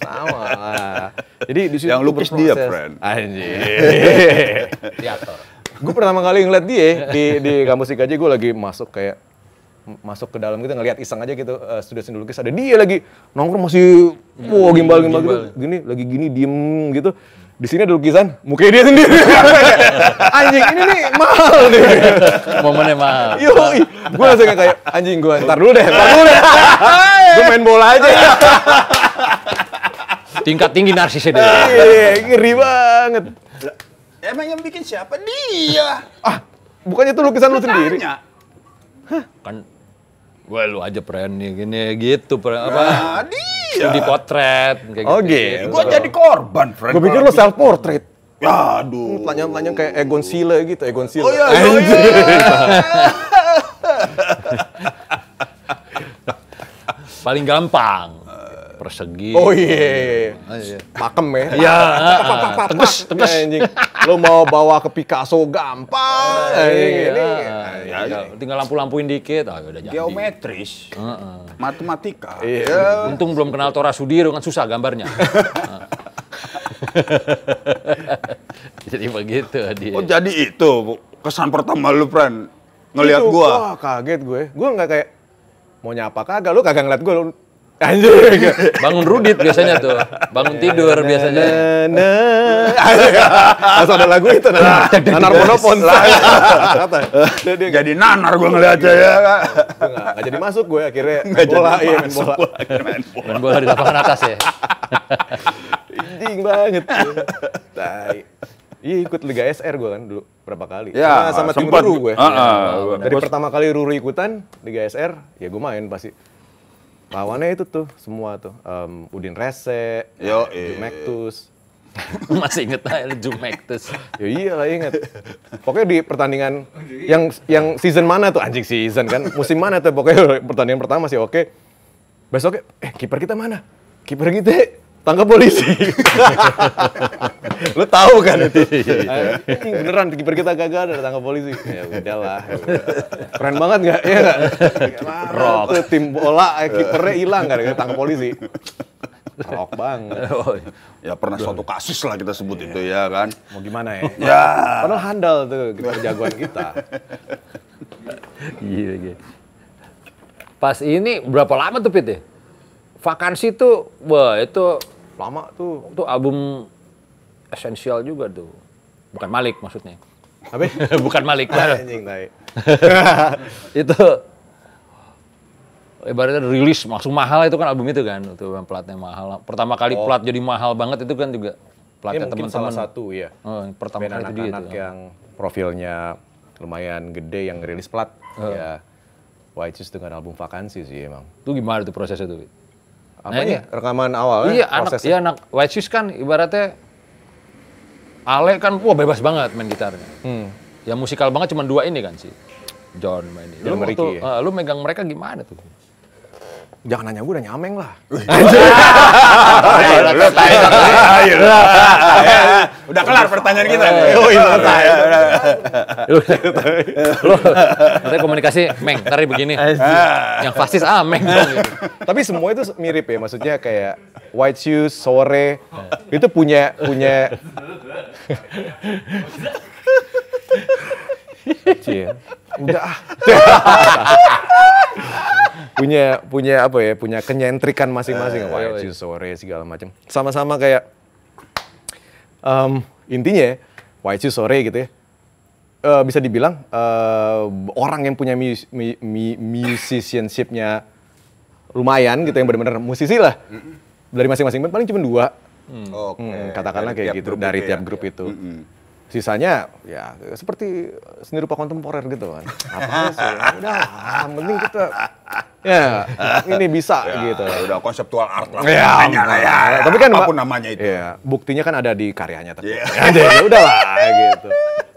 Sama lah. Jadi di situ yang lukis berproses. dia, friend. Anjir. Teater. gue pertama kali ngeliat dia di di kampus IKJ gue lagi masuk kayak masuk ke dalam gitu ngelihat iseng aja gitu eh, uh, seni lukis ada dia lagi nongkrong masih hmm, wow gitu. gimbal gimbal, gitu gini lagi gini diem gitu di sini ada lukisan mukanya dia sendiri anjing ini nih mahal nih momennya mahal yuk gue langsung kayak anjing gue ntar dulu deh ntar dulu deh gue main bola aja tingkat tinggi narsisnya dia iya ngeri banget emang yang bikin siapa dia ah bukannya itu lukisan lu sendiri Hah? kan Wah lu aja peran nih gini gitu pren apa? Nah, Di potret kayak gitu, oh, gitu. Gue gitu. Gua jadi korban Gue Gua pikir lu self portrait. Ya, aduh. Tanya-tanya hmm, kayak Egon Sile gitu, Egon Sile. Oh iya, oh, iya. Paling gampang persegi. Oh iya. Oh, iya. Pakem ya. Iya. terus, ah, tegas. Eh, Lo mau bawa ke Picasso gampang. Oh, eh, iya. Ah. Ini, ya, ya, tinggal lampu-lampuin dikit, oh, udah jadi. Geometris. Uh -uh. Matematika. Iya. Ya. Untung belum kenal Tora Sudiro kan susah gambarnya. jadi begitu dia. Oh jadi itu kesan pertama lu Pran ngelihat gua. Wah kaget gue. Gue nggak kayak mau nyapa kagak lu kagak ngeliat gue lu Anjir. Bangun rudit biasanya tuh. Bangun tidur biasanya. Nah, Asal ada lagu itu nah. nah nanar monopon. jadi nanar gue ngeliat aja ya. Gak jadi masuk gue akhirnya. bola, ya, main bola. Main bola. di lapangan atas ya. Ding banget. Tai. Iya ikut Liga SR gue kan dulu berapa kali. Ya, sama, sama tim Ruru gue. Iya, Dari pertama kali Ruru ikutan Liga SR, ya gue main pasti lawannya itu tuh semua tuh um, Udin Rese, Yo, eh, eh. Jumektus. Masih inget aja Jumektus. ya iya lah inget. Pokoknya di pertandingan yang yang season mana tuh anjing season kan musim mana tuh pokoknya pertandingan pertama sih oke. Okay. Besoknya eh kiper kita mana? Kiper kita tangkap polisi. Lu tahu kan itu? Iya. Beneran kiper kita gagal dari tangkap polisi. Ya udahlah. Keren banget nggak? Ya enggak? Rock. Tim bola eh, kipernya hilang kan dari tangkap polisi. Rock banget. Oh, iya. ya pernah suatu kasus lah kita sebut itu ya kan. Mau gimana ya? ya. Padahal handal tuh kita jagoan kita. Iya, iya. Pas ini berapa lama tuh Pit ya? Vakansi tuh, wah itu lama tuh. Itu album esensial juga tuh. Bukan Malik maksudnya. Apa? Bukan Malik. Anjing itu ibaratnya rilis langsung mahal itu kan album itu kan itu kan platnya mahal pertama kali oh. plat jadi mahal banget itu kan juga platnya teman-teman salah satu ya oh, pertama kali anak -anak itu anak yang profilnya lumayan gede yang rilis plat uh. ya White dengan album vakansi sih emang itu gimana tuh prosesnya tuh apa nah, ya rekaman awal ya, iya anak iya anak White Shoes kan ibaratnya Ale kan wah bebas banget main gitarnya hmm. yang musikal banget cuma dua ini kan sih John main ini lu, ya? uh, lu megang mereka gimana tuh Jangan nanya gue, udah nyameng lah. Udah kelar pertanyaan kita. nanti komunikasi, Meng, tadi begini. Yang fasis, ah, Meng. Tapi semua itu mirip ya, maksudnya kayak White Shoes, Sore, itu punya, punya... Cie. Udah ah. punya punya apa ya? Punya kenyentrikan masing-masing. Eh, wah, -masing. sore segala macam. Sama-sama kayak um, intinya you ya, sore gitu ya. Uh, bisa dibilang uh, orang yang punya mus, mu, mu, musicianshipnya lumayan gitu yang benar-benar musisi lah. Dari masing-masing band paling cuma dua. Hmm. Okay. Hmm, katakanlah dari kayak gitu dari tiap ya. grup iya. itu. Mm -hmm sisanya ya seperti seni rupa kontemporer gitu kan apa sih udah yang penting kita ya ini bisa ya, gitu udah konseptual art lah ya, ya, tapi kan apapun namanya itu ya, buktinya kan ada di karyanya tapi yeah. ya udah lah gitu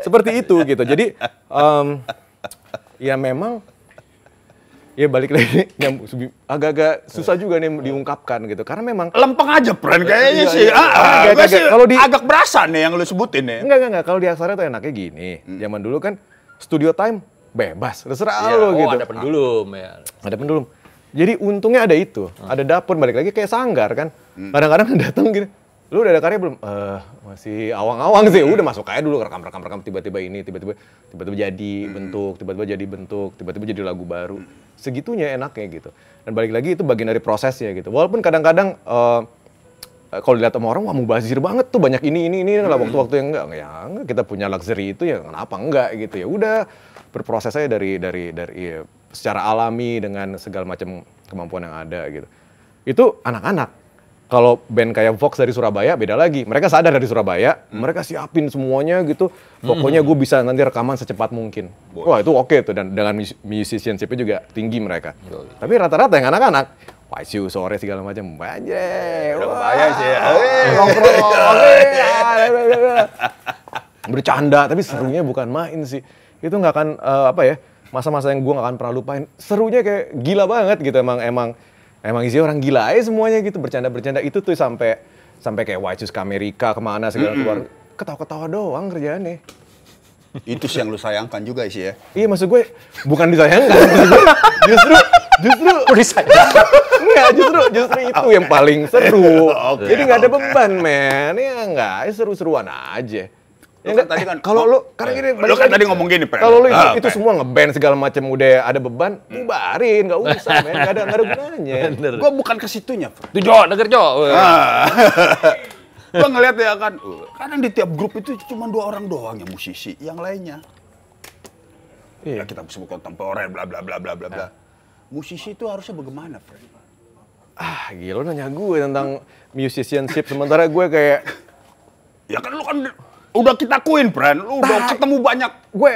seperti itu gitu jadi um, ya memang ya balik lagi agak-agak susah juga nih diungkapkan gitu karena memang lempeng aja pren iya, kayaknya iya, sih iya, ah, ah agak, agak, kalau di agak berasa nih yang lu sebutin nih enggak enggak, enggak. kalau di Aksara tuh enaknya gini hmm. zaman dulu kan studio time bebas terserah ya, lo oh, gitu ada pendulum ah. ya ada pendulum jadi untungnya ada itu hmm. ada dapur balik lagi kayak sanggar kan hmm. kadang-kadang datang gini lu udah ada karya belum? Uh, masih awang-awang sih, udah masuk kayak dulu rekam-rekam rekam tiba-tiba ini, tiba-tiba tiba-tiba jadi hmm. bentuk, tiba-tiba jadi bentuk, tiba-tiba jadi lagu baru. Segitunya enaknya gitu. Dan balik lagi itu bagian dari prosesnya gitu. Walaupun kadang-kadang uh, kalau dilihat sama orang wah mubazir banget tuh banyak ini ini ini lah hmm. waktu-waktu yang enggak ya enggak kita punya luxury itu ya kenapa enggak gitu ya udah berproses aja dari dari dari ya, secara alami dengan segala macam kemampuan yang ada gitu. Itu anak-anak kalau band kayak Vox dari Surabaya beda lagi. Mereka sadar dari Surabaya, hmm. mereka siapin semuanya gitu. Pokoknya gue bisa nanti rekaman secepat mungkin. Boy. Wah itu oke okay tuh dan dengan musicianshipnya juga tinggi mereka. Boy. Tapi rata-rata yang anak-anak, Wasiu sore segala macam banyak. Udah sih ya. Bercanda, tapi serunya bukan main sih. Itu nggak akan uh, apa ya masa-masa yang gue nggak akan pernah lupain. Serunya kayak gila banget gitu emang emang emang isinya orang gila aja semuanya gitu bercanda-bercanda itu tuh sampai sampai kayak wajus ke Amerika kemana segala mm -hmm. keluar ketawa-ketawa doang kerjaannya itu sih yang lu sayangkan juga sih ya iya maksud gue bukan disayangkan gue, justru justru disayangkan justru justru itu okay. yang paling seru okay. jadi nggak ada beban men ya nggak seru-seruan aja Ya, enggak, kan tadi kan eh, kalau lu karena gini eh, lu kan tadi ngomong gini, Kalau lu ah, itu, itu semua ngeband segala macam udah ada beban, hmm. bubarin, nggak usah, men. ada nggak ada gunanya. Gua bukan ke situnya, Tuh, Jo, denger Jo. Ah. Gua ngeliat ya kan, kadang di tiap grup itu cuma dua orang doang yang musisi, yang lainnya. Iya. Ya, kita sebut kontemporer, bla bla bla bla bla bla. Ah. Musisi itu harusnya bagaimana, Fred? Ah, gila lo nanya gue tentang musicianship sementara gue kayak Ya kan lu kan udah kita kuin brand lu udah ketemu banyak. Gue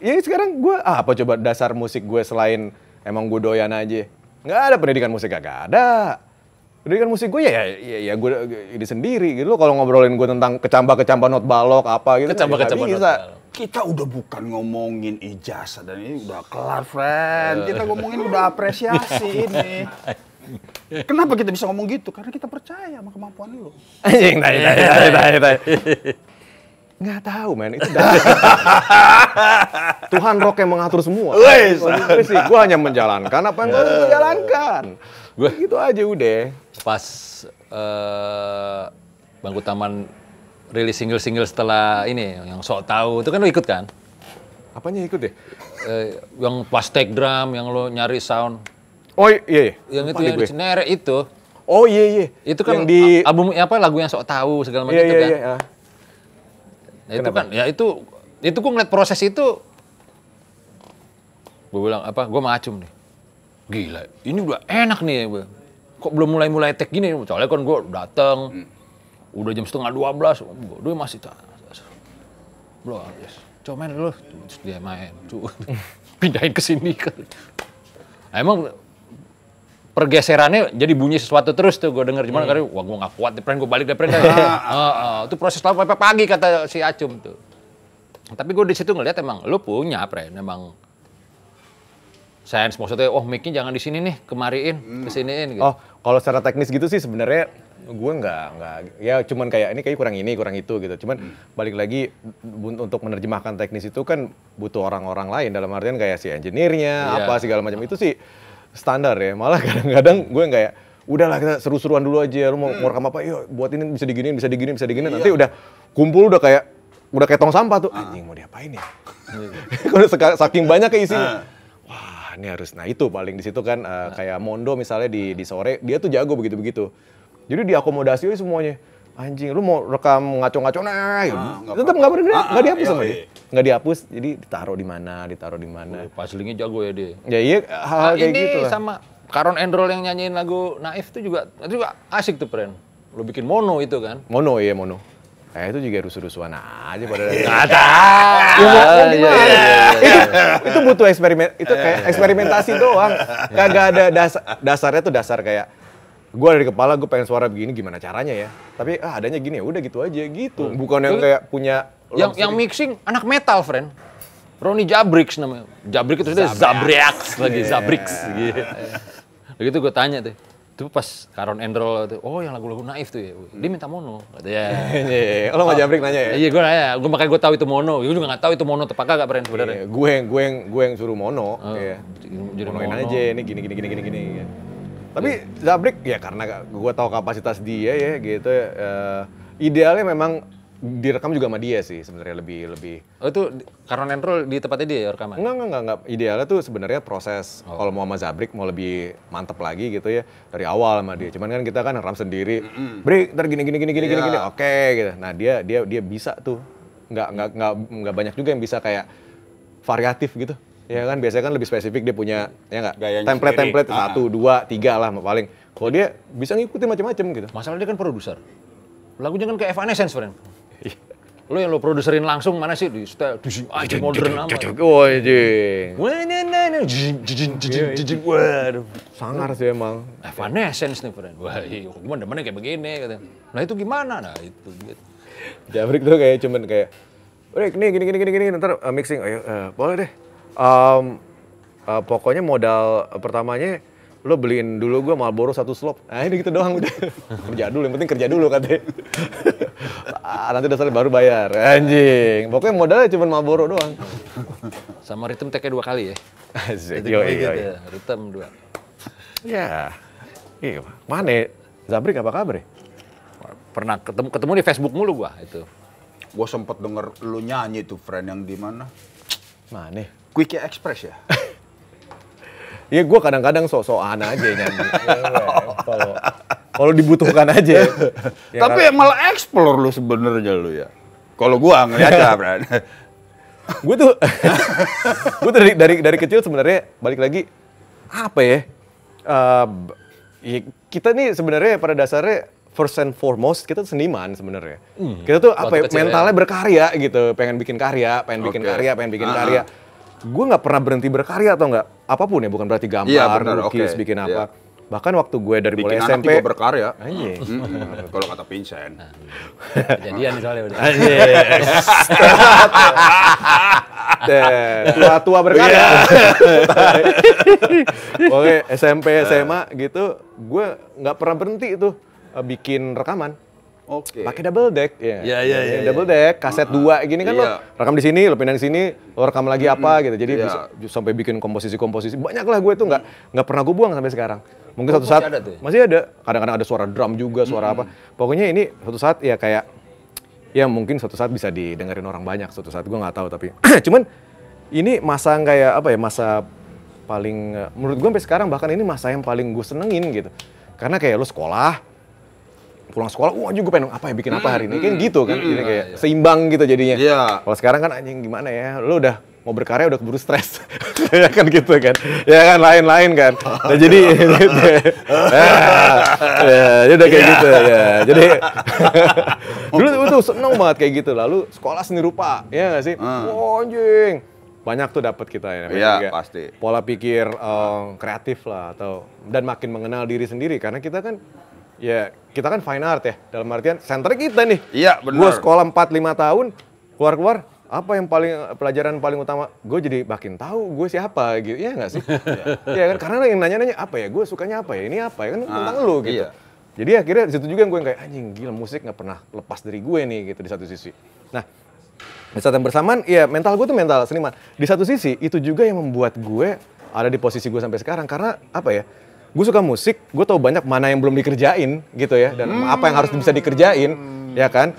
ya sekarang gue ah, apa coba dasar musik gue selain emang gue doyan aja. Nggak ada pendidikan musik gak ada. Pendidikan musik gue ya ya ya ya gue ini sendiri gitu. Lo kalau ngobrolin gue tentang kecambah-kecambah not balok apa gitu. Ya kecambah-kecambah ya, kita udah bukan ngomongin ijazah dan ini udah kelar, friend. Kita ngomongin udah apresiasi ini. Kenapa kita bisa ngomong gitu? Karena kita percaya sama kemampuan lu. Anjing, tai, tai, tai, tai. Nggak tahu, men. Itu dari Tuhan Rock yang mengatur semua. Wes, sih. Gue hanya menjalankan apa yang gue eh. menjalankan. Gue gitu aja udah. Pas uh, Bangku Taman rilis single-single setelah ini, yang sok tahu, itu kan lo ikut kan? Apanya ikut deh? Eh, yang pas take drum, yang lo nyari sound. Oh iya, iya. Yang Lupa itu yang Cinere itu. Oh iya iya. Itu kan yang di album apa lagu yang sok tahu segala macam iya, itu iya, kan. Iya, iya. Nah, itu kan ya itu itu gue ngeliat proses itu gue bilang apa gue macem nih gila ini udah enak nih ya, gue kok belum mulai mulai tek gini soalnya kan gue dateng hmm. udah jam setengah dua belas gue masih tak, belum yes. coba main dulu dia main tuh pindahin ke sini kan emang pergeserannya jadi bunyi sesuatu terus tuh gue denger cuman hmm. Iya. kali wah gue nggak kuat depren gue balik depren uh, uh, itu proses lama sampai pagi kata si Acum tuh tapi gue di situ ngeliat emang lu punya pren emang sains maksudnya oh mic-nya jangan di sini nih kemariin hmm. kesiniin gitu. oh kalau secara teknis gitu sih sebenarnya gue nggak nggak ya cuman kayak ini kayak kurang ini kurang itu gitu cuman hmm. balik lagi untuk menerjemahkan teknis itu kan butuh orang-orang lain dalam artian kayak si engineer-nya yeah. apa segala macam itu sih standar ya malah kadang-kadang gue ya udahlah kita seru-seruan dulu aja lu mau, hmm. mau rekam apa yuk buat ini bisa diginiin bisa diginiin bisa diginiin nanti iya. udah kumpul udah kayak udah kayak tong sampah tuh ah. anjing mau diapain ya kalau saking banyak ke isinya ah. wah ini harus nah itu paling di situ kan uh, kayak Mondo misalnya di di sore dia tuh jago begitu begitu jadi diakomodasi semuanya anjing lu mau rekam ngaco-ngaco nah, nah tetap gitu. nggak berhenti nggak dihapus sama dia nggak dihapus jadi ditaruh di mana ditaruh di mana paslingnya jago ya dia ya iya hal, -hal nah, kayak gitu lah. sama Karon Endrol yang nyanyiin lagu Naif itu juga itu juga asik tuh pren lo bikin mono itu kan mono iya mono Eh itu juga rusuh-rusuhan aja pada nggak Itu itu butuh eksperimen itu iya, kayak iya, iya. eksperimentasi doang. Kagak ada dasar dasarnya tuh dasar kayak gua dari kepala gue pengen suara begini gimana caranya ya tapi ah adanya gini ya udah gitu aja gitu hmm. bukan yang kayak punya yang yang mixing anak metal, friend. Roni Jabrix namanya. Jabricks itu sudah Zabriaks lagi, yeah. Zabrix. Gitu. gue tanya tuh. Itu pas Karon Endro itu, oh yang lagu-lagu naif tuh ya. Dia minta mono. Kata ya. Iya, iya, iya. Oh, lo mau Jabrik nanya ya? Iya, gue nanya. Gue makanya gue tahu itu mono. Gue juga gak tahu itu mono tepat gak brand sebenarnya. Iya, gue yang gue yang gue yang suruh mono. Oh, iya. Jadi monoin mono. aja ini gini gini gini gini gini. Tapi Jabricks ya karena gue tahu kapasitas dia ya gitu. Uh, idealnya memang direkam juga sama dia sih sebenarnya lebih lebih. Oh itu karena Nenrol di tempatnya dia ya rekaman? Enggak enggak enggak, idealnya tuh sebenarnya proses oh. kalau sama Zabrik mau lebih mantep lagi gitu ya dari awal sama dia. Cuman kan kita kan ram sendiri. Mm-hmm. Break ntar gini gini gini gini yeah. gini iya. Oke okay, gitu. Nah dia dia dia bisa tuh enggak enggak enggak enggak banyak juga yang bisa kayak variatif gitu. Ya kan biasanya kan lebih spesifik dia punya ya enggak template-template ah. satu dua tiga lah paling. Kalau dia bisa ngikutin macam-macam gitu. Masalahnya dia kan produser lagunya kan kayak Evanescence friend lu yang lo produserin langsung mana sih di style di ah, di modern amat wah anjing waduh sangar sih emang Evanescence nih friend wah iya cuman demennya kayak begini kata nah itu gimana nah itu gitu Jabrik tuh kayak cuman kayak Rick, nih gini gini gini gini ntar uh, mixing ayo uh, boleh deh um, uh, pokoknya modal pertamanya lo beliin dulu gue Marlboro satu slop. Nah ini gitu doang udah. kerja dulu, yang penting kerja dulu katanya. Nanti dasarnya baru bayar. Anjing. Pokoknya modalnya cuma Marlboro doang. Sama ritme take dua kali ya. Yo, yo, yo. Ritem dua. Ya. Iya. Mana ya? Zabrik apa kabar ya? Pernah ketemu, ketemu di Facebook mulu gua itu. Gua sempet denger lo nyanyi tuh friend yang di mana? Mana? Quick Express ya? Iya gue kadang-kadang sok-sokan aja nyanyi. Ya, ya, kalau dibutuhkan aja. ya, Tapi kalo... malah explore lu sebenarnya lu ya. Kalau gua ngeliatnya, Bran. gue tuh, gue dari dari dari kecil sebenarnya balik lagi apa ya? Uh, ya kita nih sebenarnya pada dasarnya first and foremost kita seniman sebenarnya. Hmm. Kita tuh apa ya, ya, mentalnya ya. berkarya gitu, pengen bikin karya, pengen bikin karya, pengen bikin uh ah, -huh. karya ah gue nggak pernah berhenti berkarya atau nggak apapun ya bukan berarti gambar, ya, bener, lukis, okay. bikin apa. yeah. Bahkan waktu gue dari Bikin mulai anak SMP tipe berkarya. Kalau kata Vincent. jadi nah, kejadian soalnya Tua-tua berkarya. Oke, SMP, SMA gitu, gue nggak pernah berhenti itu eh, bikin rekaman Oke. Okay. Pakai double deck ya. Iya iya yeah, iya, iya, iya. Double deck, kaset uh ah, -huh. dua gini kan yeah. lo rekam di sini, lo pindah di sini, lo rekam lagi mm -hmm. apa gitu. Jadi yeah. bisa sampai bikin komposisi-komposisi. Banyak lah gue tuh nggak mm. nggak pernah gue buang sampai sekarang. Mungkin oh, satu saat ada tuh. masih ada. Kadang-kadang ada suara drum juga, suara mm -hmm. apa. Pokoknya ini satu saat ya kayak ya mungkin suatu saat bisa didengerin orang banyak. Suatu saat gue nggak tahu tapi cuman ini masa kayak apa ya masa paling eh, menurut gue sampai sekarang bahkan ini masa yang paling gue senengin gitu. Karena kayak lo sekolah, pulang sekolah, wah juga pengen apa ya bikin apa hari ini, Kayak gitu kan, jadi kayak iya, iya. seimbang gitu jadinya. Iya. Kalau sekarang kan anjing gimana ya, lo udah mau berkarya udah keburu stres, ya kan gitu kan, ya kan lain-lain kan. Nah jadi, gitu. ah, ya, udah kayak gitu ya. Jadi dulu tuh seneng banget kayak gitu, lalu sekolah seni rupa, ya nggak sih, hmm. anjing banyak tuh dapat kita ya. Iya pasti. Pola pikir um, kreatif lah atau dan makin mengenal diri sendiri karena kita kan ya kita kan fine art ya dalam artian center kita nih iya benar gue sekolah 4-5 tahun keluar keluar apa yang paling pelajaran paling utama gue jadi makin tahu gue siapa gitu ya nggak sih ya kan karena yang nanya nanya apa ya gue sukanya apa ya ini apa ya kan ah, tentang lo gitu iya. jadi akhirnya di situ juga yang gue yang kayak anjing gila musik nggak pernah lepas dari gue nih gitu di satu sisi nah di saat yang bersamaan ya mental gue tuh mental seniman di satu sisi itu juga yang membuat gue ada di posisi gue sampai sekarang karena apa ya gue suka musik gue tahu banyak mana yang belum dikerjain gitu ya dan hmm. apa yang harus bisa dikerjain hmm. ya kan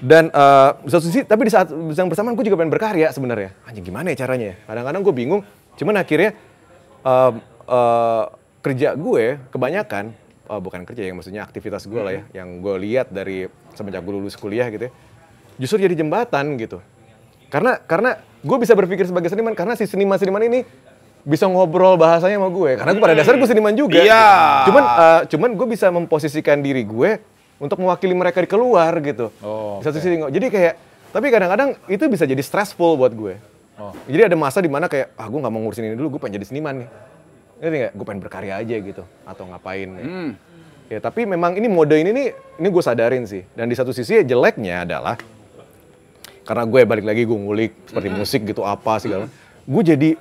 dan uh, satu sisi tapi di saat yang bersamaan gue juga pengen berkarya sebenarnya anjing gimana ya caranya kadang-kadang gue bingung cuman akhirnya uh, uh, kerja gue kebanyakan uh, bukan kerja yang maksudnya aktivitas gue lah ya hmm. yang gue lihat dari semenjak gue lulus kuliah gitu ya justru jadi jembatan gitu karena karena gue bisa berpikir sebagai seniman karena si seniman-seniman ini bisa ngobrol bahasanya sama gue karena gue pada hmm. dasarnya gue seniman juga. Iya. Cuman uh, cuman gue bisa memposisikan diri gue untuk mewakili mereka di keluar gitu. Oh, okay. Di satu sisi jadi kayak tapi kadang-kadang itu bisa jadi stressful buat gue. Oh. Jadi ada masa dimana kayak ah gue nggak mau ngurusin ini dulu, gue pengen jadi seniman nih. ini gak Gue pengen berkarya aja gitu atau ngapain. Ya. Hmm. Ya. tapi memang ini mode ini nih ini gue sadarin sih. Dan di satu sisi ya jeleknya adalah karena gue balik lagi gue ngulik seperti hmm. musik gitu apa segala. Gue jadi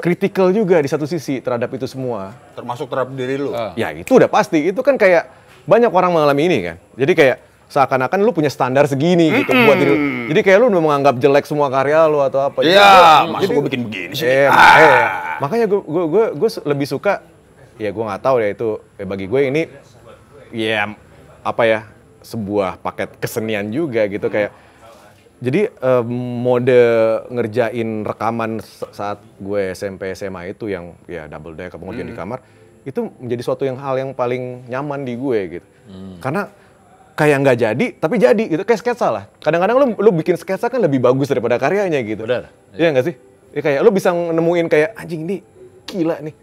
kritikal juga di satu sisi terhadap itu semua. Termasuk terhadap diri lu. Uh. Ya itu udah pasti. Itu kan kayak banyak orang mengalami ini kan. Jadi kayak seakan-akan lu punya standar segini mm -hmm. gitu buat diri lu. Hmm. Jadi kayak lu udah menganggap jelek semua karya lu atau apa. Iya, masuk gue bikin begini sih. Eh, eh, ah. Makanya gua gue, gue, gue lebih suka, ya gua nggak tahu ya itu, ya bagi gue ini, ya apa ya, sebuah paket kesenian juga gitu. Hmm. Kayak jadi uh, mode ngerjain rekaman saat gue SMP SMA itu yang ya double deck kemudian hmm. di kamar itu menjadi suatu yang hal yang paling nyaman di gue gitu. Hmm. Karena kayak nggak jadi tapi jadi gitu kayak sketsa lah. Kadang-kadang lu lu bikin sketsa kan lebih bagus daripada karyanya gitu. Benar. Iya nggak sih? Ya kayak lu bisa nemuin kayak anjing ini gila nih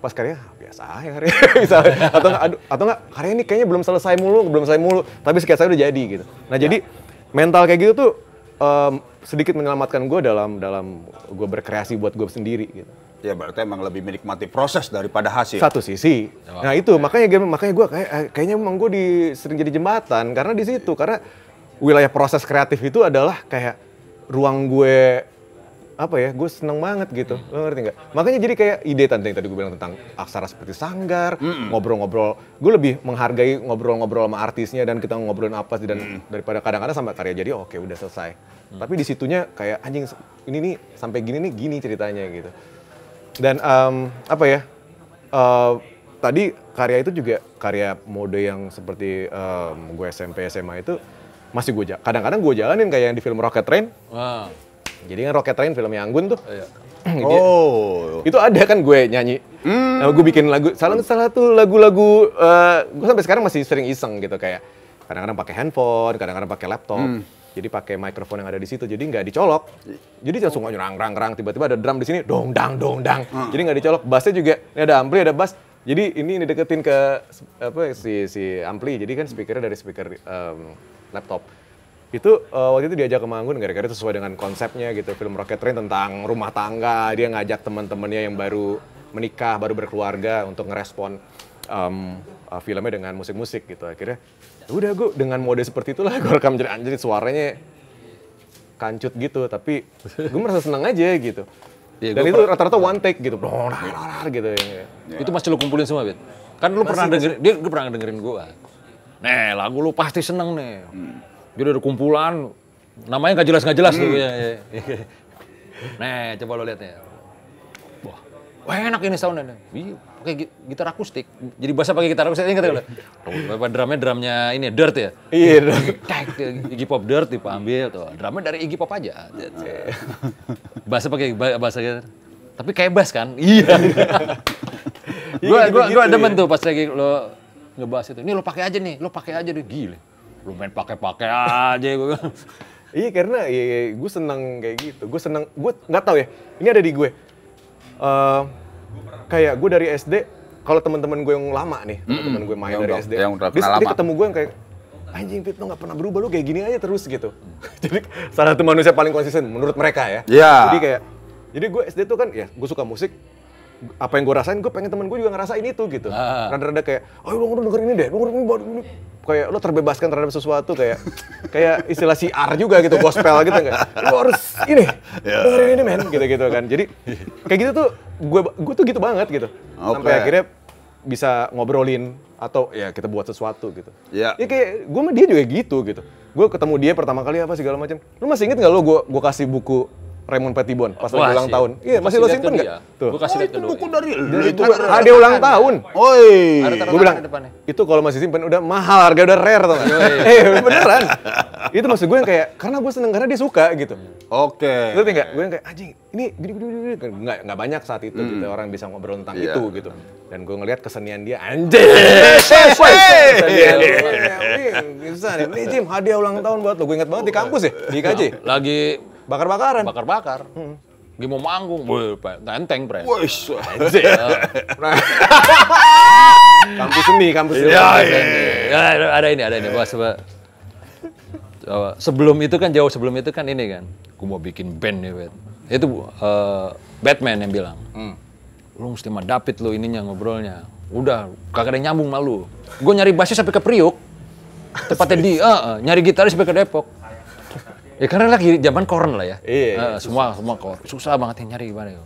pas karya ah, biasa ya karya misalnya atau gak, aduh, atau enggak karya ini kayaknya belum selesai mulu belum selesai mulu tapi sketsa udah jadi gitu nah ya. jadi mental kayak gitu tuh um, sedikit menyelamatkan gue dalam dalam gue berkreasi buat gue sendiri gitu. Ya berarti emang lebih menikmati proses daripada hasil. Satu sisi. Oh, nah itu makanya game makanya gue kayak eh, kayaknya emang gue di, sering jadi jembatan karena di situ karena wilayah proses kreatif itu adalah kayak ruang gue apa ya gue seneng banget gitu hmm. lo ngerti nggak makanya jadi kayak ide tante yang tadi gue bilang tentang aksara seperti sanggar hmm. ngobrol-ngobrol gue lebih menghargai ngobrol-ngobrol sama artisnya dan kita ngobrolin apa sih dan hmm. daripada kadang-kadang sampai karya jadi oke okay, udah selesai hmm. tapi disitunya kayak anjing ini nih sampai gini nih gini ceritanya gitu dan um, apa ya uh, tadi karya itu juga karya mode yang seperti um, gue SMP SMA itu masih gue kadang-kadang gue jalanin kayak yang di film Rocket Train wow jadi kan Rocket Train yang Anggun tuh. Iya. oh. Itu ada kan gue nyanyi. Mm. Nah, gue bikin lagu. Salah salah tuh lagu-lagu uh, eh, gue sampai sekarang masih sering iseng gitu kayak kadang-kadang pakai handphone, kadang-kadang pakai laptop. Mm. Jadi pakai mikrofon yang ada di situ, jadi nggak dicolok. Jadi langsung oh. rang rang rang, tiba-tiba ada drum di sini, dong dang dong dang. Mm. Jadi nggak dicolok. Bassnya juga, ini ada ampli, ada bass. Jadi ini ini deketin ke apa si si ampli. Jadi kan speakernya dari speaker um, laptop itu uh, waktu itu diajak ke Manggun gara-gara itu sesuai dengan konsepnya gitu film Rocket Train tentang rumah tangga dia ngajak teman-temannya yang baru menikah baru berkeluarga untuk ngerespon um, uh, filmnya dengan musik-musik gitu akhirnya ya udah gue dengan mode seperti itulah gue rekam jadi anjir suaranya kancut gitu tapi gue merasa senang aja gitu ya, dan itu rata-rata one take gitu bro gitu ya. itu masih lu kumpulin semua bet kan lu masih, pernah dengerin dia pernah dengerin gue nih lagu lu pasti seneng nih hmm jadi ada kumpulan, namanya nggak jelas nggak jelas hmm. tuh. Ya, iya, ya. Nih, coba lo lihat ya. Wah, wah enak ini soundnya. Iya, pakai gitar akustik. Jadi bahasa pakai gitar akustik ingat enggak? Bapak oh, iya, drumnya drumnya ini dirt ya? Iya. Tek Iggy Pop dirt ambil tuh. Drumnya dari Iggy Pop aja. Bahasa pakai bahasa gitar. Tapi kayak bass kan? Iya. iya gua gua gua ya. demen tuh pas lagi lo ngebahas itu. Ini lo pakai aja nih, lo pakai aja deh gila lu main pakai-pakai aja gue iya karena ya, ya, gue seneng kayak gitu gue seneng gue nggak tahu ya ini ada di gue uh, kayak gue dari SD kalau teman-teman gue yang lama nih teman-teman gue main yang dari SD yang udah terus lama. ketemu gue yang kayak anjing Pit lo nggak pernah berubah lo kayak gini aja terus gitu jadi salah satu manusia paling konsisten menurut mereka ya yeah. jadi kayak jadi gue SD tuh kan ya gue suka musik apa yang gue rasain gue pengen temen gue juga ngerasain itu gitu ah. rada-rada kayak oh lu dengerin ini deh lu dengerin ini kayak lo terbebaskan terhadap sesuatu kayak kayak istilah R juga gitu gospel gitu kan lo harus ini yeah. dengerin ini men gitu gitu kan jadi kayak gitu tuh gue gue tuh gitu banget gitu okay. sampai akhirnya bisa ngobrolin atau ya kita buat sesuatu gitu. Yeah. Ya kayak gue sama dia juga gitu gitu. Gue ketemu dia pertama kali apa segala macam. lo masih inget nggak lo gue gue kasih buku Raymond Petitbon pas lagi ulang tahun. Iya, masih lo simpen nggak? Tuh. Gua kasih oh, lihat dulu. Buku dari dari itu dia ulang tahun. Oi. Gua bilang itu kalau masih simpen udah mahal, harga udah rare tuh. Eh, iya, beneran. Itu maksud gue yang kayak karena gue seneng karena dia suka gitu. Oke. Lu tinggal Gue yang kayak anjing, ini gini gini gini enggak kan enggak banyak saat itu gitu hmm. orang bisa ngobrol tentang iya. itu gitu. Dan gue ngelihat kesenian dia anjing. Bisa nih, Ini Jim hadiah ulang tahun buat lo. Gue inget banget di kampus ya, di kaji Lagi Bakar-bakaran. Bakar-bakar. Hmm. Gimau manggung, Wih, enteng, Pres. Wih, anjir. kampus seni, kampus seni. Iya, iya, iya. Ya, ya, ya. Ada ini, ada ini. Gua coba. Sebelum itu kan, jauh sebelum itu kan ini kan. Gua mau bikin band nih, Bet. Itu uh, Batman yang bilang. Hmm. Lu mesti sama David lu ininya ngobrolnya. Udah, kagak ada nyambung malu. Gue nyari basis sampai ke Priuk. Tepatnya di, uh, uh, nyari gitaris sampai ke Depok Ya karena lagi zaman koran lah ya. Iya. Uh, semua semua koran. Susah banget yang nyari gimana ya.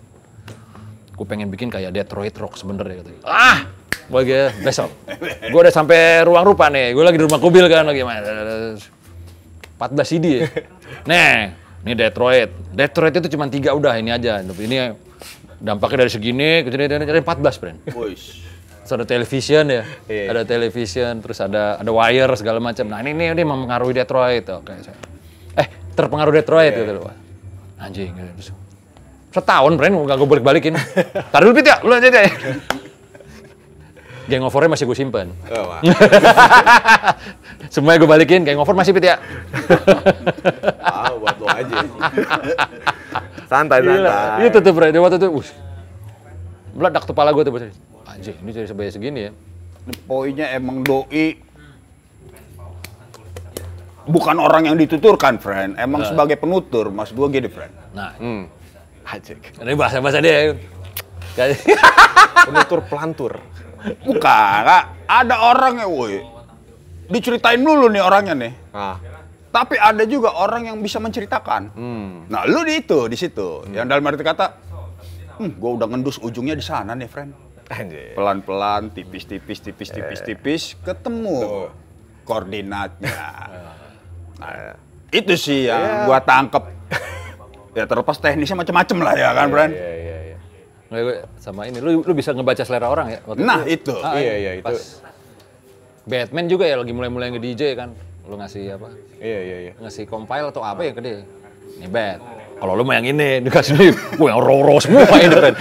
Gue pengen bikin kayak Detroit Rock sebenernya gitu. Ah, bagi eh, besok. gue udah sampai ruang rupa nih. Gue lagi di rumah kubil kan lagi main. 14 CD ya. Nih, ini Detroit. Detroit itu cuma tiga udah ini aja. Ini dampaknya dari segini ke sini jadi 14 brand. Terus ada television ya, iya, iya. ada television, terus ada ada wire segala macam. Nah ini ini, ini mempengaruhi Detroit. Oke, Okay terpengaruh Detroit yeah. gitu iya. loh. Anjing gitu. Setahun, brand gak gue balik-balikin. Taruh dulu, Pit, ya? Lu aja deh. Gang overnya masih gue simpen. Oh, wow. Semuanya gue balikin, gang over masih, Pit, ya? ah, buat lo aja. santai, Gila. santai. Itu tuh, brand, Waktu itu, uh, meledak kepala gue tuh. Anjing, ini jadi sebaya segini ya. Poinnya emang doi bukan orang yang dituturkan, friend. Emang uh. sebagai penutur, mas gua gede, friend. Nah, hmm. Ajik. Ini bahasa bahasa dia. penutur pelantur. Bukan, kak. ada orang yang, woi, diceritain dulu nih orangnya nih. Ah. Tapi ada juga orang yang bisa menceritakan. Hmm. Nah, lu di itu, di situ. Hmm. Yang dalam arti kata, hmm, gue udah ngendus ujungnya di sana nih, friend. Pelan-pelan, tipis-tipis, tipis-tipis, eh. tipis, ketemu koordinatnya. Ah. Nah, itu sih yang yeah. gua tangkep. ya terlepas teknisnya macam-macam lah ya kan, iya, brand iya iya iya nah, sama ini lu lu bisa ngebaca selera orang ya waktu Nah, itu. itu. Ah, iya, iya, iya itu. Pas Batman juga ya lagi mulai-mulai nge-DJ kan. Lu ngasih apa? Iya, iya, iya. Ngasih compile atau apa ya ke dia? Ini Bat kalau lo mau yang ini dikasih ini gue yang roro semua ini kan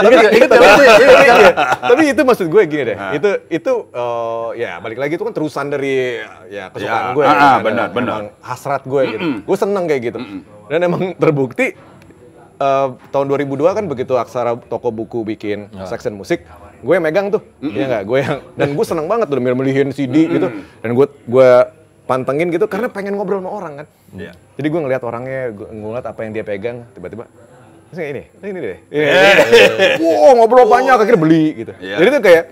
tapi itu maksud gue gini deh itu itu uh, ya balik lagi itu kan terusan dari ya kesukaan ya, gue ah, ya, benar benar hasrat gue gitu gue seneng kayak gitu dan emang terbukti Uh, tahun 2002 kan begitu aksara toko buku bikin ya. section musik gue yang megang tuh mm -hmm. ya nggak gue yang dan gue seneng banget tuh milih-milihin CD mm gitu dan gue gue pantengin gitu karena pengen ngobrol sama orang kan. Yeah. Jadi gue ngeliat orangnya, gue ngeliat apa yang dia pegang, tiba-tiba ini, ini deh. Yeah. yeah. wow, ngobrol banyak akhirnya beli gitu. Yeah. Jadi itu kayak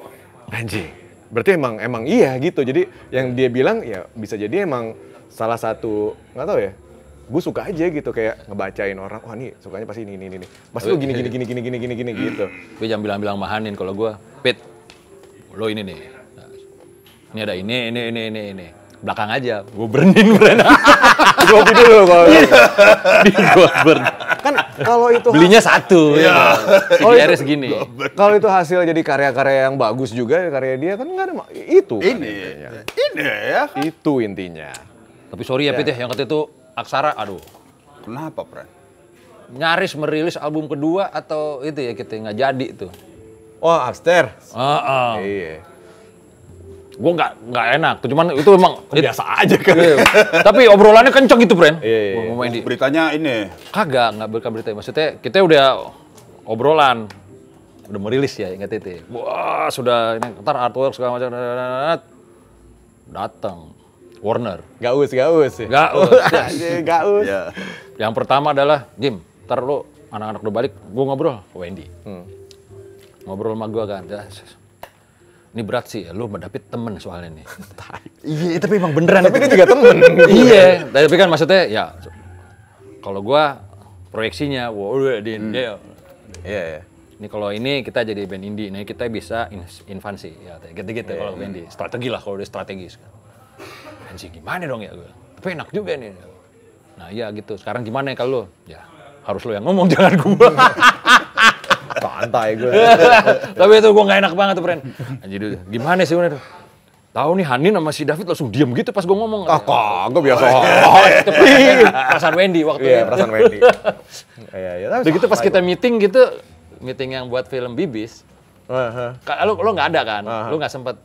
anjing. Berarti emang emang iya gitu. Jadi yang dia bilang ya bisa jadi emang salah satu nggak tahu ya. Gue suka aja gitu kayak ngebacain orang. Wah, oh, nih sukanya pasti ini ini ini. pasti lu gini gini gini gini gini gini gini gitu. Gue jangan bilang-bilang mahanin kalau gue, "Pit, lo ini nih. Nah, ini ada ini, ini, ini, ini, ini belakang aja gue bernin brand gue beli dulu kalau iya. di gue bernin kan kalau itu belinya satu ya iya. kalau itu segini kalau itu hasil jadi karya-karya yang bagus juga karya dia kan nggak ada itu ini kan, ini ya itu intinya tapi sorry ya, ya. ya. yang kata itu Aksara aduh kenapa Pran nyaris merilis album kedua atau itu ya kita nggak jadi itu oh Abster uh -uh. iya gue nggak nggak enak tuh cuman itu memang biasa aja kan iya. iya. tapi obrolannya kenceng gitu friend iya, iya. oh, beritanya ini kagak nggak berita berita maksudnya kita udah obrolan udah merilis ya ingat itu ya? wah sudah ini ntar artwork segala macam datang Warner gak gaus ya. gaus us. ya. Iya. yang pertama adalah Jim ntar lu anak-anak udah balik gue ngobrol Wendy hmm. ngobrol sama gue kan ya ini berat sih, lu mendapat temen soalnya ini. Iya, iya, tapi emang beneran. Tapi dia kan juga temen. iya, tapi kan maksudnya ya, kalau gua proyeksinya, wow, di hmm. dia. Iya, iya. Ini kalau ini kita jadi band indie, nah kita bisa in ya gitu-gitu yeah, kalau iya. band indie. Strategi lah kalau dia strategis. Anjir gimana dong ya gue? Tapi enak juga nih. Nah iya gitu, sekarang gimana ya kalau lu? Ya harus lo yang ngomong, jangan gua. Santai gue. Tapi itu gue gak enak banget tuh, friend. Anjir, gimana sih gue tuh? Tahu nih Hanin sama si David langsung diem gitu pas gue ngomong. Ah, kagak biasa. Oh, iya, perasaan Wendy waktu iya, itu. Iya, perasaan Wendy. Iya, iya. Begitu pas kita meeting gitu, meeting yang buat film Bibis. Uh -huh. Lo lu nggak ada kan? Uh -huh. Lo nggak sempet.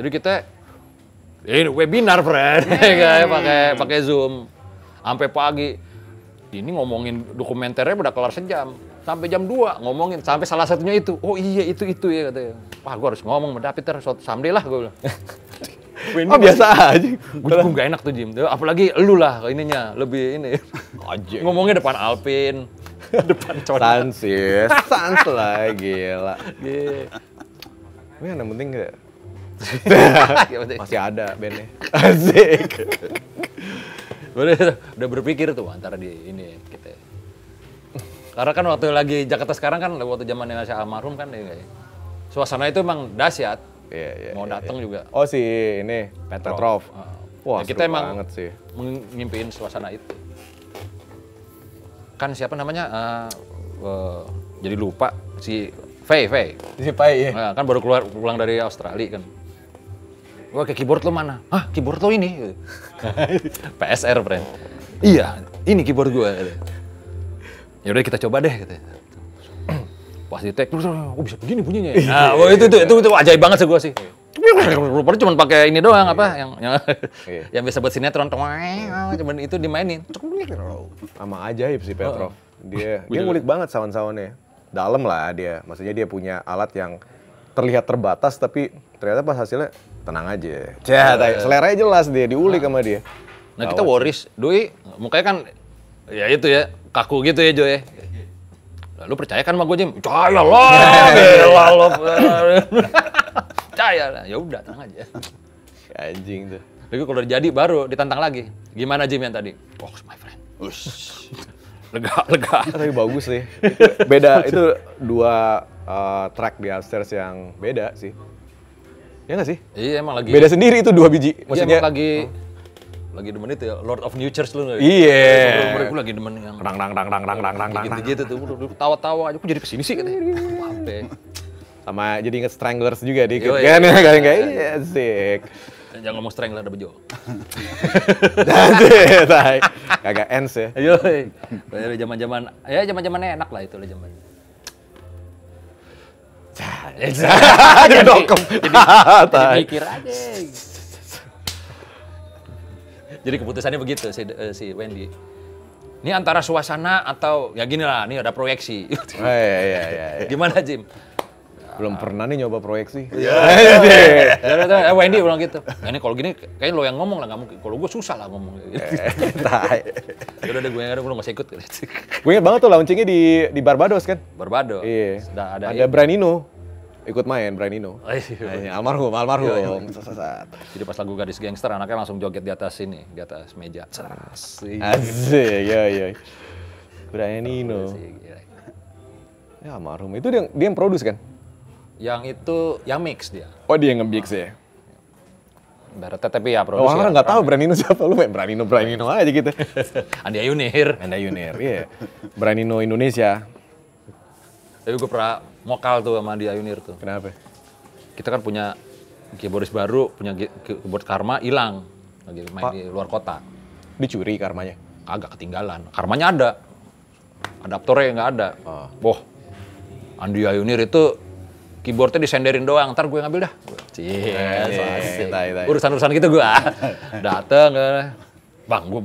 Jadi kita eh, ini webinar, friend. Iya Kayak hmm. pakai pakai Zoom sampai pagi. Ini ngomongin dokumenternya udah kelar sejam sampai jam 2 ngomongin sampai salah satunya itu oh iya itu itu ya katanya wah gue harus ngomong sama David terus sambil lah gue bilang Oh biasa aja. Gue juga gak enak tuh Jim. Apalagi lu lah ininya lebih ini. Aja. Ngomongnya depan Alpin. depan Conan. Sans ya. lah gila. Iya. Ini yang penting gak? Iya, Masih ada bandnya. Asik. udah berpikir tuh antara di ini kita karena kan waktu lagi Jakarta sekarang kan waktu zaman yang saya almarhum kan ya, suasana itu emang dahsyat. Iya, iya, iya mau iya. datang yeah. juga. Oh sih ini Petrov. Petrov. Wah, nah, kita emang banget sih. Ngimpiin suasana itu. Kan siapa namanya? Uh, uh, jadi lupa si Fei, Fei. Si Fei, iya. Nah, kan baru keluar pulang dari Australia kan. Wah, ke keyboard lo mana? Hah, keyboard lo ini? PSR, friend. Iya, ini keyboard gua ya udah kita coba deh gitu. Pas di take terus oh bisa begini bunyinya ya. Nah, oh, itu, itu itu itu ajaib banget sih gua sih. Iya. Padahal cuma pakai ini doang apa iya. yang yang, yang bisa buat sinetron cuma itu dimainin. Sama ajaib si Petrov. Dia dia ngulik banget sawan-sawannya. Dalam lah dia. Maksudnya dia punya alat yang terlihat terbatas tapi ternyata pas hasilnya tenang aja. Cah, selera jelas dia diulik sama dia. Nah, kita waris, Doi mukanya kan ya itu ya kaku gitu ya Jo ya lu percaya kan sama gue Jim? Percaya lah, gila lo. Percaya lah, ya udah tenang aja. Ya, anjing tuh. Lalu kalau jadi baru ditantang lagi. Gimana Jim yang tadi? Oh, my friend. lega, lega. Tapi bagus sih. Beda itu dua uh, track di upstairs yang beda sih. Iya nggak sih? Iya emang lagi. Beda sendiri itu dua biji. Iya, maksudnya iya, lagi. Hmm lagi demen itu ya Lord of New Church lu. Iya. Gue lagi demen yang rang rang rang rang rang rang rang. Gitu gitu tuh tawa-tawa aja. Kok jadi kesini sih katanya. Apa? Ya? Sama jadi inget Stranglers juga dikit ya kan ya kayak kayak iya sih. Jangan ngomong Strangler ada bejo. Nanti, kagak ends ya. Ayo, dari zaman-zaman, ya zaman-zamannya enak lah itu lah zaman. Jadi, jadi, jadi mikir aja. Jadi keputusannya begitu si, uh, si Wendy. Ini antara suasana atau ya gini lah, ini ada proyeksi. oh, iya, iya, iya, iya. Gimana Jim? Belum pernah nih nyoba proyeksi. Iya. Yeah. Iya, iya, iya. Wendy bilang gitu. Nah, ini kalau gini kayaknya lo yang ngomong lah nggak mungkin. Kalau gue susah lah ngomong. Eh, Tapi ya Udah deh gue yang ada gue nggak ikut. gue inget banget tuh launchingnya di di Barbados kan. Barbados. Iya. Ada, ada ya. Branino ikut main Brian Eno. Oh, iya, iya, iya, almarhum, almarhum. Jadi pas lagu gadis gangster anaknya langsung joget di atas sini, di atas meja. Asik. Asik, ya ya. Brian Eno. Ya almarhum. Itu dia, yang dia yang produce kan? Yang itu yang mix dia. Oh, dia yang nge-mix ya. Ah. Berarti tapi ya produksi. Oh, orang ya. nggak tahu Branino siapa lu Eno, Branino Branino aja gitu. Andi Ayunir. Andi Ayunir, iya. Brian Branino Indonesia. Tapi gue pernah mokal tuh sama di Ayunir tuh. Kenapa? Kita kan punya keyboardis baru, punya keyboard Karma hilang lagi main Pak. di luar kota. Dicuri Karmanya? Agak ketinggalan. Karmanya ada. Adaptornya nggak ada. Oh. Boh, Andi Ayunir itu keyboardnya disenderin doang, ntar gue ngambil dah. Cie, eh, iya, iya, iya, urusan-urusan gitu gue. Dateng, eh. bang gue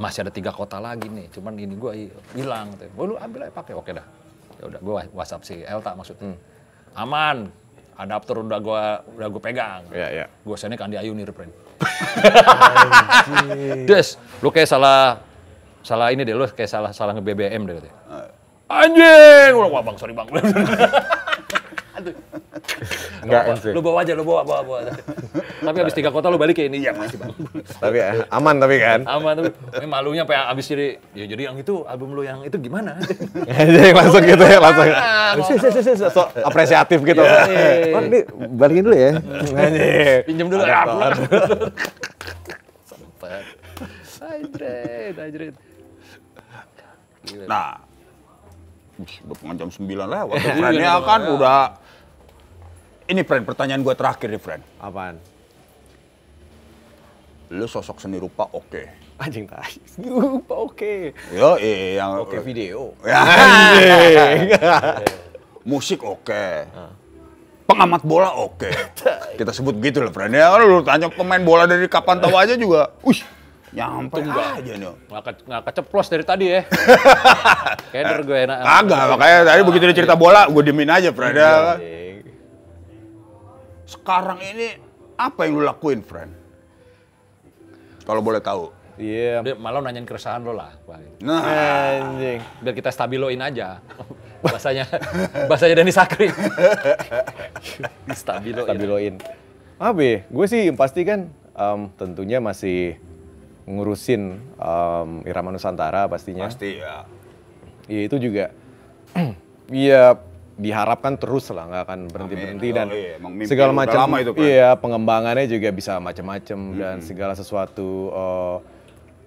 masih ada tiga kota lagi nih, cuman ini gue hilang. Gue lu ambil aja pakai, oke dah ya udah gue WhatsApp si Elta maksudnya. Hmm. Aman, adaptor udah gue udah gue pegang. Iya, yeah, Yeah. Gue sini kan di Ayu nih reprint. Des, lu kayak salah salah ini deh, lu kayak salah salah nge BBM deh. Eh. Anjing, udah wah bang, sorry bang. Enggak Lu bawa aja, lu bawa, bawa, bawa. tapi habis tiga kota lu balik ya ini. Iya, masih bang. tapi eh, aman tapi kan. Aman tapi ini malunya sampai habis jadi ya jadi yang itu album lu yang itu gimana? jadi langsung gitu ya, langsung. So, apresiatif gitu. Kan Oh, ini balikin dulu ya. Pinjam dulu. Sempet. Hydrate, hydrate. Nah, udah jam 9 lewat. Ini iya, iya, ya kan udah ini friend, pertanyaan gue terakhir nih friend. Apaan? Lu sosok seni rupa oke. Okay. Anjing tai. Seni rupa oke. Okay. Yo, iya yang iya. oke okay, video. Ya. Musik oke. Okay. Uh. Pengamat bola oke. Okay. Kita sebut gitu loh friend. Ya lu tanya pemain bola dari kapan tahu aja juga. Ush, nyampe enggak aja nih nggak, ke, keceplos dari tadi ya keder gue enak agak makanya tadi ah, begitu dia cerita iya. bola gue diemin aja Prada sekarang ini apa yang lo lakuin, friend? Kalau boleh tahu. Iya. Yeah. Malah nanyain keresahan lo lah. Nah. Anjing. Biar kita stabiloin aja. Bahasanya bahasanya Dani Sakri. stabiloin. Stabiloin. Abi, ya, gue sih pasti kan um, tentunya masih ngurusin um, Irama Nusantara pastinya. Pasti ya. Iya itu juga. Iya diharapkan terus lah nggak akan berhenti berhenti dan oh, iya. segala macam kan? iya pengembangannya juga bisa macam-macam hmm. dan segala sesuatu uh,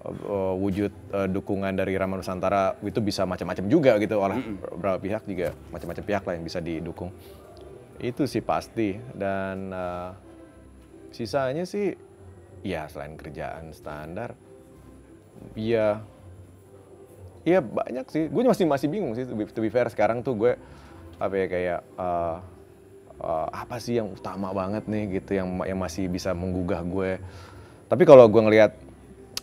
uh, wujud uh, dukungan dari Rama Nusantara itu bisa macam-macam juga gitu oleh hmm. beberapa pihak juga macam-macam pihak lah yang bisa didukung itu sih pasti dan uh, sisanya sih ya selain kerjaan standar ya Iya banyak sih. Gue masih masih bingung sih to be, to be fair sekarang tuh gue apa ya kayak uh, uh, apa sih yang utama banget nih gitu yang yang masih bisa menggugah gue. Tapi kalau gue ngelihat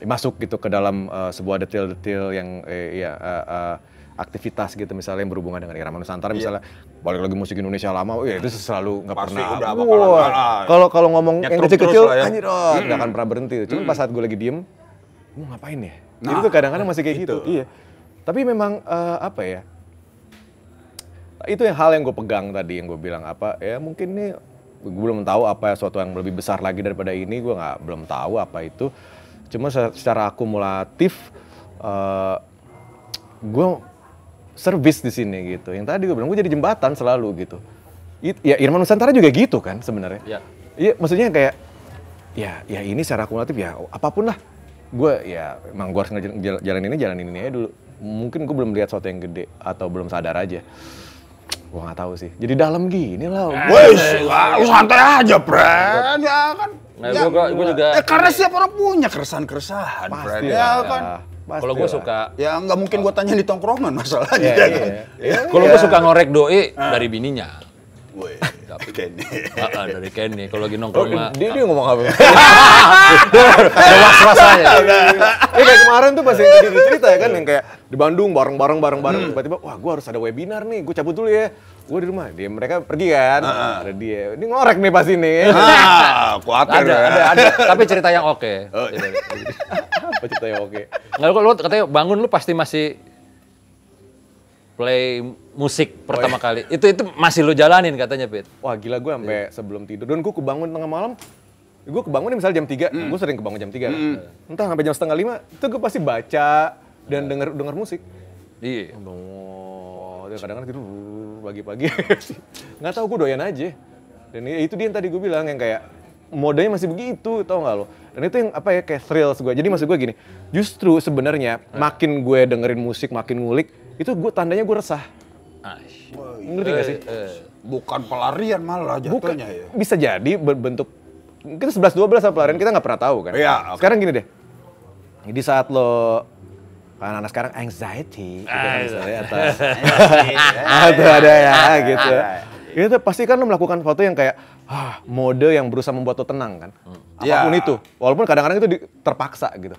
masuk gitu ke dalam uh, sebuah detail-detail yang eh, ya uh, uh, aktivitas gitu misalnya yang berhubungan dengan irama Nusantara iya. misalnya balik lagi musik Indonesia lama, ya itu selalu nggak pernah. Kalau kalau ngomong yang kecil-kecil, ya. anjir oh, mm. akan pernah berhenti. Cuma mm. pas saat gue lagi diem, mau ngapain ya? Nah, Jadi tuh kadang-kadang masih kayak gitu. gitu. Iya. Tapi memang uh, apa ya? itu yang hal yang gue pegang tadi yang gue bilang apa ya mungkin ini gue belum tahu apa sesuatu yang lebih besar lagi daripada ini gue nggak belum tahu apa itu cuma secara akumulatif uh, eh, gue service di sini gitu yang tadi gue bilang gue jadi jembatan selalu gitu It, ya Irman Nusantara juga gitu kan sebenarnya ya. iya ya, maksudnya kayak ya ya ini secara akumulatif ya apapun lah gue ya emang gue harus jalan, jalan ini jalan ini aja dulu mungkin gue belum lihat sesuatu yang gede atau belum sadar aja Gua nggak tahu sih. Jadi dalam gini lah. Eh, Wes, eh, eh, santai aja, brand, nah, Ya kan. Nah, ya, gua, gua juga. Eh, karena siapa orang punya keresahan-keresahan, Bren. Ya, kan. Kalau gue suka, ya nggak mungkin gue tanya di tongkrongan masalahnya. Yeah, yeah, yeah. Kan? Iya. Kalau gue iya. suka ngorek doi ah. dari bininya. Gue. Kenny. Ah, ah, dari Kenny. Kalau lagi nongkrong mah. Dia, dia ah. ngomong apa? Ada rasanya. Ini kayak kemarin tuh pas yang cerita ya kan yang kayak di Bandung bareng-bareng bareng-bareng hmm. tiba-tiba wah gue harus ada webinar nih, gue cabut dulu ya. Gue di rumah, dia mereka pergi kan. Ah, ada dia. Ini ngorek nih pas ini. Ah, kuat ya. Ada, ada, ada. Tapi cerita yang oke. Oh, iya. cerita yang oke? Enggak lu katanya bangun lu pasti masih play musik pertama kali. Itu itu masih lu jalanin katanya, Pit. Wah, gila gue sampai yeah. sebelum tidur. Dan gue kebangun tengah malam. Gue kebangun nih misalnya jam 3, mm. gue sering kebangun jam 3 mm. kan. Hmm. Entah sampai jam setengah 5, itu gue pasti baca dan iya. denger denger musik. Iya. Yeah. Oh, kadang-kadang tidur pagi-pagi. Nggak tahu gue doyan aja. Dan itu dia yang tadi gue bilang yang kayak modenya masih begitu, tau gak lo? Dan itu yang apa ya kayak thrills gue. Jadi maksud gue gini, justru sebenarnya nah. makin gue dengerin musik, makin ngulik, itu gue tandanya gue resah. Ash. Ngerti gak sih? Eh, eh, Bukan pelarian malah jatuhnya ya. Bisa jadi berbentuk kita 11 12 sama pelarian kita nggak pernah tahu kan. Iya. Sekarang gini deh. Di saat lo anak anak sekarang anxiety gitu kan, ya. atau, ada ya gitu. tuh pasti kan lo melakukan foto yang kayak ah, mode yang berusaha membuat lo tenang kan. Hmm. Apapun yeah. itu. Walaupun kadang-kadang itu terpaksa gitu.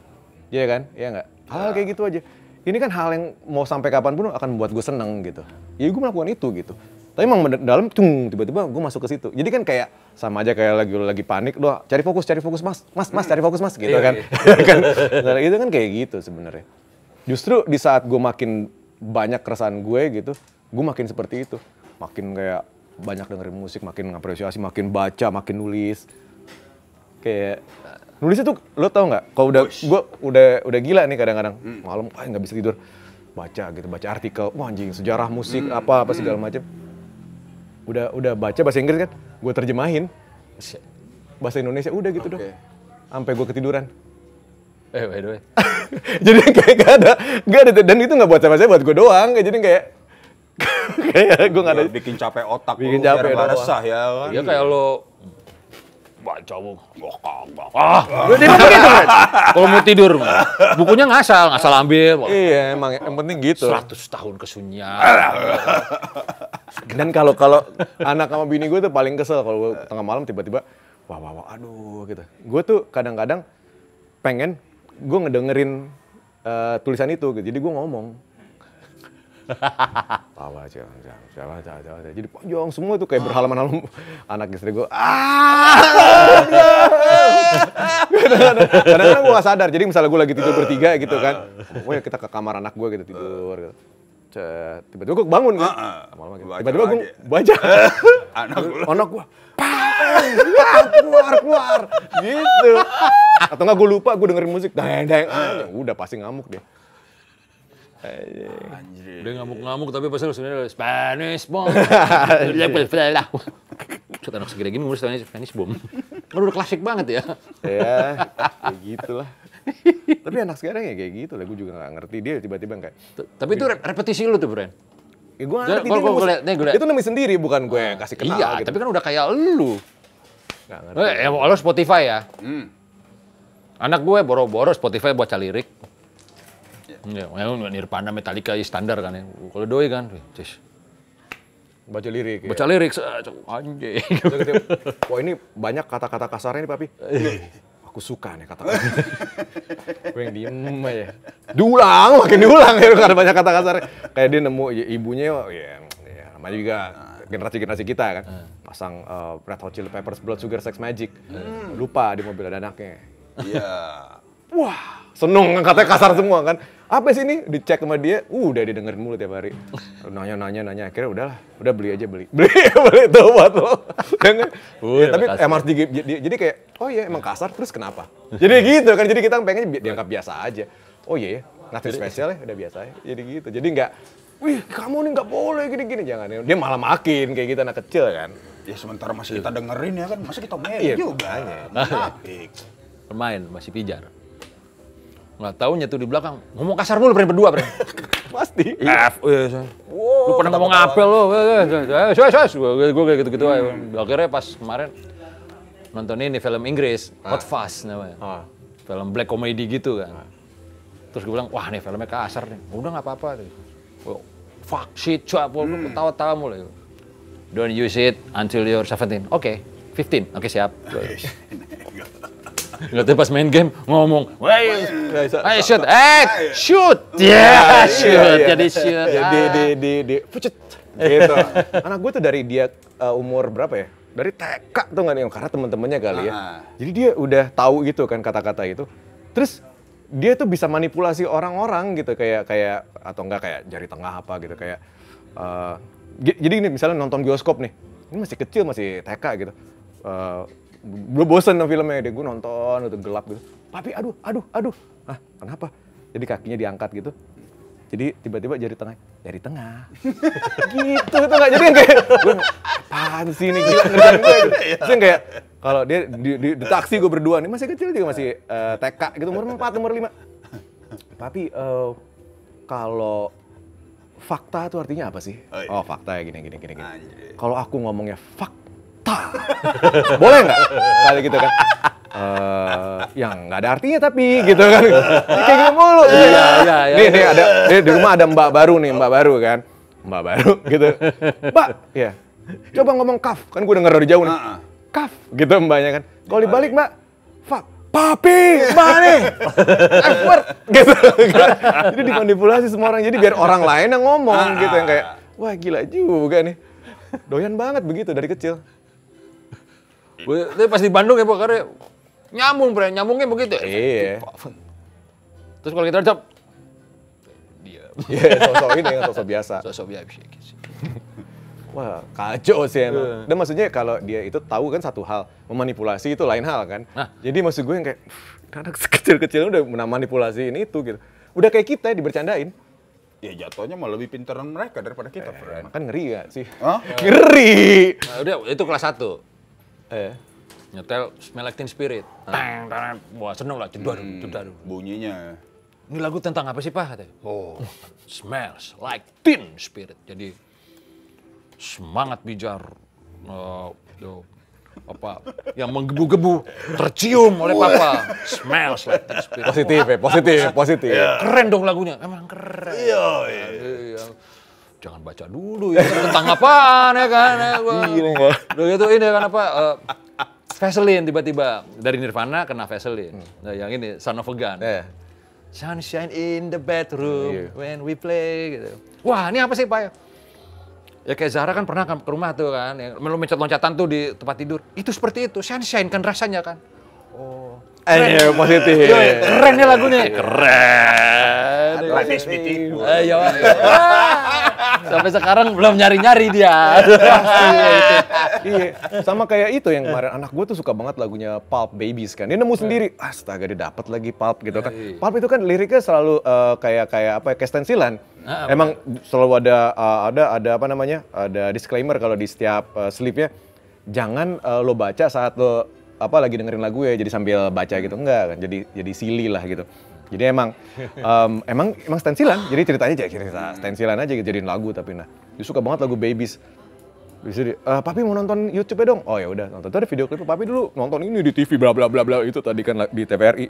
Iya kan? Iya nggak? Hal iya. kayak gitu aja ini kan hal yang mau sampai kapanpun akan membuat gue seneng gitu ya gue melakukan itu gitu tapi emang dalam tung tiba-tiba gue masuk ke situ jadi kan kayak sama aja kayak lagi lagi panik doa cari fokus cari fokus mas mas mas cari fokus mas gitu iya, kan iya. kan nah, itu kan kayak gitu sebenarnya justru di saat gue makin banyak keresahan gue gitu gue makin seperti itu makin kayak banyak dengerin musik makin ngapresiasi makin baca makin nulis kayak nulis itu lo tau nggak kalau udah gue udah udah gila nih kadang-kadang hmm. malam ah nggak bisa tidur baca gitu baca artikel wah anjing sejarah musik hmm. apa apa hmm. segala macem udah udah baca bahasa Inggris kan gue terjemahin bahasa Indonesia udah gitu okay. dong sampai gue ketiduran eh by the way jadi kayak gak ada gak ada dan itu nggak buat siapa siapa buat gue doang jadi kayak kayak gue nggak ada bikin capek otak bikin lu, capek biar resah ya kan iya kayak lo baca bu wah kagak ah dia mau begitu kalau mau tidur bukunya ngasal ngasal ambil iya emang yang penting gitu seratus tahun kesunyian dan kalau kalau anak sama bini gue tuh paling kesel kalau tengah malam tiba-tiba wah wah wah aduh gitu gue tuh kadang-kadang pengen gue ngedengerin uh, tulisan itu gitu jadi gue ngomong tawa aja jalan aja, jalan aja. jadi panjang semua tuh kayak berhalaman-halaman anak istri gue ah karena gue gak sadar jadi misalnya gue lagi tidur bertiga gitu kan gue kita ke kamar anak gue gitu tidur gitu tiba-tiba gue bangun kan malam gitu tiba-tiba gue baca anak gue anak gue keluar keluar gitu atau enggak gue lupa gue dengerin musik dang dang ya udah pasti ngamuk deh Anjir. Dia ngamuk-ngamuk tapi pas sebenarnya Spanish bomb. Kita anak segede gini ngurus Spanish, Spanish bomb. Kan klasik banget ya. ya, kayak gitulah. tapi anak sekarang ya kayak gitu lah, gue juga gak ngerti dia tiba-tiba kayak. Tapi itu repetisi lu tuh, Bren. Ya gue ngerti, gua, gua, gua, gua, itu nemu sendiri bukan gue yang kasih kenal Iya, gitu. tapi kan udah kayak lu. Gak ngerti. Eh, ya, lo Spotify ya? Hmm. Anak gue ya, boro-boro Spotify buat calirik. Iya, yang Nirvana, Metallica ya standar kan ya. Kalau doi kan, cis. Baca lirik. Ya. Baca ya. lirik, anjing. Wah ini banyak kata-kata kasarnya nih papi. Iya. Aku suka nih kata-kata. Gue yang diem aja. Diulang, makin diulang ya karena banyak kata kasar. Kayak dia nemu ibunya, ya, ya namanya ya, juga generasi-generasi kita kan. Hmm. Pasang uh, Red Hot Chili Peppers, Blood Sugar, Sex Magic. Hmm. Lupa di mobil ada anaknya. Iya. Wah, seneng katanya kasar semua kan apa sih ini dicek sama dia uh, udah didengerin mulu tiap hari nanya nanya nanya akhirnya udahlah udah beli aja beli beli beli tuh buat lo ya, tapi emang harus jadi kayak oh iya emang kasar terus kenapa jadi gitu kan jadi kita pengen dianggap biasa aja oh iya ya, nanti spesial ya udah biasa ya jadi gitu jadi nggak wih kamu nih nggak boleh gini-gini jangan ya. dia malah makin kayak gitu anak kecil kan ya sementara masih kita dengerin ya kan masih kita main iya, juga ya. Nah, bermain masih pijar Nggak taunya tuh di belakang, ngomong kasar mulu berani berdua berani Pasti. F, iya, wow, lu pernah ngomong apel saya saya saya gue kayak gitu-gitu aja. Hmm. Akhirnya pas kemarin nonton ini film Inggris, ah. Hot Fuzz namanya. Ah. Film black comedy gitu kan. Ah. Terus gue bilang, wah nih filmnya kasar nih. Udah nggak apa-apa. Fuck, shit, cuap, hmm. ketawa-tawa mulu. Don't use it until you're 17. Oke, okay, 15. Oke, okay, siap. Iya, iya. Lihatnya pas main game ngomong, "Woi, ayo shoot, eh, shoot." Iya, ya, yeah, iya, shoot. Iya. Jadi shoot. Jadi di di di pucet. Gitu. Anak gue tuh dari dia eh, umur berapa ya? Dari TK tuh nggak nih, karena teman-temannya kali ya. Ah. Jadi dia udah tahu gitu kan kata-kata itu. Terus dia tuh bisa manipulasi orang-orang gitu kayak kayak atau enggak kayak jari tengah apa gitu kayak eh, jadi ini misalnya nonton bioskop nih ini masih kecil masih TK gitu eh, gue bosen sama filmnya deh gue nonton itu gelap gitu tapi aduh aduh aduh ah kenapa jadi kakinya diangkat gitu jadi tiba-tiba jari tengah jari tengah gitu tuh nggak jadi kayak gue apaan sih ini gila ngerjain gue gitu. Iya. Terus kayak kalau dia di, di, di, taksi gue berdua nih masih kecil juga masih uh, eh, TK gitu umur 4 umur lima, tapi uh, eh, kalau fakta itu artinya apa sih? Oh, iya. oh fakta ya gini gini gini. gini. Kalau aku ngomongnya fuck Boleh nggak? Kali gitu kan. Uh, eh, yang nggak ada artinya tapi gitu kan. Kayak gitu mulu. Iya, iya, iya. Nih, nih iya, ada iya. nih, di rumah ada Mbak baru nih, Mbak baru kan. Mbak baru gitu. Mbak, ya. Coba ngomong kaf, kan gue denger dari jauh nih. Kaf, gitu mbaknya kan. Kalau iya, dibalik mbak, fuck. Papi, mana? nih effort gitu. Kan. Jadi dimanipulasi semua orang. Jadi biar orang lain yang ngomong ah, gitu. Yang kayak, ah, ah. wah gila juga nih. Doyan banget begitu dari kecil. Tapi pas di Bandung ya pokoknya nyambung bre, nyambungnya begitu. Iya. Terus kalau kita jawab dia. Iya, sosok ini yang sosok biasa. Sosok biasa. Iya, iya, iya. Wah, kacau sih emang. Dan maksudnya kalau dia itu tahu kan satu hal, memanipulasi itu lain hal kan. Nah. Jadi maksud gue yang kayak anak sekecil kecil udah ini itu gitu. Udah kayak kita ya, dibercandain ya jatuhnya malah lebih pinteran mereka daripada kita, eh, Kan ngeri gak sih? Hah? Ngeri! Nah, udah, itu kelas satu eh nyetel Smell Like Teen Spirit. Tang, tang, wah seneng lah, jedar, hmm, jedar. Bunyinya. Ini lagu tentang apa sih pak? Oh, Smells Like Teen Spirit. Jadi semangat bijar, uh, eh, do, apa yang menggebu-gebu tercium oleh papa smells like teen spirit positif ya positif positif yeah. keren dong lagunya emang keren iya iya, iya jangan baca dulu ya tentang apaan ya kan ya, gue iya, iya, iya. gitu ini kan apa uh, Vaseline tiba-tiba dari Nirvana kena Vaseline hmm. nah, yang ini Son of a Gun yeah. Sunshine in the bedroom when we play gitu wah ini apa sih pak Ya kayak Zahra kan pernah ke rumah tuh kan, yang mencet loncatan tuh di tempat tidur. Itu seperti itu, sunshine kan rasanya kan. Oh. Eh, positif. keren ya lagunya. Keren aduh. Live eh, iya. eh, iya, Sampai sekarang belum nyari-nyari dia. Iya. Sama kayak itu yang kemarin anak gue tuh suka banget lagunya Pulp Babies kan. Dia nemu iya. sendiri. Astaga dia dapat lagi Pulp gitu kan. Pulp itu kan liriknya selalu uh, kayak kayak apa ya kayak stensilan. Ah, Emang selalu ada uh, ada ada apa namanya? Ada disclaimer kalau di setiap uh, sleeve jangan uh, lo baca saat lo apa lagi dengerin lagu ya jadi sambil baca gitu enggak kan jadi jadi silly lah gitu jadi emang um, emang emang stensilan. Jadi ceritanya jadi cerita stensilan aja jadiin lagu tapi nah, dia suka banget lagu Babies. Bisa di, uh, papi mau nonton YouTube ya dong. Oh ya udah nonton. Tadi ada video klip papi dulu nonton ini di TV bla bla bla bla itu tadi kan di TVRI.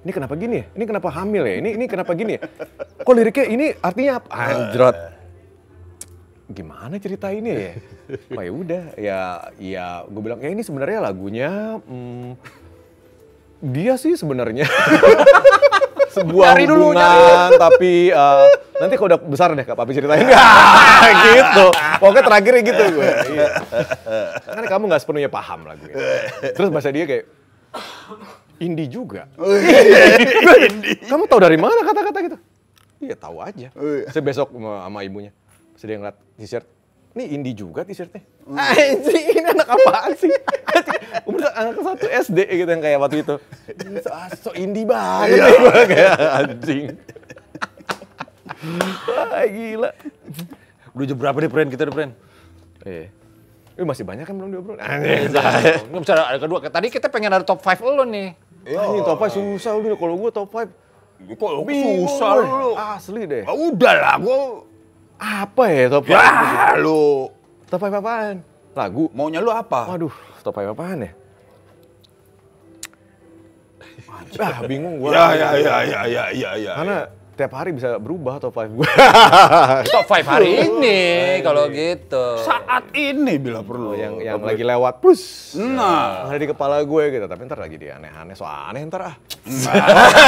Ini kenapa gini ya? Ini kenapa hamil ya? Ini ini kenapa gini ya? Kok liriknya ini artinya apa? Anjrot. Gimana cerita ini ya? Oh, ya udah ya ya gue bilang ya ini sebenarnya lagunya hmm, dia sih sebenarnya sebuah nyari dulu, hubungan tapi uh, nanti kalau udah besar deh kak papi ceritain gitu pokoknya terakhir gitu gue iya. karena kamu nggak sepenuhnya paham lagi gitu. terus bahasa dia kayak indie juga kamu tahu dari mana kata-kata gitu iya tahu aja saya besok sama ibunya Sedang ngeliat t-shirt ini indie juga t-shirtnya. Hmm. Anjing, ini anak apaan sih? Umur anak satu SD gitu yang kayak waktu itu. So, ah, so indie banget iya. gue ya. kayak anjing. Wah, gila. Udah jam berapa deh, friend? Kita deh, friend. Eh. Iya. Eh, masih banyak kan belum diobrol. Aneh. Iya, ini bisa ada kedua. Tadi kita pengen ada top 5 lo nih. Iya. Ini top 5 susah lu. Kalau gue top 5 Kok susah lu? Asli deh. Ah, udah lah, gue apa ya top 5? Ya lu. Top 5 apaan? Lagu. Maunya lu apa? Waduh, top 5 apaan ya? Ah, bingung gua. Ya, ya, ya, ya, ya, ya, ya. Karena ya setiap hari bisa berubah top 5 gue. top 5 hari iya. ini kalau gitu. Saat ini bila perlu. Oh, yang yang lagi lewat plus. Nah, ada di kepala gue gitu. Tapi ntar lagi dia aneh-aneh, so aneh ntar ah.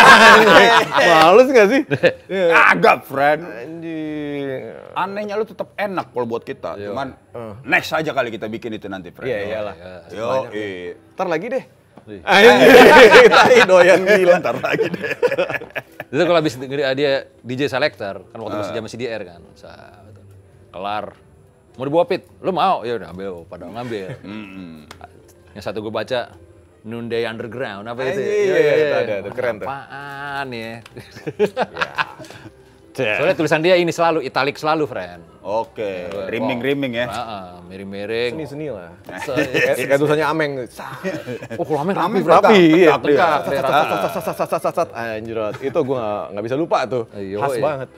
Males gak sih? Agak friend. Anjing. Anehnya lu tetap enak kalau buat kita. Iya. Cuman eh. next aja kali kita bikin itu nanti friend. Iya iyalah. Iya. Yo, ntar lagi deh Tai doyan gila ntar lagi deh. Itu kalau habis ah, dia DJ selector, kan waktu masih di ah. CDR kan. Kelar. Mau dibawa pit? lo mau? Ya udah ambil, pada ngambil. Yang satu gue baca, Noonday Underground apa itu? Iya, itu iya, iya. keren tuh. Apaan ya? ya. Iya. Soalnya tulisan dia ini selalu italik selalu, friend. Oke, iya, okay. riming-riming ya. Heeh, miring-miring. Seni-seni lah. Iya. Kayak tulisannya Ameng. Oh, kalau Ameng rapi, rapi. Rapi. itu gue nggak bisa lupa tuh. Khas banget.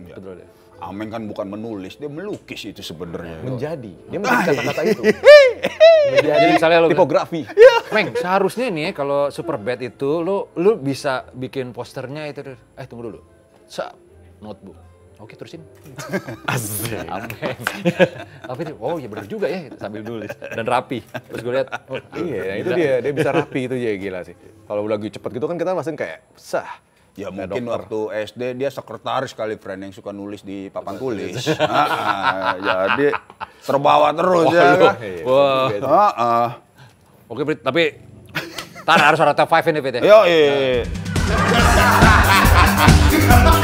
Betul deh. Ameng kan bukan menulis, dia melukis itu sebenarnya. Menjadi. Dia menjadi kata-kata itu. Menjadi Jadi misalnya lo tipografi. Ya. Meng, seharusnya nih kalau super bad itu lo lo bisa bikin posternya itu. Eh tunggu dulu notebook. Oke terusin. Asik. Tapi oh ya benar juga ya sambil nulis dan rapi. Terus gue lihat. Oh, iya, iya itu dia dia bisa rapi itu ya gila sih. Kalau lagi cepet gitu kan kita langsung kayak sah. Ya mungkin dokter. waktu SD dia sekretaris kali friend yang suka nulis di papan tulis. jadi ah, ah, ya, terbawa terus oh, ya iya. kan. Iya, Wah. Wow. Ah, ah, Oke Brit, tapi tar harus ada top ini Brit ya. Yo, iya. Nah.